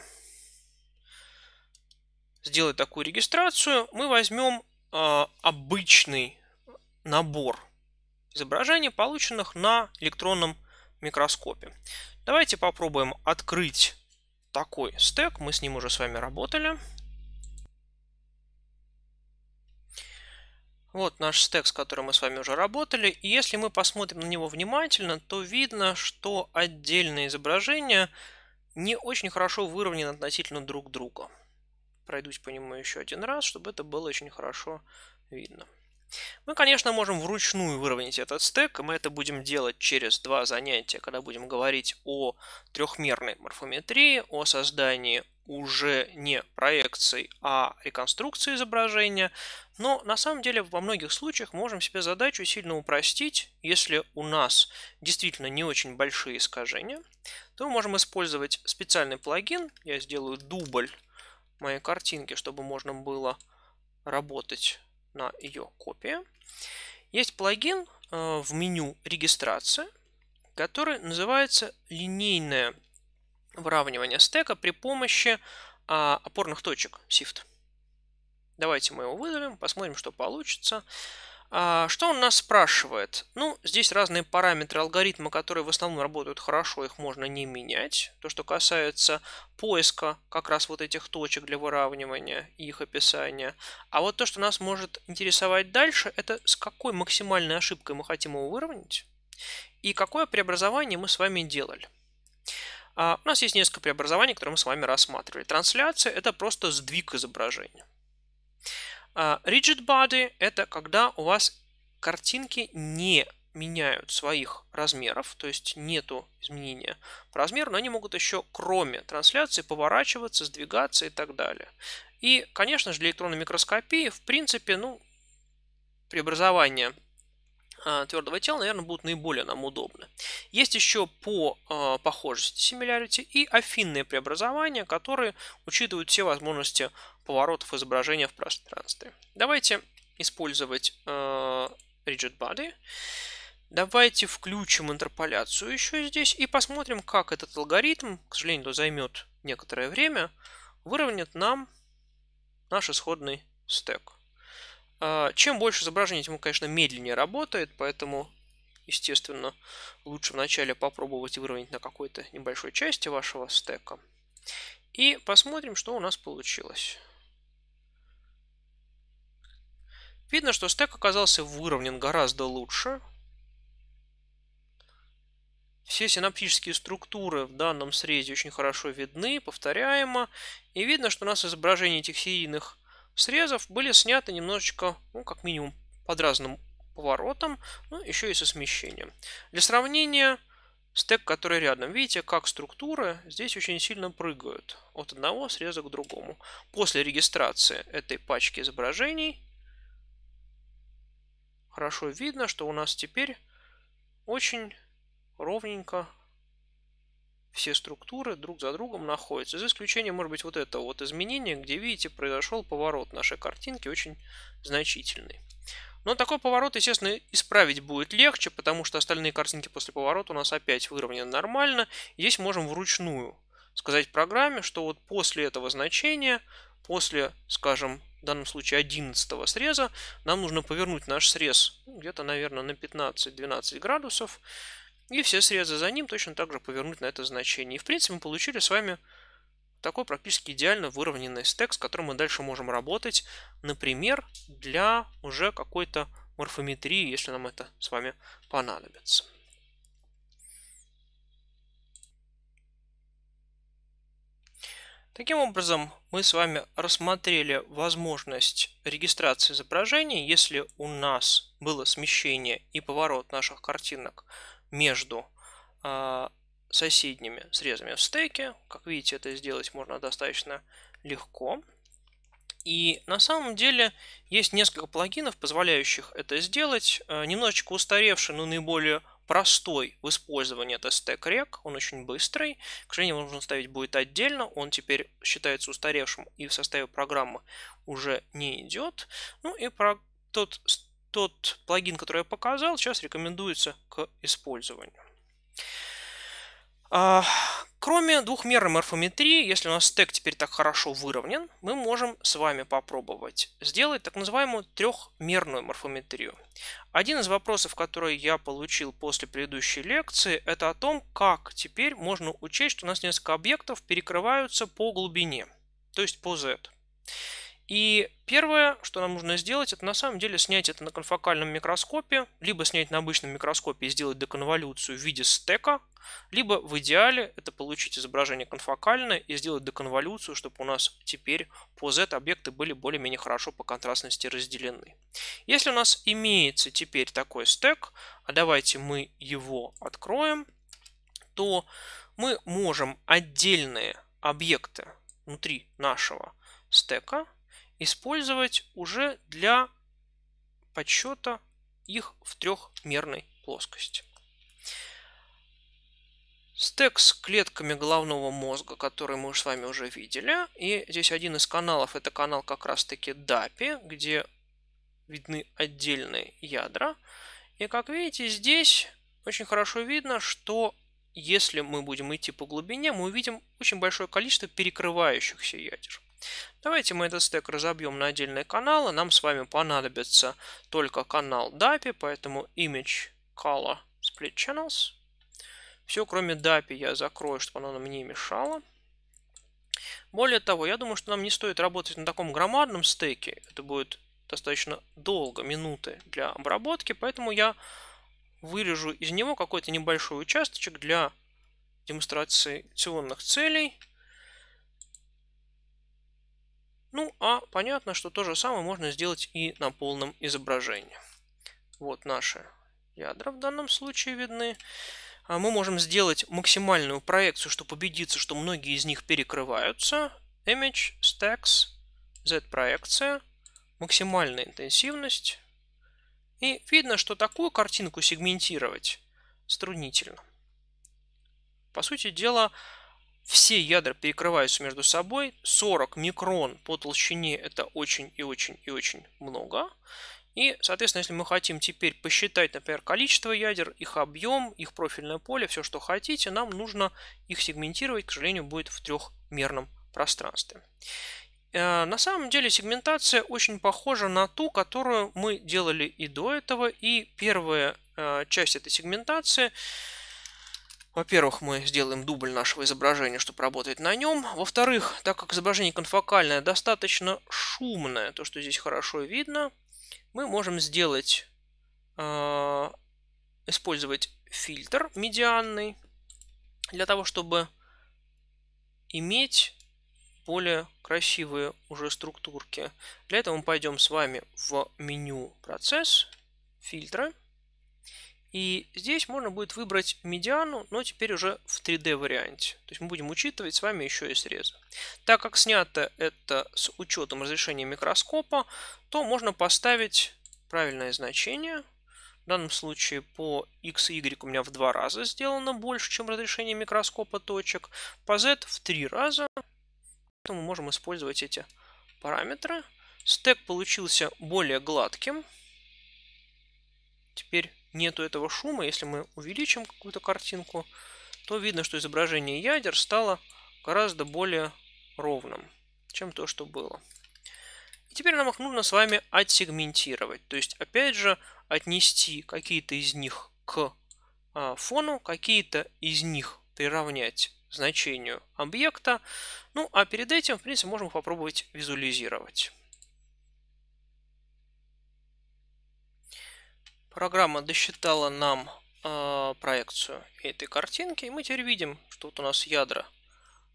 сделать такую регистрацию, мы возьмем а, обычный набор изображений, полученных на электронном микроскопе. Давайте попробуем открыть такой стек. Мы с ним уже с вами работали. Вот наш стек, с которым мы с вами уже работали. И если мы посмотрим на него внимательно, то видно, что отдельные изображения не очень хорошо выровнены относительно друг друга. Пройдусь по нему еще один раз, чтобы это было очень хорошо видно. Мы, конечно, можем вручную выровнять этот стек, и мы это будем делать через два занятия, когда будем говорить о трехмерной морфометрии, о создании уже не проекций, а реконструкции изображения. Но на самом деле во многих случаях можем себе задачу сильно упростить. Если у нас действительно не очень большие искажения, то мы можем использовать специальный плагин. Я сделаю дубль моей картинки, чтобы можно было работать на ее копия. Есть плагин э, в меню регистрации, который называется линейное выравнивание стека при помощи а, опорных точек Shift. Давайте мы его вызовем, посмотрим, что получится. А, что он нас спрашивает? Ну, здесь разные параметры алгоритма, которые в основном работают хорошо, их можно не менять. То, что касается поиска как раз вот этих точек для выравнивания и их описания. А вот то, что нас может интересовать дальше, это с какой максимальной ошибкой мы хотим его выровнять и какое преобразование мы с вами делали. А, у нас есть несколько преобразований, которые мы с вами рассматривали. Трансляция – это просто сдвиг изображения. А, rigid body – это когда у вас картинки не меняют своих размеров, то есть нету изменения по размеру, но они могут еще кроме трансляции поворачиваться, сдвигаться и так далее. И, конечно же, для электронной микроскопии, в принципе, ну, преобразование а, твердого тела, наверное, будут наиболее нам удобны. Есть еще по э, похожести similarity и афинные преобразования, которые учитывают все возможности поворотов изображения в пространстве. Давайте использовать э, Rigid Body. Давайте включим интерполяцию еще здесь и посмотрим, как этот алгоритм, к сожалению, это займет некоторое время, выровняет нам наш исходный стек. Э, чем больше изображение, тем, конечно, медленнее работает, поэтому, естественно, лучше вначале попробовать выровнять на какой-то небольшой части вашего стека. И посмотрим, что у нас получилось. Видно, что стек оказался выровнен гораздо лучше. Все синаптические структуры в данном срезе очень хорошо видны, повторяемо. И видно, что у нас изображения этих серийных срезов были сняты немножечко, ну, как минимум, под разным поворотом, ну, еще и со смещением. Для сравнения, стек, который рядом. Видите, как структуры здесь очень сильно прыгают от одного среза к другому. После регистрации этой пачки изображений хорошо видно, что у нас теперь очень ровненько все структуры друг за другом находятся. За исключением, может быть, вот этого вот изменения, где, видите, произошел поворот нашей картинки очень значительный. Но такой поворот, естественно, исправить будет легче, потому что остальные картинки после поворота у нас опять выровнены нормально. Здесь можем вручную сказать программе, что вот после этого значения, после, скажем, в данном случае 11 среза, нам нужно повернуть наш срез где-то, наверное, на 15-12 градусов. И все срезы за ним точно так же повернуть на это значение. И, в принципе, мы получили с вами такой практически идеально выровненный стек, с которым мы дальше можем работать, например, для уже какой-то морфометрии, если нам это с вами понадобится. Таким образом, мы с вами рассмотрели возможность регистрации изображений, если у нас было смещение и поворот наших картинок между э, соседними срезами в стеке. Как видите, это сделать можно достаточно легко. И на самом деле есть несколько плагинов, позволяющих это сделать. Э, немножечко устаревший, но наиболее простой в использовании это стек рек, он очень быстрый. К сожалению, нужно ставить будет отдельно, он теперь считается устаревшим и в составе программы уже не идет. Ну и про тот, тот плагин, который я показал, сейчас рекомендуется к использованию. А, кроме двухмерной морфометрии, если у нас стек теперь так хорошо выровнен, мы можем с вами попробовать сделать так называемую трехмерную морфометрию. Один из вопросов, который я получил после предыдущей лекции, это о том, как теперь можно учесть, что у нас несколько объектов перекрываются по глубине, то есть по z. И первое, что нам нужно сделать, это на самом деле снять это на конфокальном микроскопе, либо снять на обычном микроскопе и сделать деконволюцию в виде стека, либо в идеале это получить изображение конфокальное и сделать деконволюцию, чтобы у нас теперь по Z объекты были более-менее хорошо по контрастности разделены. Если у нас имеется теперь такой стек, а давайте мы его откроем, то мы можем отдельные объекты внутри нашего стека – использовать уже для подсчета их в трехмерной плоскости. Стек с клетками головного мозга, который мы с вами уже видели. И здесь один из каналов, это канал как раз-таки DAPI, а где видны отдельные ядра. И как видите, здесь очень хорошо видно, что если мы будем идти по глубине, мы увидим очень большое количество перекрывающихся ядер. Давайте мы этот стек разобьем на отдельные каналы. Нам с вами понадобится только канал DAPI, поэтому image color split channels. Все, кроме DAPI, я закрою, чтобы оно нам не мешало. Более того, я думаю, что нам не стоит работать на таком громадном стеке. Это будет достаточно долго, минуты для обработки, поэтому я вырежу из него какой-то небольшой участочек для демонстрационных целей. Ну, а понятно, что то же самое можно сделать и на полном изображении. Вот наши ядра в данном случае видны. А мы можем сделать максимальную проекцию, чтобы убедиться, что многие из них перекрываются. Image, Stacks, Z-проекция, максимальная интенсивность. И видно, что такую картинку сегментировать затруднительно. По сути дела, все ядра перекрываются между собой. 40 микрон по толщине это очень и очень и очень много. И, соответственно, если мы хотим теперь посчитать, например, количество ядер, их объем, их профильное поле, все, что хотите, нам нужно их сегментировать, к сожалению, будет в трехмерном пространстве. Э, на самом деле сегментация очень похожа на ту, которую мы делали и до этого, и первая э, часть этой сегментации – во-первых, мы сделаем дубль нашего изображения, чтобы работать на нем. Во-вторых, так как изображение конфокальное достаточно шумное, то, что здесь хорошо видно, мы можем сделать, э, использовать фильтр медианный для того, чтобы иметь более красивые уже структурки. Для этого мы пойдем с вами в меню «Процесс», «Фильтры», и здесь можно будет выбрать медиану, но теперь уже в 3D варианте. То есть мы будем учитывать с вами еще и срезы. Так как снято это с учетом разрешения микроскопа, то можно поставить правильное значение. В данном случае по x и y у меня в два раза сделано больше, чем разрешение микроскопа точек. По z в три раза. Поэтому мы можем использовать эти параметры. Стек получился более гладким. Теперь нету этого шума, если мы увеличим какую-то картинку, то видно, что изображение ядер стало гораздо более ровным, чем то, что было. И теперь нам их нужно с вами отсегментировать. То есть, опять же, отнести какие-то из них к а, фону, какие-то из них приравнять значению объекта. Ну, а перед этим, в принципе, можем попробовать визуализировать. Программа досчитала нам э, проекцию этой картинки. И мы теперь видим, что вот у нас ядра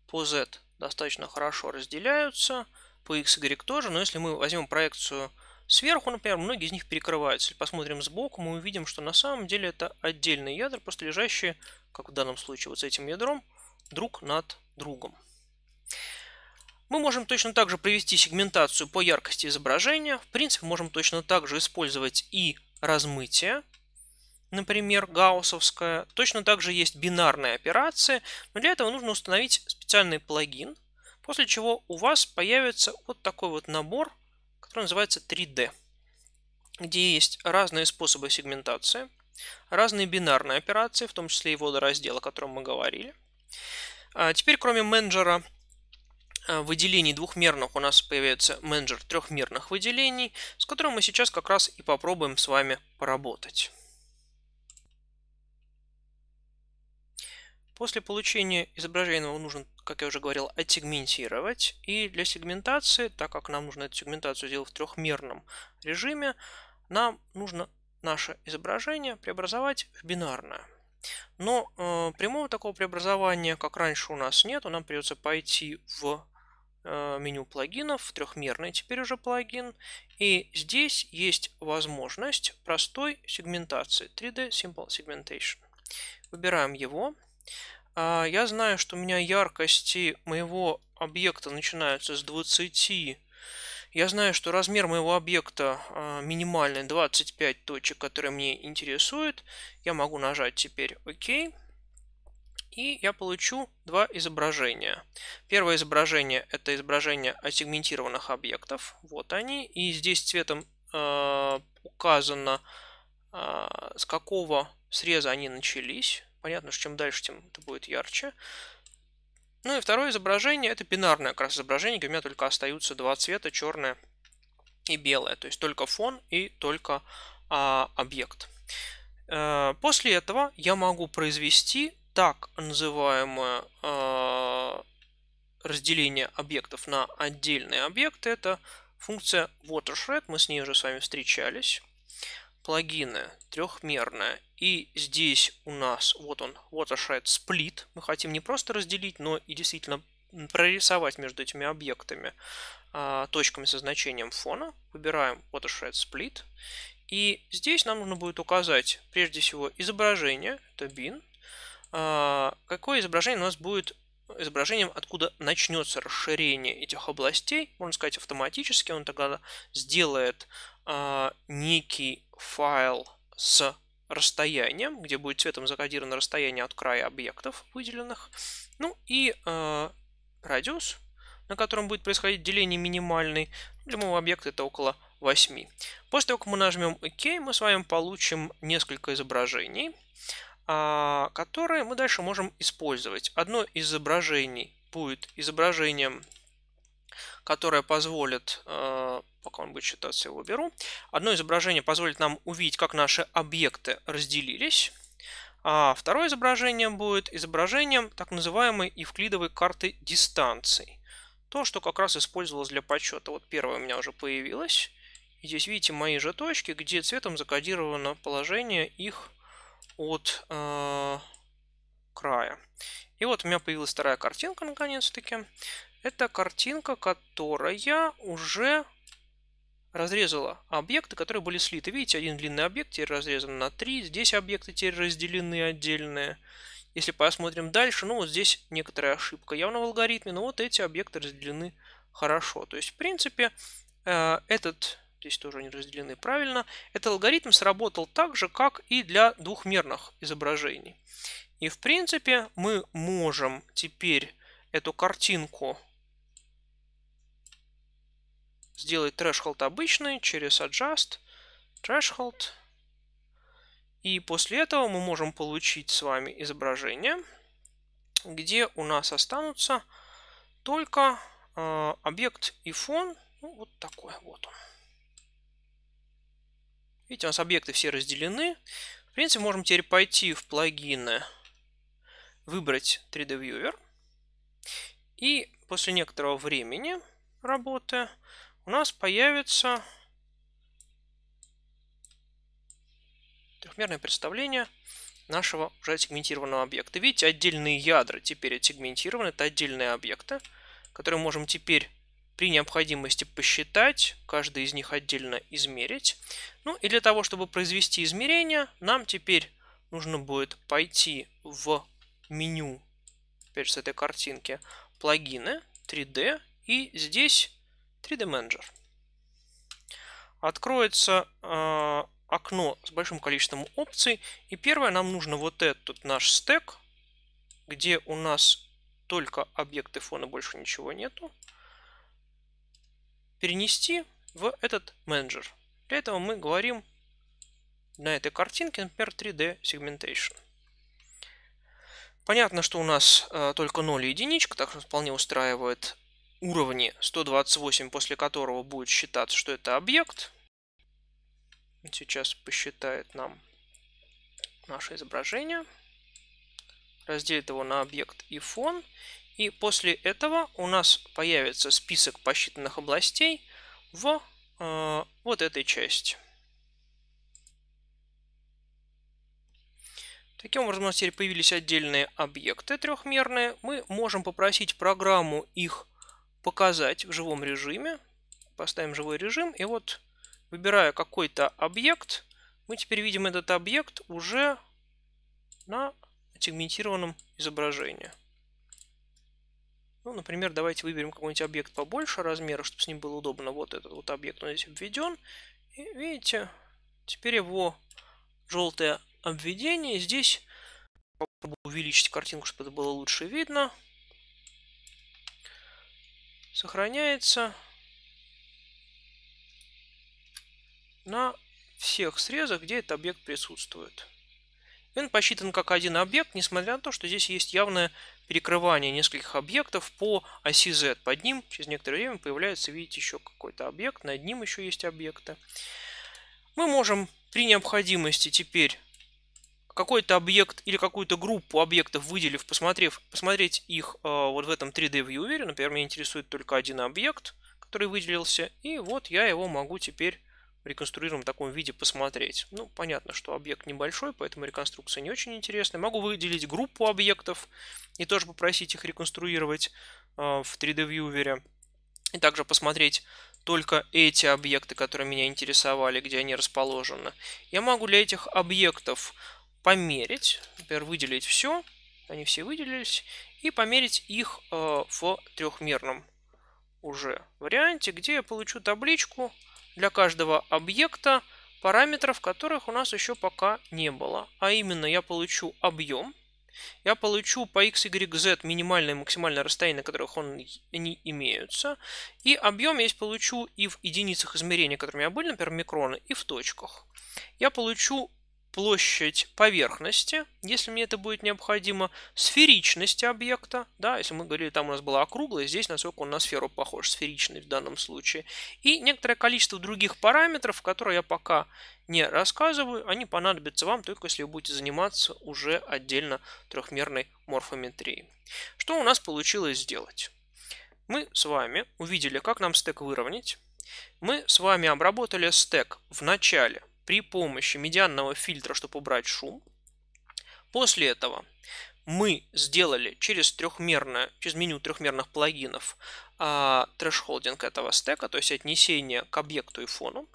по Z достаточно хорошо разделяются. По X, Y тоже. Но если мы возьмем проекцию сверху, например, многие из них перекрываются. Если посмотрим сбоку, мы увидим, что на самом деле это отдельные ядра, просто лежащие, как в данном случае вот с этим ядром, друг над другом. Мы можем точно так же провести сегментацию по яркости изображения. В принципе, можем точно так же использовать и размытие, например, гауссовское. Точно так же есть бинарные операции, но для этого нужно установить специальный плагин, после чего у вас появится вот такой вот набор, который называется 3D, где есть разные способы сегментации, разные бинарные операции, в том числе и водораздел, о котором мы говорили. А теперь, кроме менеджера Э, выделений двухмерных у нас появится менеджер трехмерных выделений, с которым мы сейчас как раз и попробуем с вами поработать. После получения изображения его нужно, как я уже говорил, отсегментировать. И для сегментации, так как нам нужно эту сегментацию сделать в трехмерном режиме, нам нужно наше изображение преобразовать в бинарное. Но э, прямого такого преобразования, как раньше у нас нет, нам придется пойти в Э, меню плагинов, трехмерный теперь уже плагин. И здесь есть возможность простой сегментации 3D Simple Segmentation. Выбираем его. А, я знаю, что у меня яркости моего объекта начинаются с 20. Я знаю, что размер моего объекта э, минимальный 25 точек, которые мне интересуют. Я могу нажать теперь ОК. OK и я получу два изображения. Первое изображение – это изображение отсегментированных объектов. Вот они. И здесь цветом э, указано, э, с какого среза они начались. Понятно, что чем дальше, тем это будет ярче. Ну и второе изображение – это бинарное как раз изображение, где у меня только остаются два цвета – черное и белое. То есть только фон и только а, э, объект. После этого я могу произвести так называемое э, разделение объектов на отдельные объекты. Это функция watershed. Мы с ней уже с вами встречались. Плагины трехмерная. И здесь у нас вот он watershed split. Мы хотим не просто разделить, но и действительно прорисовать между этими объектами э, точками со значением фона. Выбираем watershed split. И здесь нам нужно будет указать прежде всего изображение, это bin, а, какое изображение у нас будет изображением, откуда начнется расширение этих областей, можно сказать, автоматически он тогда сделает а, некий файл с расстоянием, где будет цветом закодировано расстояние от края объектов выделенных, ну и а, радиус, на котором будет происходить деление минимальный, для моего объекта это около 8. После того, как мы нажмем ОК, OK, мы с вами получим несколько изображений. А, которые мы дальше можем использовать. Одно из изображений будет изображением, которое позволит, а, пока он будет считаться, я его беру, одно изображение позволит нам увидеть, как наши объекты разделились. А второе изображение будет изображением так называемой евклидовой карты дистанций. То, что как раз использовалось для подсчета. Вот первое у меня уже появилось. И здесь видите мои же точки, где цветом закодировано положение их от э, края. И вот у меня появилась вторая картинка наконец-таки. Это картинка, которая уже разрезала объекты, которые были слиты. Видите, один длинный объект теперь разрезан на три. Здесь объекты теперь разделены отдельные. Если посмотрим дальше, ну вот здесь некоторая ошибка явно в алгоритме, но вот эти объекты разделены хорошо. То есть, в принципе, э, этот Здесь тоже они разделены правильно. Этот алгоритм сработал так же, как и для двухмерных изображений. И в принципе мы можем теперь эту картинку сделать threshold обычный через adjust threshold. И после этого мы можем получить с вами изображение, где у нас останутся только э, объект и фон. Ну, вот такой вот он. Видите, у нас объекты все разделены. В принципе, можем теперь пойти в плагины, выбрать 3D Viewer. И после некоторого времени работы у нас появится трехмерное представление нашего уже сегментированного объекта. Видите, отдельные ядра теперь отсегментированы, это отдельные объекты, которые можем теперь при необходимости посчитать, каждый из них отдельно измерить. Ну и для того, чтобы произвести измерение, нам теперь нужно будет пойти в меню, опять же с этой картинки, плагины 3D и здесь 3D manager Откроется э, окно с большим количеством опций. И первое, нам нужно вот этот наш стек, где у нас только объекты фона, больше ничего нету перенести в этот менеджер. Для этого мы говорим на этой картинке, например, 3D Segmentation. Понятно, что у нас э, только 0 и единичка, так что вполне устраивает уровни 128, после которого будет считаться, что это объект. Сейчас посчитает нам наше изображение. Разделит его на объект и фон. И после этого у нас появится список посчитанных областей в э, вот этой части. Таким образом, у нас теперь появились отдельные объекты трехмерные. Мы можем попросить программу их показать в живом режиме. Поставим живой режим. И вот, выбирая какой-то объект, мы теперь видим этот объект уже на сегментированном изображении. Ну, например, давайте выберем какой-нибудь объект побольше размера, чтобы с ним было удобно. Вот этот вот объект он здесь обведен. И видите, теперь его желтое обведение. Здесь попробую увеличить картинку, чтобы это было лучше видно. Сохраняется на всех срезах, где этот объект присутствует. И он посчитан как один объект, несмотря на то, что здесь есть явное перекрывание нескольких объектов по оси Z. Под ним через некоторое время появляется, видите, еще какой-то объект, над ним еще есть объекты. Мы можем при необходимости теперь какой-то объект или какую-то группу объектов выделив, посмотрев, посмотреть их э, вот в этом 3D viewer. Например, меня интересует только один объект, который выделился, и вот я его могу теперь реконструируемом таком виде посмотреть. Ну, понятно, что объект небольшой, поэтому реконструкция не очень интересная. Могу выделить группу объектов и тоже попросить их реконструировать э, в 3D Viewer. И также посмотреть только эти объекты, которые меня интересовали, где они расположены. Я могу для этих объектов померить, например, выделить все, они все выделились, и померить их э, в трехмерном уже варианте, где я получу табличку, для каждого объекта параметров, которых у нас еще пока не было. А именно я получу объем, я получу по x, y, z минимальное и максимальное расстояние, на которых он, они имеются. И объем я здесь получу и в единицах измерения, которыми я были, например, микроны, и в точках. Я получу площадь поверхности, если мне это будет необходимо, сферичность объекта, да, если мы говорили, там у нас была округлая, здесь насколько он на сферу похож, сферичный в данном случае, и некоторое количество других параметров, которые я пока не рассказываю, они понадобятся вам только если вы будете заниматься уже отдельно трехмерной морфометрией. Что у нас получилось сделать? Мы с вами увидели, как нам стек выровнять, мы с вами обработали стек в начале – при помощи медианного фильтра, чтобы убрать шум. После этого мы сделали через трехмерное, через меню трехмерных плагинов а, трэш-холдинг этого стека, то есть отнесение к объекту и фону.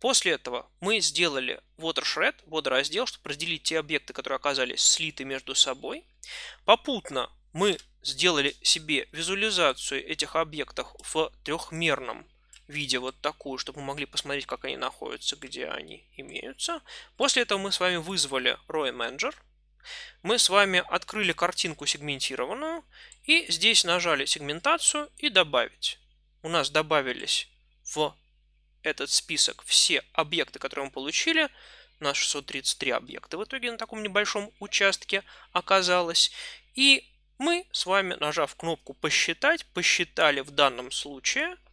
После этого мы сделали watershed, водораздел, чтобы разделить те объекты, которые оказались слиты между собой. Попутно мы сделали себе визуализацию этих объектов в трехмерном виде вот такую, чтобы мы могли посмотреть, как они находятся, где они имеются. После этого мы с вами вызвали Roy Manager. Мы с вами открыли картинку сегментированную и здесь нажали сегментацию и добавить. У нас добавились в этот список все объекты, которые мы получили. У нас 633 объекта в итоге на таком небольшом участке оказалось. И мы с вами, нажав кнопку «Посчитать», посчитали в данном случае –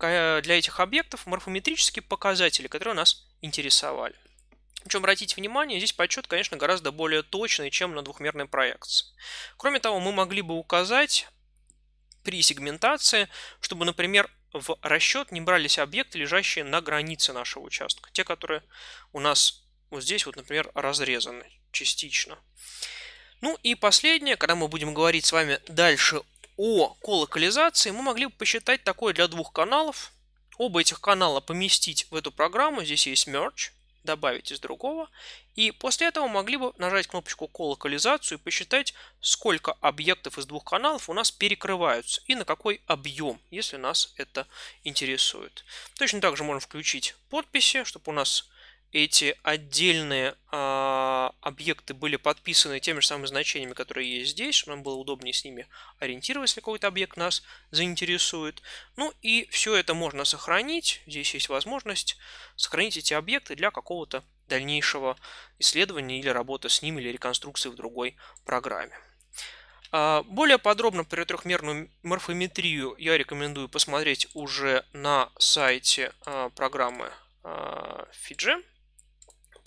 для этих объектов морфометрические показатели, которые нас интересовали. Причем, обратите внимание, здесь подсчет, конечно, гораздо более точный, чем на двухмерной проекции. Кроме того, мы могли бы указать при сегментации, чтобы, например, в расчет не брались объекты, лежащие на границе нашего участка. Те, которые у нас вот здесь, вот, например, разрезаны частично. Ну и последнее, когда мы будем говорить с вами дальше о колокализации мы могли бы посчитать такое для двух каналов. Оба этих канала поместить в эту программу. Здесь есть merge, добавить из другого. И после этого могли бы нажать кнопочку колокализацию и посчитать, сколько объектов из двух каналов у нас перекрываются и на какой объем, если нас это интересует. Точно так же можно включить подписи, чтобы у нас эти отдельные э, объекты были подписаны теми же самыми значениями, которые есть здесь, нам было удобнее с ними ориентироваться, если какой-то объект нас заинтересует. Ну и все это можно сохранить. Здесь есть возможность сохранить эти объекты для какого-то дальнейшего исследования или работы с ними, или реконструкции в другой программе. А, более подробно про трехмерную морфометрию я рекомендую посмотреть уже на сайте а, программы Fiji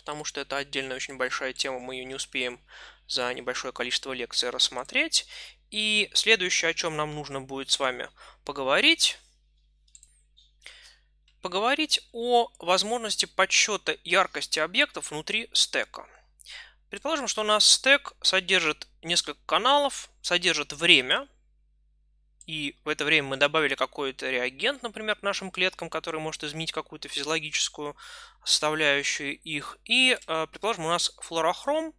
потому что это отдельная очень большая тема, мы ее не успеем за небольшое количество лекций рассмотреть. И следующее, о чем нам нужно будет с вами поговорить, поговорить о возможности подсчета яркости объектов внутри стека. Предположим, что у нас стек содержит несколько каналов, содержит время, и в это время мы добавили какой-то реагент, например, к нашим клеткам, который может изменить какую-то физиологическую составляющую их. И, э, предположим, у нас флорохром,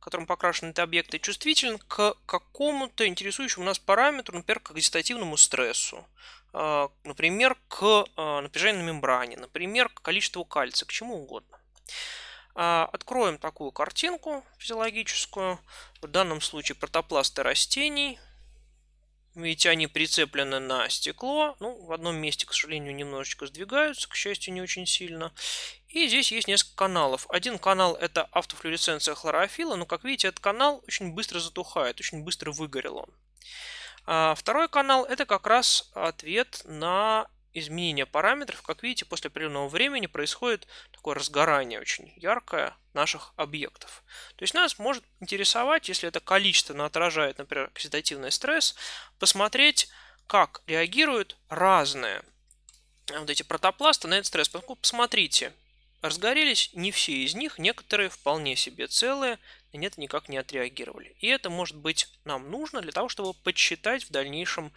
которым покрашены эти объекты, чувствителен к какому-то интересующему нас параметру, например, к вегетативному стрессу, э, например, к э, напряжению на мембране, например, к количеству кальция, к чему угодно. Откроем такую картинку физиологическую, в данном случае протопласты растений – Видите, они прицеплены на стекло. Ну, в одном месте, к сожалению, немножечко сдвигаются, к счастью, не очень сильно. И здесь есть несколько каналов. Один канал это автофлюоресценция хлорофила, но, как видите, этот канал очень быстро затухает, очень быстро выгорел он. А второй канал это как раз ответ на изменения параметров, как видите, после определенного времени происходит такое разгорание очень яркое наших объектов. То есть нас может интересовать, если это количественно отражает, например, оксидативный стресс, посмотреть, как реагируют разные э, вот эти протопласты на этот стресс. посмотрите, разгорелись не все из них, некоторые вполне себе целые, и нет, никак не отреагировали. И это, может быть, нам нужно для того, чтобы подсчитать в дальнейшем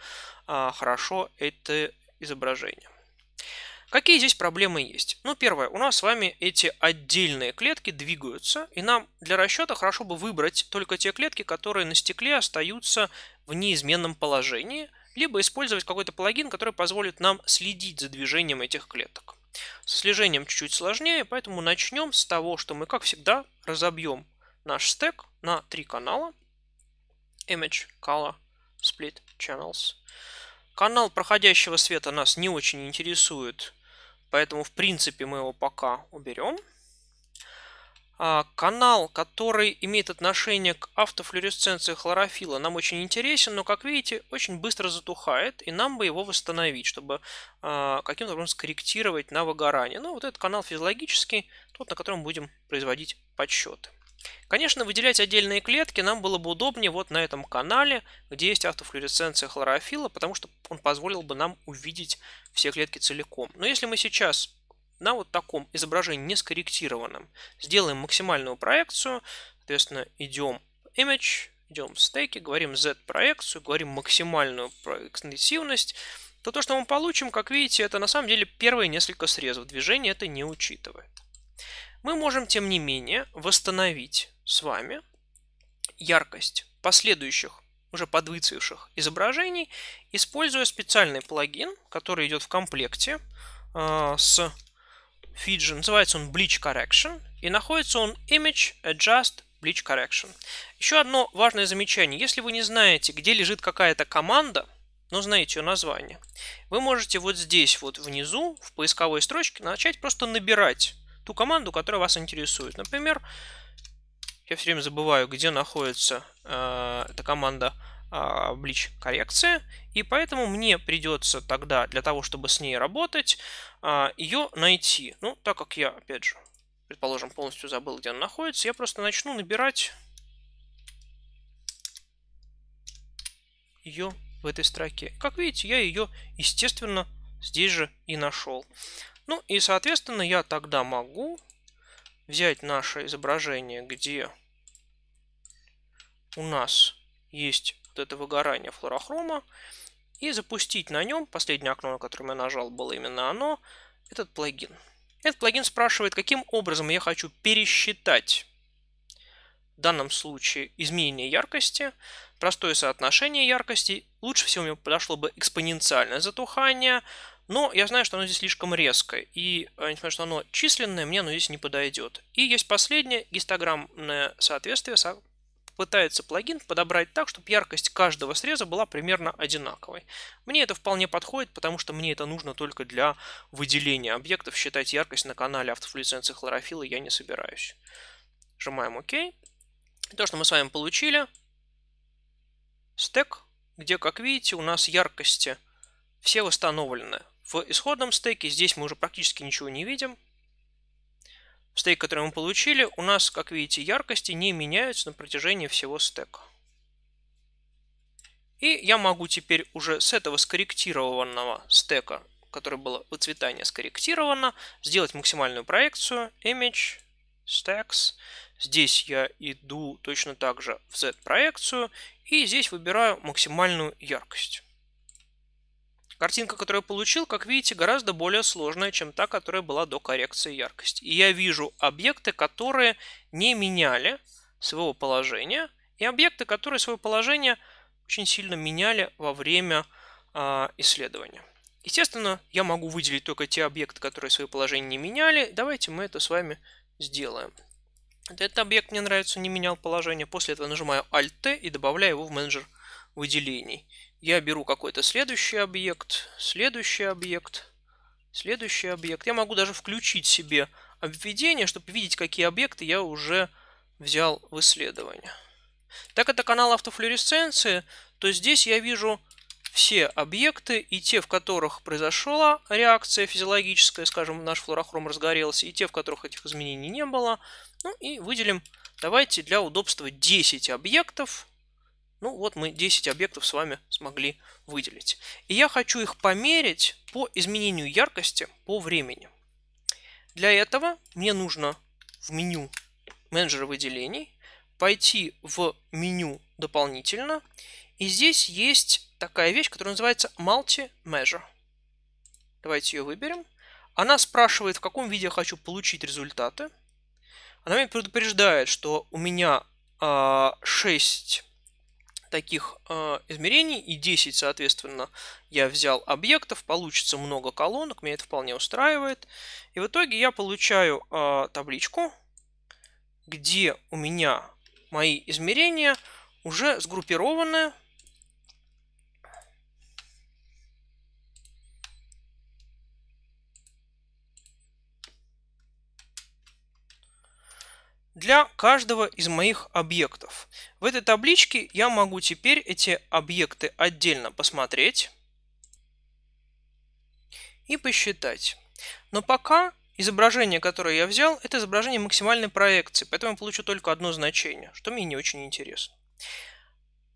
а, хорошо это, изображения. Какие здесь проблемы есть? Ну, первое, у нас с вами эти отдельные клетки двигаются, и нам для расчета хорошо бы выбрать только те клетки, которые на стекле остаются в неизменном положении, либо использовать какой-то плагин, который позволит нам следить за движением этих клеток. Со слежением чуть-чуть сложнее, поэтому начнем с того, что мы, как всегда, разобьем наш стек на три канала. Image, Color, Split, Channels. Канал проходящего света нас не очень интересует, поэтому в принципе мы его пока уберем. А, канал, который имеет отношение к автофлюоресценции хлорофила, нам очень интересен, но, как видите, очень быстро затухает, и нам бы его восстановить, чтобы а, каким-то образом скорректировать на выгорание. Ну, вот этот канал физиологический, тот, на котором будем производить подсчеты. Конечно, выделять отдельные клетки нам было бы удобнее вот на этом канале, где есть автофлюоресценция хлорофила, потому что он позволил бы нам увидеть все клетки целиком. Но если мы сейчас на вот таком изображении не скорректированном сделаем максимальную проекцию, соответственно, идем image, идем в стейки, говорим z-проекцию, говорим максимальную экстенсивность, то то, что мы получим, как видите, это на самом деле первые несколько срезов движения, это не учитывает. Мы можем, тем не менее, восстановить с вами яркость последующих уже подвыцвевших изображений, используя специальный плагин, который идет в комплекте э, с фиджи. Называется он Bleach Correction. И находится он Image Adjust Bleach Correction. Еще одно важное замечание. Если вы не знаете, где лежит какая-то команда, но знаете ее название, вы можете вот здесь вот внизу в поисковой строчке начать просто набирать ту команду, которая вас интересует. Например, я все время забываю, где находится э, эта команда а, Блич э, коррекция, и поэтому мне придется тогда для того, чтобы с ней работать, э, а, ее найти. Ну, так как я, опять же, предположим, полностью забыл, где она находится, я просто начну набирать ее в этой строке. Как видите, я ее, естественно, здесь же и нашел. Ну и, соответственно, я тогда могу взять наше изображение, где у нас есть вот это выгорание флорохрома, и запустить на нем, последнее окно, на которое я нажал, было именно оно, этот плагин. Этот плагин спрашивает, каким образом я хочу пересчитать в данном случае изменение яркости, простое соотношение яркости. Лучше всего мне подошло бы экспоненциальное затухание, но я знаю, что оно здесь слишком резкое и, э, несмотря на что оно численное, мне оно здесь не подойдет. И есть последнее гистограммное соответствие. Пытается плагин подобрать так, чтобы яркость каждого среза была примерно одинаковой. Мне это вполне подходит, потому что мне это нужно только для выделения объектов. Считать яркость на канале автофлюоресценции хлорофилла я не собираюсь. Нажимаем ОК. То, что мы с вами получили, стек, где, как видите, у нас яркости все восстановлены. В исходном стейке здесь мы уже практически ничего не видим. Стейк, который мы получили, у нас, как видите, яркости не меняются на протяжении всего стека. И я могу теперь уже с этого скорректированного стека, который было выцветание скорректировано, сделать максимальную проекцию image stacks. Здесь я иду точно так же в Z-проекцию и здесь выбираю максимальную яркость. Картинка, которую я получил, как видите, гораздо более сложная, чем та, которая была до коррекции яркости. И я вижу объекты, которые не меняли своего положения, и объекты, которые свое положение очень сильно меняли во время э, исследования. Естественно, я могу выделить только те объекты, которые свое положение не меняли. Давайте мы это с вами сделаем. Этот объект мне нравится, не менял положение. После этого нажимаю Alt-T и добавляю его в менеджер выделений. Я беру какой-то следующий объект, следующий объект, следующий объект. Я могу даже включить себе обведение, чтобы видеть, какие объекты я уже взял в исследование. Так это канал автофлюоресценции, то здесь я вижу все объекты и те, в которых произошла реакция физиологическая, скажем, наш флуорохром разгорелся, и те, в которых этих изменений не было. Ну и выделим, давайте для удобства 10 объектов, ну вот мы 10 объектов с вами смогли выделить. И я хочу их померить по изменению яркости по времени. Для этого мне нужно в меню менеджера выделений пойти в меню дополнительно. И здесь есть такая вещь, которая называется Multi-Measure. Давайте ее выберем. Она спрашивает, в каком виде я хочу получить результаты. Она меня предупреждает, что у меня э, а, 6 таких э, измерений и 10, соответственно, я взял объектов, получится много колонок, меня это вполне устраивает. И в итоге я получаю э, табличку, где у меня мои измерения уже сгруппированы для каждого из моих объектов. В этой табличке я могу теперь эти объекты отдельно посмотреть и посчитать. Но пока изображение, которое я взял, это изображение максимальной проекции, поэтому я получу только одно значение, что мне не очень интересно.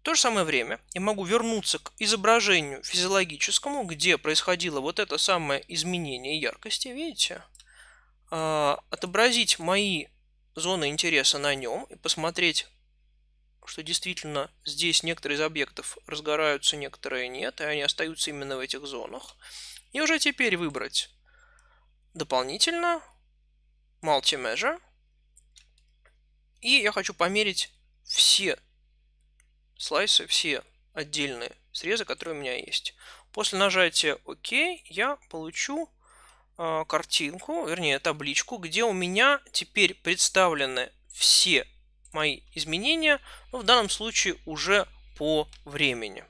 В то же самое время я могу вернуться к изображению физиологическому, где происходило вот это самое изменение яркости, видите? А, отобразить мои зоны интереса на нем и посмотреть, что действительно здесь некоторые из объектов разгораются, некоторые нет, и они остаются именно в этих зонах. И уже теперь выбрать дополнительно Multi-Measure. И я хочу померить все слайсы, все отдельные срезы, которые у меня есть. После нажатия ОК OK я получу а, картинку, вернее табличку, где у меня теперь представлены все мои изменения, но ну, в данном случае уже по времени.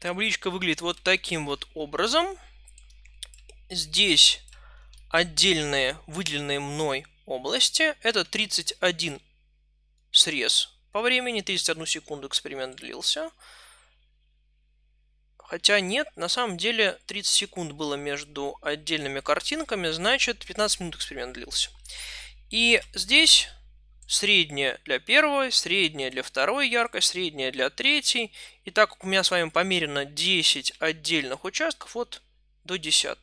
Табличка выглядит вот таким вот образом. Здесь отдельные выделенные мной области. Это 31 срез по времени, 31 секунду эксперимент длился. Хотя нет, на самом деле 30 секунд было между отдельными картинками, значит 15 минут эксперимент длился. И здесь средняя для первой, средняя для второй яркость, средняя для третьей. И так как у меня с вами померено 10 отдельных участков, вот до 10.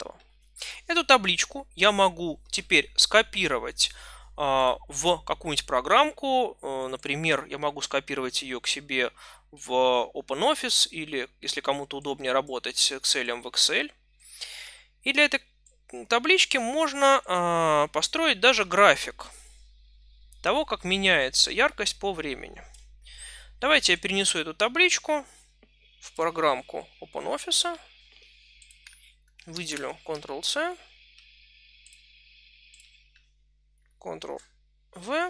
Эту табличку я могу теперь скопировать а, в какую-нибудь программку. Э, например, я могу скопировать ее к себе в OpenOffice или, если кому-то удобнее работать с Excel, в Excel. И для этой таблички можно а, построить даже график того, как меняется яркость по времени. Давайте я перенесу эту табличку в программку OpenOffice. Выделю Ctrl-C, Ctrl-V.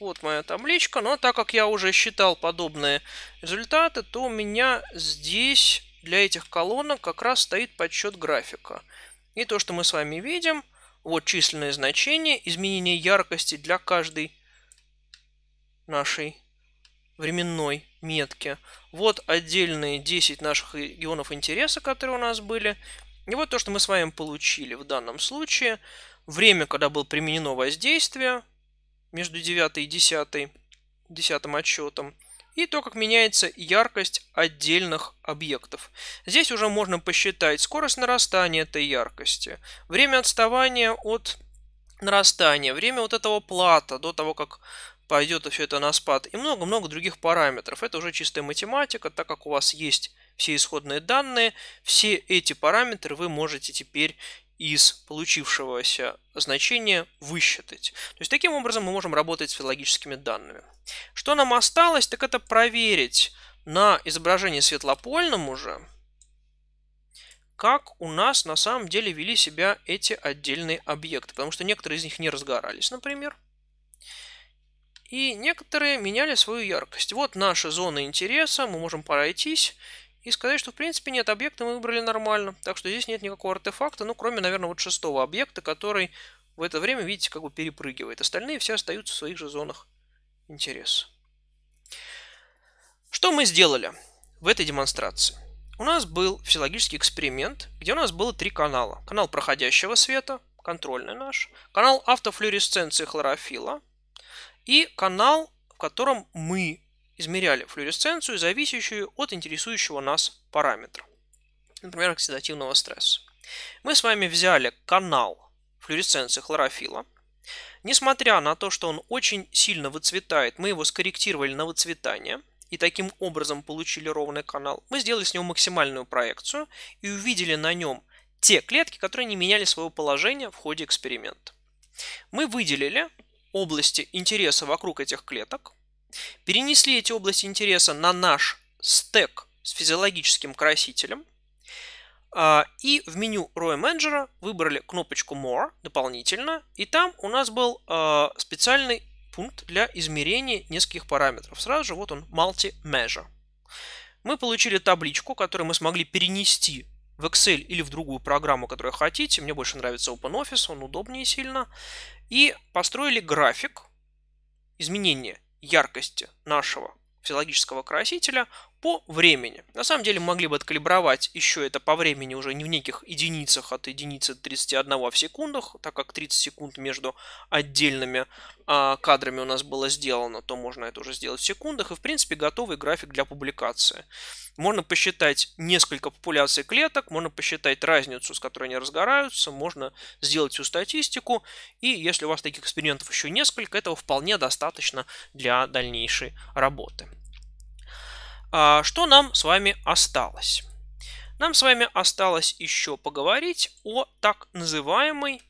Вот моя табличка. Но так как я уже считал подобные результаты, то у меня здесь для этих колонок как раз стоит подсчет графика. И то, что мы с вами видим, вот численные значения, изменение яркости для каждой нашей временной метки. Вот отдельные 10 наших регионов интереса, которые у нас были. И вот то, что мы с вами получили в данном случае. Время, когда было применено воздействие, между 9 и 10, 10 отчетом и то, как меняется яркость отдельных объектов. Здесь уже можно посчитать скорость нарастания этой яркости, время отставания от нарастания, время вот этого плата до того, как пойдет все это на спад и много-много других параметров. Это уже чистая математика, так как у вас есть все исходные данные, все эти параметры вы можете теперь из получившегося значения высчитать. То есть таким образом мы можем работать с филологическими данными. Что нам осталось, так это проверить на изображении светлопольном уже, как у нас на самом деле вели себя эти отдельные объекты, потому что некоторые из них не разгорались, например. И некоторые меняли свою яркость. Вот наши зоны интереса, мы можем пройтись и сказать, что в принципе нет, объекта мы выбрали нормально, так что здесь нет никакого артефакта, ну кроме, наверное, вот шестого объекта, который в это время, видите, как бы перепрыгивает. Остальные все остаются в своих же зонах интереса. Что мы сделали в этой демонстрации? У нас был физиологический эксперимент, где у нас было три канала. Канал проходящего света, контрольный наш, канал автофлюоресценции хлорофила и канал, в котором мы измеряли флюоресценцию, зависящую от интересующего нас параметра, например, оксидативного стресса. Мы с вами взяли канал флюоресценции хлорофила. Несмотря на то, что он очень сильно выцветает, мы его скорректировали на выцветание и таким образом получили ровный канал. Мы сделали с него максимальную проекцию и увидели на нем те клетки, которые не меняли своего положения в ходе эксперимента. Мы выделили области интереса вокруг этих клеток, Перенесли эти области интереса на наш стек с физиологическим красителем. А, и в меню Roy Manager выбрали кнопочку More дополнительно. И там у нас был а, специальный пункт для измерения нескольких параметров. Сразу же вот он, Multi-Measure. Мы получили табличку, которую мы смогли перенести в Excel или в другую программу, которую хотите. Мне больше нравится OpenOffice, он удобнее сильно. И построили график изменения яркости нашего физиологического красителя по времени. На самом деле могли бы откалибровать еще это по времени уже не в неких единицах от единицы 31 в секундах, так как 30 секунд между отдельными а, кадрами у нас было сделано, то можно это уже сделать в секундах. И в принципе готовый график для публикации. Можно посчитать несколько популяций клеток, можно посчитать разницу, с которой они разгораются, можно сделать всю статистику. И если у вас таких экспериментов еще несколько, этого вполне достаточно для дальнейшей работы. А что нам с вами осталось? Нам с вами осталось еще поговорить о так называемой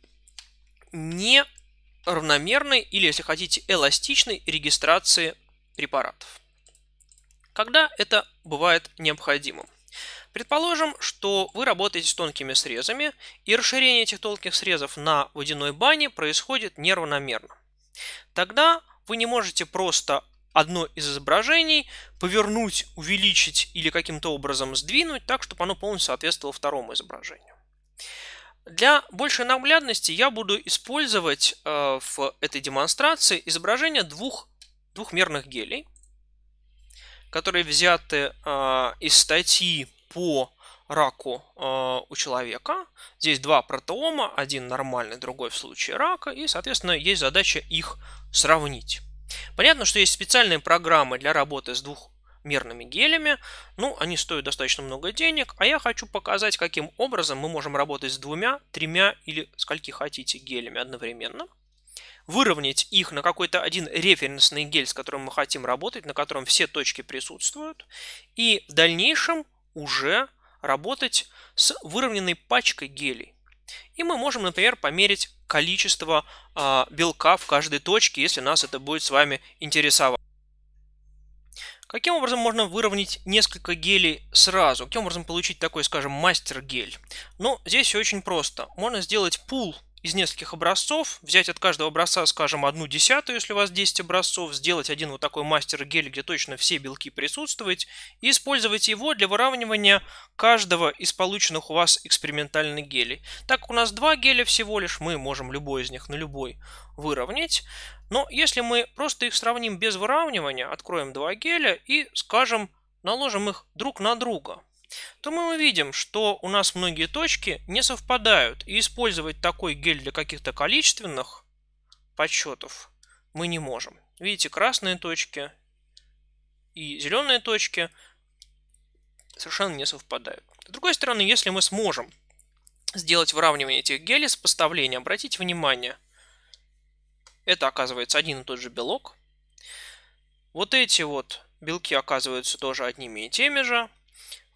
неравномерной или, если хотите, эластичной регистрации препаратов. Когда это бывает необходимым? Предположим, что вы работаете с тонкими срезами, и расширение этих тонких срезов на водяной бане происходит неравномерно. Тогда вы не можете просто одно из изображений, повернуть, увеличить или каким-то образом сдвинуть так, чтобы оно полностью соответствовало второму изображению. Для большей наглядности я буду использовать э, в этой демонстрации изображение двух двухмерных гелей, которые взяты э, из статьи по раку э, у человека. Здесь два протеома, один нормальный, другой в случае рака, и, соответственно, есть задача их сравнить. Понятно, что есть специальные программы для работы с двухмерными гелями. Ну, они стоят достаточно много денег, а я хочу показать, каким образом мы можем работать с двумя, тремя или скольки хотите гелями одновременно. Выровнять их на какой-то один референсный гель, с которым мы хотим работать, на котором все точки присутствуют. И в дальнейшем уже работать с выровненной пачкой гелей. И мы можем, например, померить количество э, белка в каждой точке, если нас это будет с вами интересовать. Каким образом можно выровнять несколько гелей сразу? Каким образом получить такой, скажем, мастер-гель? Ну, здесь все очень просто. Можно сделать пул из нескольких образцов, взять от каждого образца, скажем, одну десятую, если у вас 10 образцов, сделать один вот такой мастер гель, где точно все белки присутствуют, и использовать его для выравнивания каждого из полученных у вас экспериментальных гелей. Так как у нас два геля всего лишь, мы можем любой из них на любой выровнять. Но если мы просто их сравним без выравнивания, откроем два геля и, скажем, наложим их друг на друга, то мы увидим, что у нас многие точки не совпадают. И использовать такой гель для каких-то количественных подсчетов мы не можем. Видите, красные точки и зеленые точки совершенно не совпадают. С другой стороны, если мы сможем сделать выравнивание этих гелей, с поставлением, обратите внимание, это оказывается один и тот же белок. Вот эти вот белки оказываются тоже одними и теми же.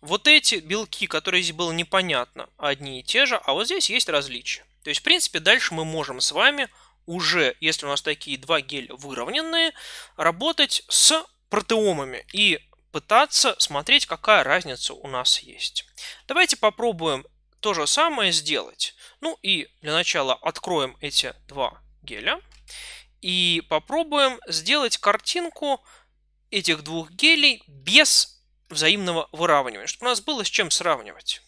Вот эти белки, которые здесь было непонятно, одни и те же, а вот здесь есть различия. То есть, в принципе, дальше мы можем с вами уже, если у нас такие два геля выровненные, работать с протеомами и пытаться смотреть, какая разница у нас есть. Давайте попробуем то же самое сделать. Ну и для начала откроем эти два геля и попробуем сделать картинку этих двух гелей без взаимного выравнивания, чтобы у нас было с чем сравнивать.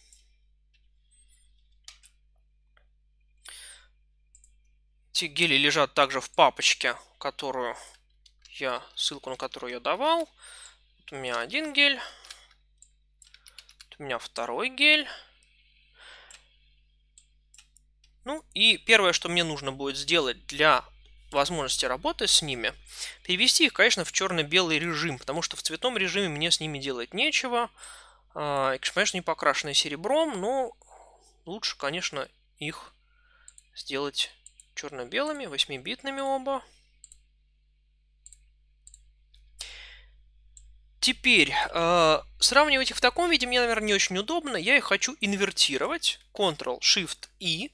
Эти гели лежат также в папочке, которую я, ссылку на которую я давал. Вот у меня один гель, у меня второй гель. Ну и первое, что мне нужно будет сделать для возможности работы с ними, перевести их, конечно, в черно-белый режим, потому что в цветном режиме мне с ними делать нечего. А, конечно, не покрашенные серебром, но лучше, конечно, их сделать черно-белыми, 8-битными оба. Теперь, а, сравнивать их в таком виде мне, наверное, не очень удобно. Я их хочу инвертировать. Ctrl-Shift-I.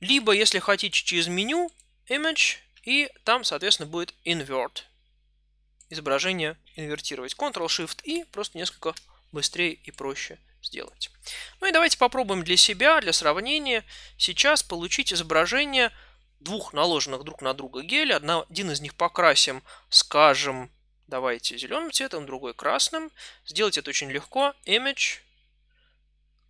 Либо, если хотите, через меню image, и там, соответственно, будет invert. Изображение инвертировать. Ctrl-Shift-I, просто несколько быстрее и проще сделать. Ну и давайте попробуем для себя, для сравнения, сейчас получить изображение двух наложенных друг на друга геля. Одна, один из них покрасим, скажем, давайте зеленым цветом, другой красным. Сделать это очень легко. Image,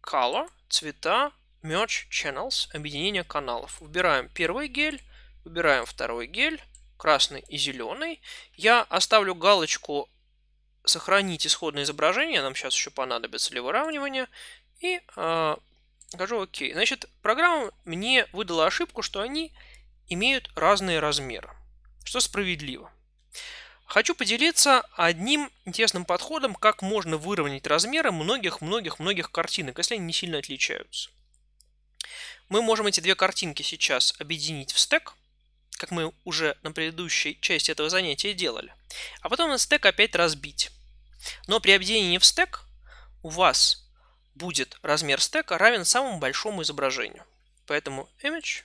Color, цвета, Merge Channels, объединение каналов. Выбираем первый гель, Выбираем второй гель, красный и зеленый. Я оставлю галочку «Сохранить исходное изображение». Нам сейчас еще понадобится для выравнивания. И э, скажу «Ок». Значит, программа мне выдала ошибку, что они имеют разные размеры, что справедливо. Хочу поделиться одним интересным подходом, как можно выровнять размеры многих-многих-многих картинок, если они не сильно отличаются. Мы можем эти две картинки сейчас объединить в стек как мы уже на предыдущей части этого занятия делали. А потом этот стек опять разбить. Но при объединении в стек у вас будет размер стека равен самому большому изображению. Поэтому image,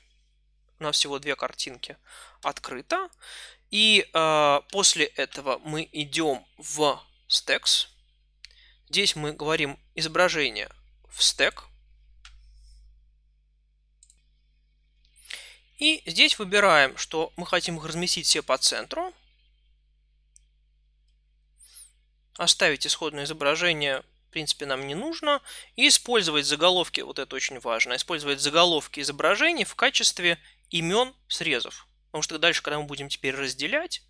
у нас всего две картинки, открыта. И э, после этого мы идем в stacks. Здесь мы говорим изображение в стек. И здесь выбираем, что мы хотим их разместить все по центру. Оставить исходное изображение, в принципе, нам не нужно. И использовать заголовки, вот это очень важно, использовать заголовки изображений в качестве имен срезов. Потому что дальше, когда мы будем теперь разделять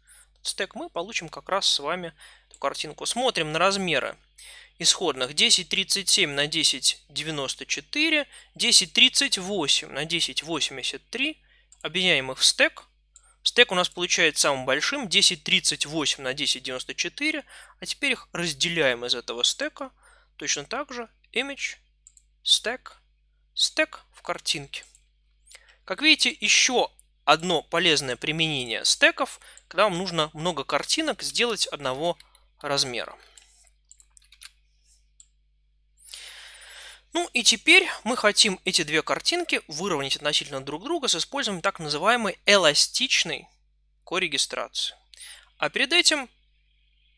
стек, мы получим как раз с вами эту картинку. Смотрим на размеры исходных 1037 на 1094, 1038 на 1083, объединяем их в стек. Стек у нас получается самым большим 1038 на 1094. А теперь их разделяем из этого стека. Точно так же image, стек, стек в картинке. Как видите, еще одно полезное применение стеков, когда вам нужно много картинок сделать одного размера. Ну и теперь мы хотим эти две картинки выровнять относительно друг друга с использованием так называемой эластичной коррегистрации. А перед этим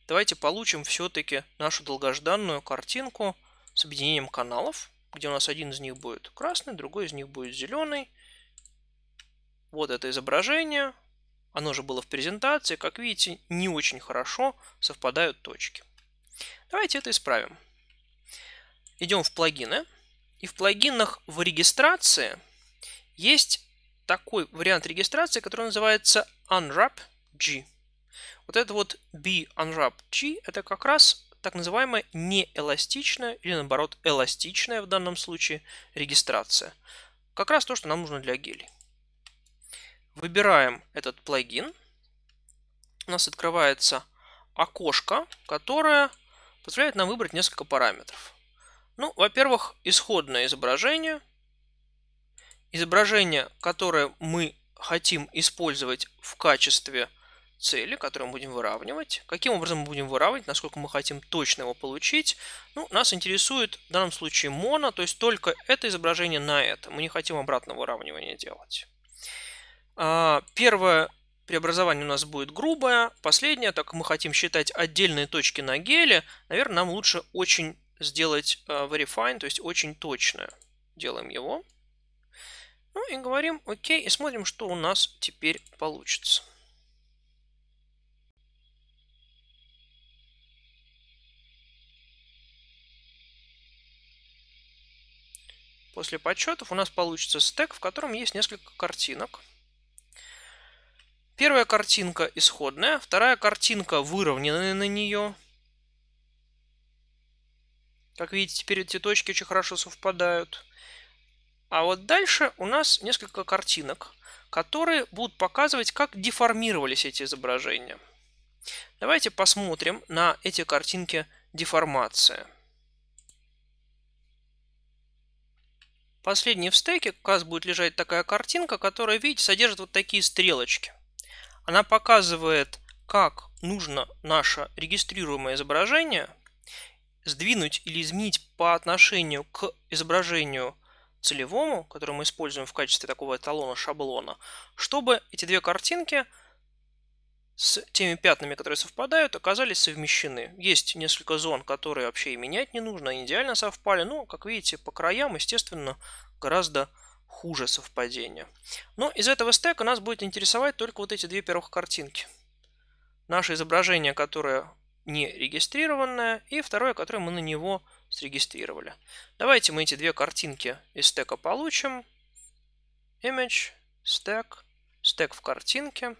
давайте получим все-таки нашу долгожданную картинку с объединением каналов, где у нас один из них будет красный, другой из них будет зеленый. Вот это изображение. Оно же было в презентации. Как видите, не очень хорошо совпадают точки. Давайте это исправим идем в плагины. И в плагинах в регистрации есть такой вариант регистрации, который называется Unwrap G. Вот это вот Be Unwrap G это как раз так называемая неэластичная или наоборот эластичная в данном случае регистрация. Как раз то, что нам нужно для гелей. Выбираем этот плагин. У нас открывается окошко, которое позволяет нам выбрать несколько параметров. Ну, во-первых, исходное изображение. Изображение, которое мы хотим использовать в качестве цели, которые мы будем выравнивать. Каким образом мы будем выравнивать, насколько мы хотим точно его получить. Ну, нас интересует в данном случае моно, то есть только это изображение на это. Мы не хотим обратного выравнивания делать. А, первое преобразование у нас будет грубое. Последнее, так как мы хотим считать отдельные точки на геле, наверное, нам лучше очень сделать very э, то есть очень точное. Делаем его. Ну и говорим ОК и смотрим, что у нас теперь получится. После подсчетов у нас получится стек, в котором есть несколько картинок. Первая картинка исходная, вторая картинка выровненная на нее – как видите, теперь эти точки очень хорошо совпадают. А вот дальше у нас несколько картинок, которые будут показывать, как деформировались эти изображения. Давайте посмотрим на эти картинки деформация. Последней в стеке как раз будет лежать такая картинка, которая, видите, содержит вот такие стрелочки. Она показывает, как нужно наше регистрируемое изображение сдвинуть или изменить по отношению к изображению целевому, который мы используем в качестве такого эталона шаблона, чтобы эти две картинки с теми пятнами, которые совпадают, оказались совмещены. Есть несколько зон, которые вообще и менять не нужно, они идеально совпали, но, как видите, по краям, естественно, гораздо хуже совпадение. Но из этого стека нас будет интересовать только вот эти две первых картинки. Наше изображение, которое не регистрированное, и второе, которое мы на него срегистрировали. Давайте мы эти две картинки из стека получим. Image, stack, stack в картинке.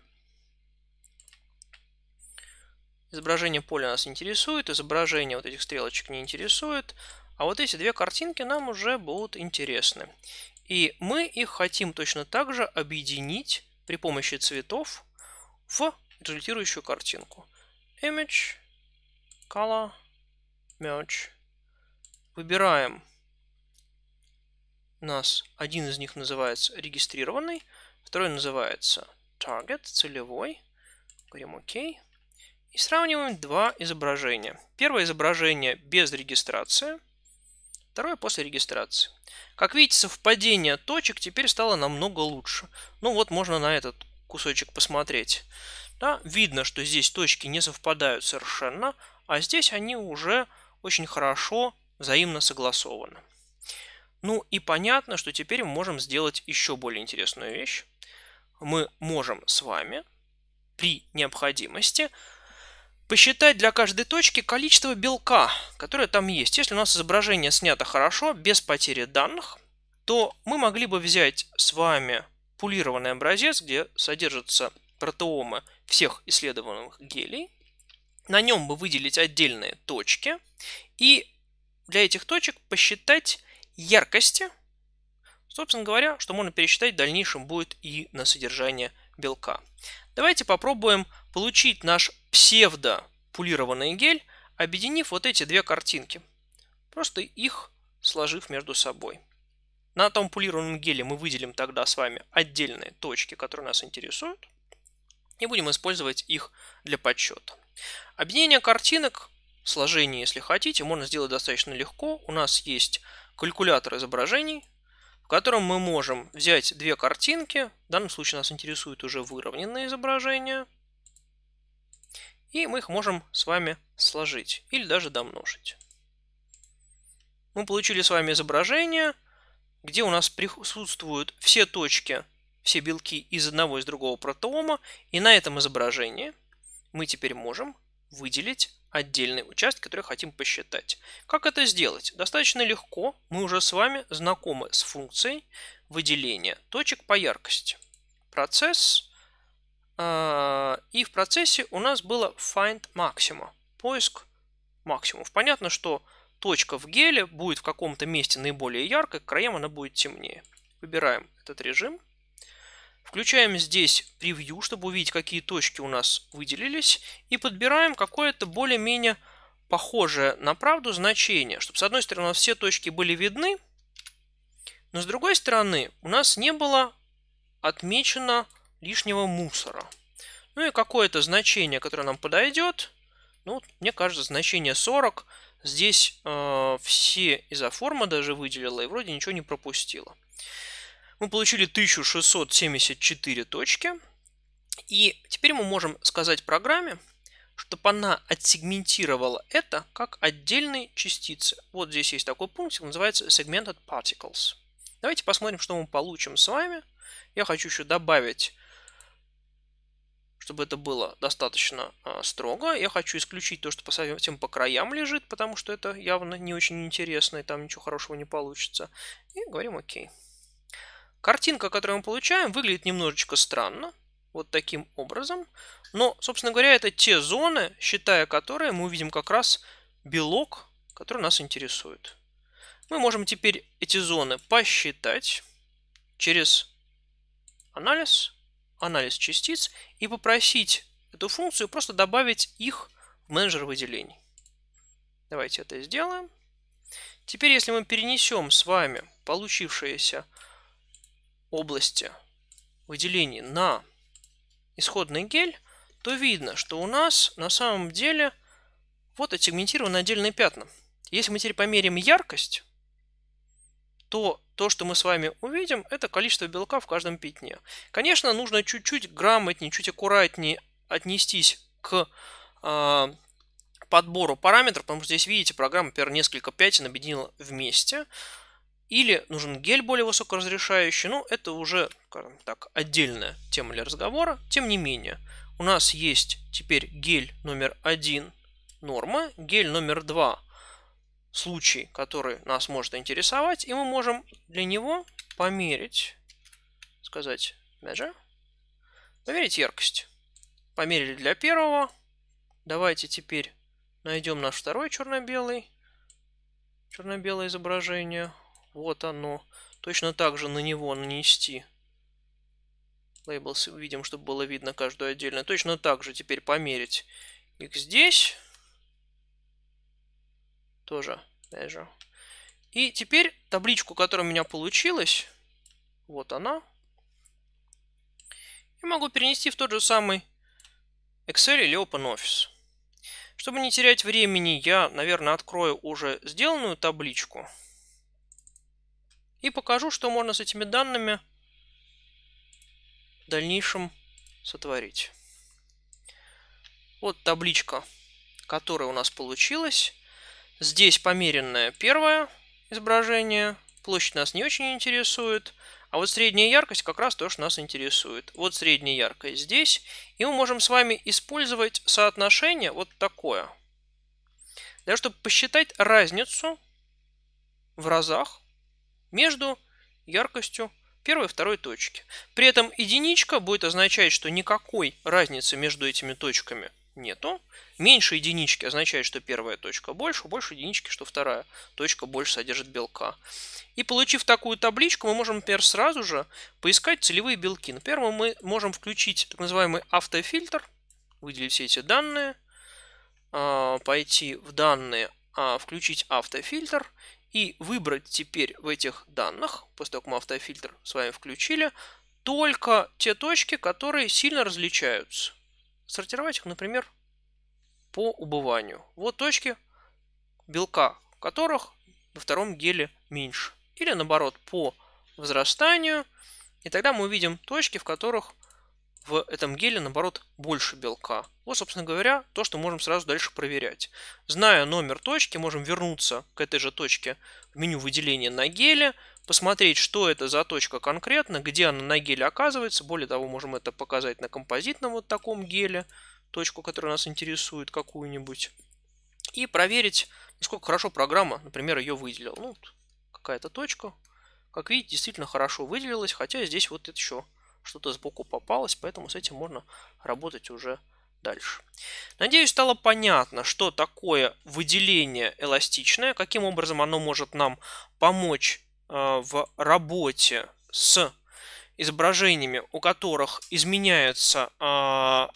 Изображение поля нас интересует, изображение вот этих стрелочек не интересует, а вот эти две картинки нам уже будут интересны. И мы их хотим точно так же объединить при помощи цветов в результирующую картинку. Image, Color, Merge. Выбираем. У нас один из них называется регистрированный, второй называется Target, целевой. Говорим ОК. И сравниваем два изображения. Первое изображение без регистрации, второе после регистрации. Как видите, совпадение точек теперь стало намного лучше. Ну вот можно на этот кусочек посмотреть. Да, видно, что здесь точки не совпадают совершенно, а здесь они уже очень хорошо взаимно согласованы. Ну и понятно, что теперь мы можем сделать еще более интересную вещь. Мы можем с вами при необходимости посчитать для каждой точки количество белка, которое там есть. Если у нас изображение снято хорошо, без потери данных, то мы могли бы взять с вами пулированный образец, где содержатся протеомы всех исследованных гелий, на нем мы выделить отдельные точки и для этих точек посчитать яркости. Собственно говоря, что можно пересчитать в дальнейшем будет и на содержание белка. Давайте попробуем получить наш псевдо-пулированный гель, объединив вот эти две картинки. Просто их сложив между собой. На том пулированном геле мы выделим тогда с вами отдельные точки, которые нас интересуют, и будем использовать их для подсчета. Объединение картинок, сложение, если хотите, можно сделать достаточно легко. У нас есть калькулятор изображений, в котором мы можем взять две картинки. В данном случае нас интересуют уже выровненные изображения. И мы их можем с вами сложить или даже домножить. Мы получили с вами изображение, где у нас присутствуют все точки, все белки из одного и из другого протоома, И на этом изображении – мы теперь можем выделить отдельные участки, которые хотим посчитать. Как это сделать? Достаточно легко. Мы уже с вами знакомы с функцией выделения точек по яркости. Процесс. Э, и в процессе у нас было find maxima. Поиск максимумов. Понятно, что точка в геле будет в каком-то месте наиболее яркой, к краям она будет темнее. Выбираем этот режим. Включаем здесь превью, чтобы увидеть, какие точки у нас выделились. И подбираем какое-то более-менее похожее на правду значение. Чтобы, с одной стороны, у нас все точки были видны, но с другой стороны, у нас не было отмечено лишнего мусора. Ну и какое-то значение, которое нам подойдет. Ну, мне кажется, значение 40. Здесь э, все изоформа даже выделила и вроде ничего не пропустила. Мы получили 1674 точки. И теперь мы можем сказать программе, чтобы она отсегментировала это как отдельные частицы. Вот здесь есть такой пунктик, называется Segmented Particles. Давайте посмотрим, что мы получим с вами. Я хочу еще добавить, чтобы это было достаточно э, строго. Я хочу исключить то, что по совсем по краям лежит, потому что это явно не очень интересно, и там ничего хорошего не получится. И говорим «Окей». OK. Картинка, которую мы получаем, выглядит немножечко странно, вот таким образом. Но, собственно говоря, это те зоны, считая которые мы увидим как раз белок, который нас интересует. Мы можем теперь эти зоны посчитать через анализ, анализ частиц и попросить эту функцию просто добавить их в менеджер выделений. Давайте это сделаем. Теперь, если мы перенесем с вами получившиеся области выделений на исходный гель, то видно, что у нас на самом деле вот эти отсегментированы отдельные пятна. Если мы теперь померим яркость, то то, что мы с вами увидим, это количество белка в каждом пятне. Конечно, нужно чуть-чуть грамотнее, чуть аккуратнее отнестись к э, подбору параметров, потому что здесь, видите, программа, например, несколько пятен объединила вместе. Или нужен гель более высокоразрешающий. Ну, это уже, скажем так, отдельная тема для разговора. Тем не менее, у нас есть теперь гель номер один нормы, гель номер два случай, который нас может интересовать, и мы можем для него померить, сказать measure, померить яркость. Померили для первого. Давайте теперь найдем наш второй черно-белый черно-белое изображение. Вот оно. Точно так же на него нанести. Лейбл видим, чтобы было видно каждую отдельно. Точно так же теперь померить их здесь. Тоже measure. И теперь табличку, которая у меня получилась, вот она. И могу перенести в тот же самый Excel или OpenOffice. Чтобы не терять времени, я, наверное, открою уже сделанную табличку. И покажу, что можно с этими данными в дальнейшем сотворить. Вот табличка, которая у нас получилась. Здесь померенное первое изображение. Площадь нас не очень интересует. А вот средняя яркость как раз тоже нас интересует. Вот средняя яркость здесь. И мы можем с вами использовать соотношение вот такое. Для того, чтобы посчитать разницу в разах между яркостью первой и второй точки. При этом единичка будет означать, что никакой разницы между этими точками нету. Меньше единички означает, что первая точка больше, больше единички, что вторая точка больше содержит белка. И получив такую табличку, мы можем, например, сразу же поискать целевые белки. Например, мы можем включить так называемый автофильтр, выделить все эти данные, а, пойти в данные, а, включить автофильтр и выбрать теперь в этих данных, после того, как мы автофильтр с вами включили, только те точки, которые сильно различаются. Сортировать их, например, по убыванию. Вот точки белка, которых во втором геле меньше. Или наоборот, по возрастанию. И тогда мы увидим точки, в которых в этом геле, наоборот, больше белка. Вот, собственно говоря, то, что можем сразу дальше проверять. Зная номер точки, можем вернуться к этой же точке в меню выделения на геле, посмотреть, что это за точка конкретно, где она на геле оказывается. Более того, можем это показать на композитном вот таком геле, точку, которая нас интересует какую-нибудь. И проверить, насколько хорошо программа, например, ее выделила. Ну, какая-то точка. Как видите, действительно хорошо выделилась, хотя здесь вот это еще что-то сбоку попалось, поэтому с этим можно работать уже дальше. Надеюсь, стало понятно, что такое выделение эластичное, каким образом оно может нам помочь э, в работе с изображениями, у которых изменяется а,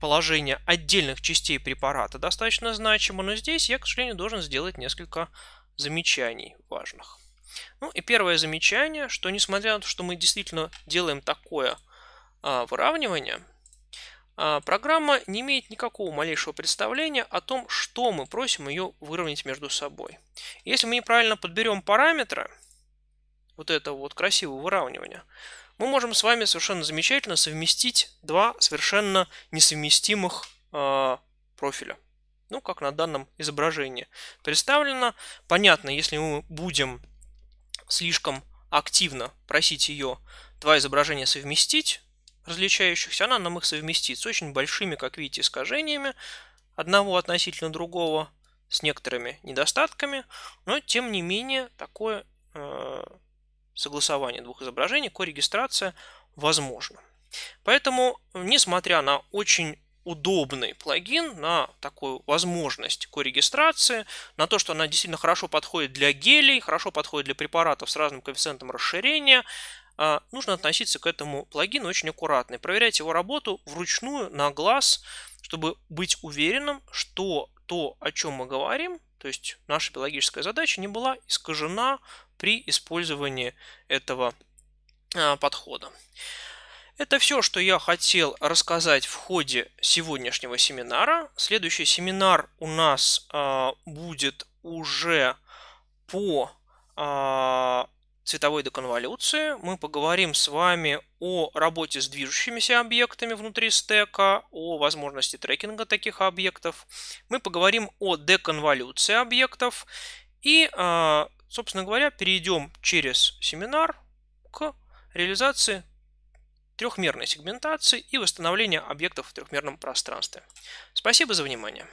положение отдельных частей препарата достаточно значимо, но здесь я, к сожалению, должен сделать несколько замечаний важных. Ну и первое замечание, что несмотря на то, что мы действительно делаем такое а, выравнивание, а, программа не имеет никакого малейшего представления о том, что мы просим ее выровнять между собой. Если мы неправильно подберем параметры вот этого вот красивого выравнивания, мы можем с вами совершенно замечательно совместить два совершенно несовместимых э, профиля. Ну, как на данном изображении представлено. Понятно, если мы будем слишком активно просить ее два изображения совместить, различающихся, она нам их совместит с очень большими, как видите, искажениями одного относительно другого, с некоторыми недостатками, но тем не менее такое э, согласование двух изображений, корегистрация возможно. Поэтому, несмотря на очень удобный плагин на такую возможность корегистрации, на то, что она действительно хорошо подходит для гелей, хорошо подходит для препаратов с разным коэффициентом расширения, а, нужно относиться к этому плагину очень аккуратно и проверять его работу вручную на глаз, чтобы быть уверенным, что то, о чем мы говорим, то есть наша биологическая задача не была искажена при использовании этого а, подхода. Это все, что я хотел рассказать в ходе сегодняшнего семинара. Следующий семинар у нас э, будет уже по э, цветовой деконволюции. Мы поговорим с вами о работе с движущимися объектами внутри стека, о возможности трекинга таких объектов. Мы поговорим о деконволюции объектов. И, э, собственно говоря, перейдем через семинар к реализации трехмерной сегментации и восстановления объектов в трехмерном пространстве. Спасибо за внимание.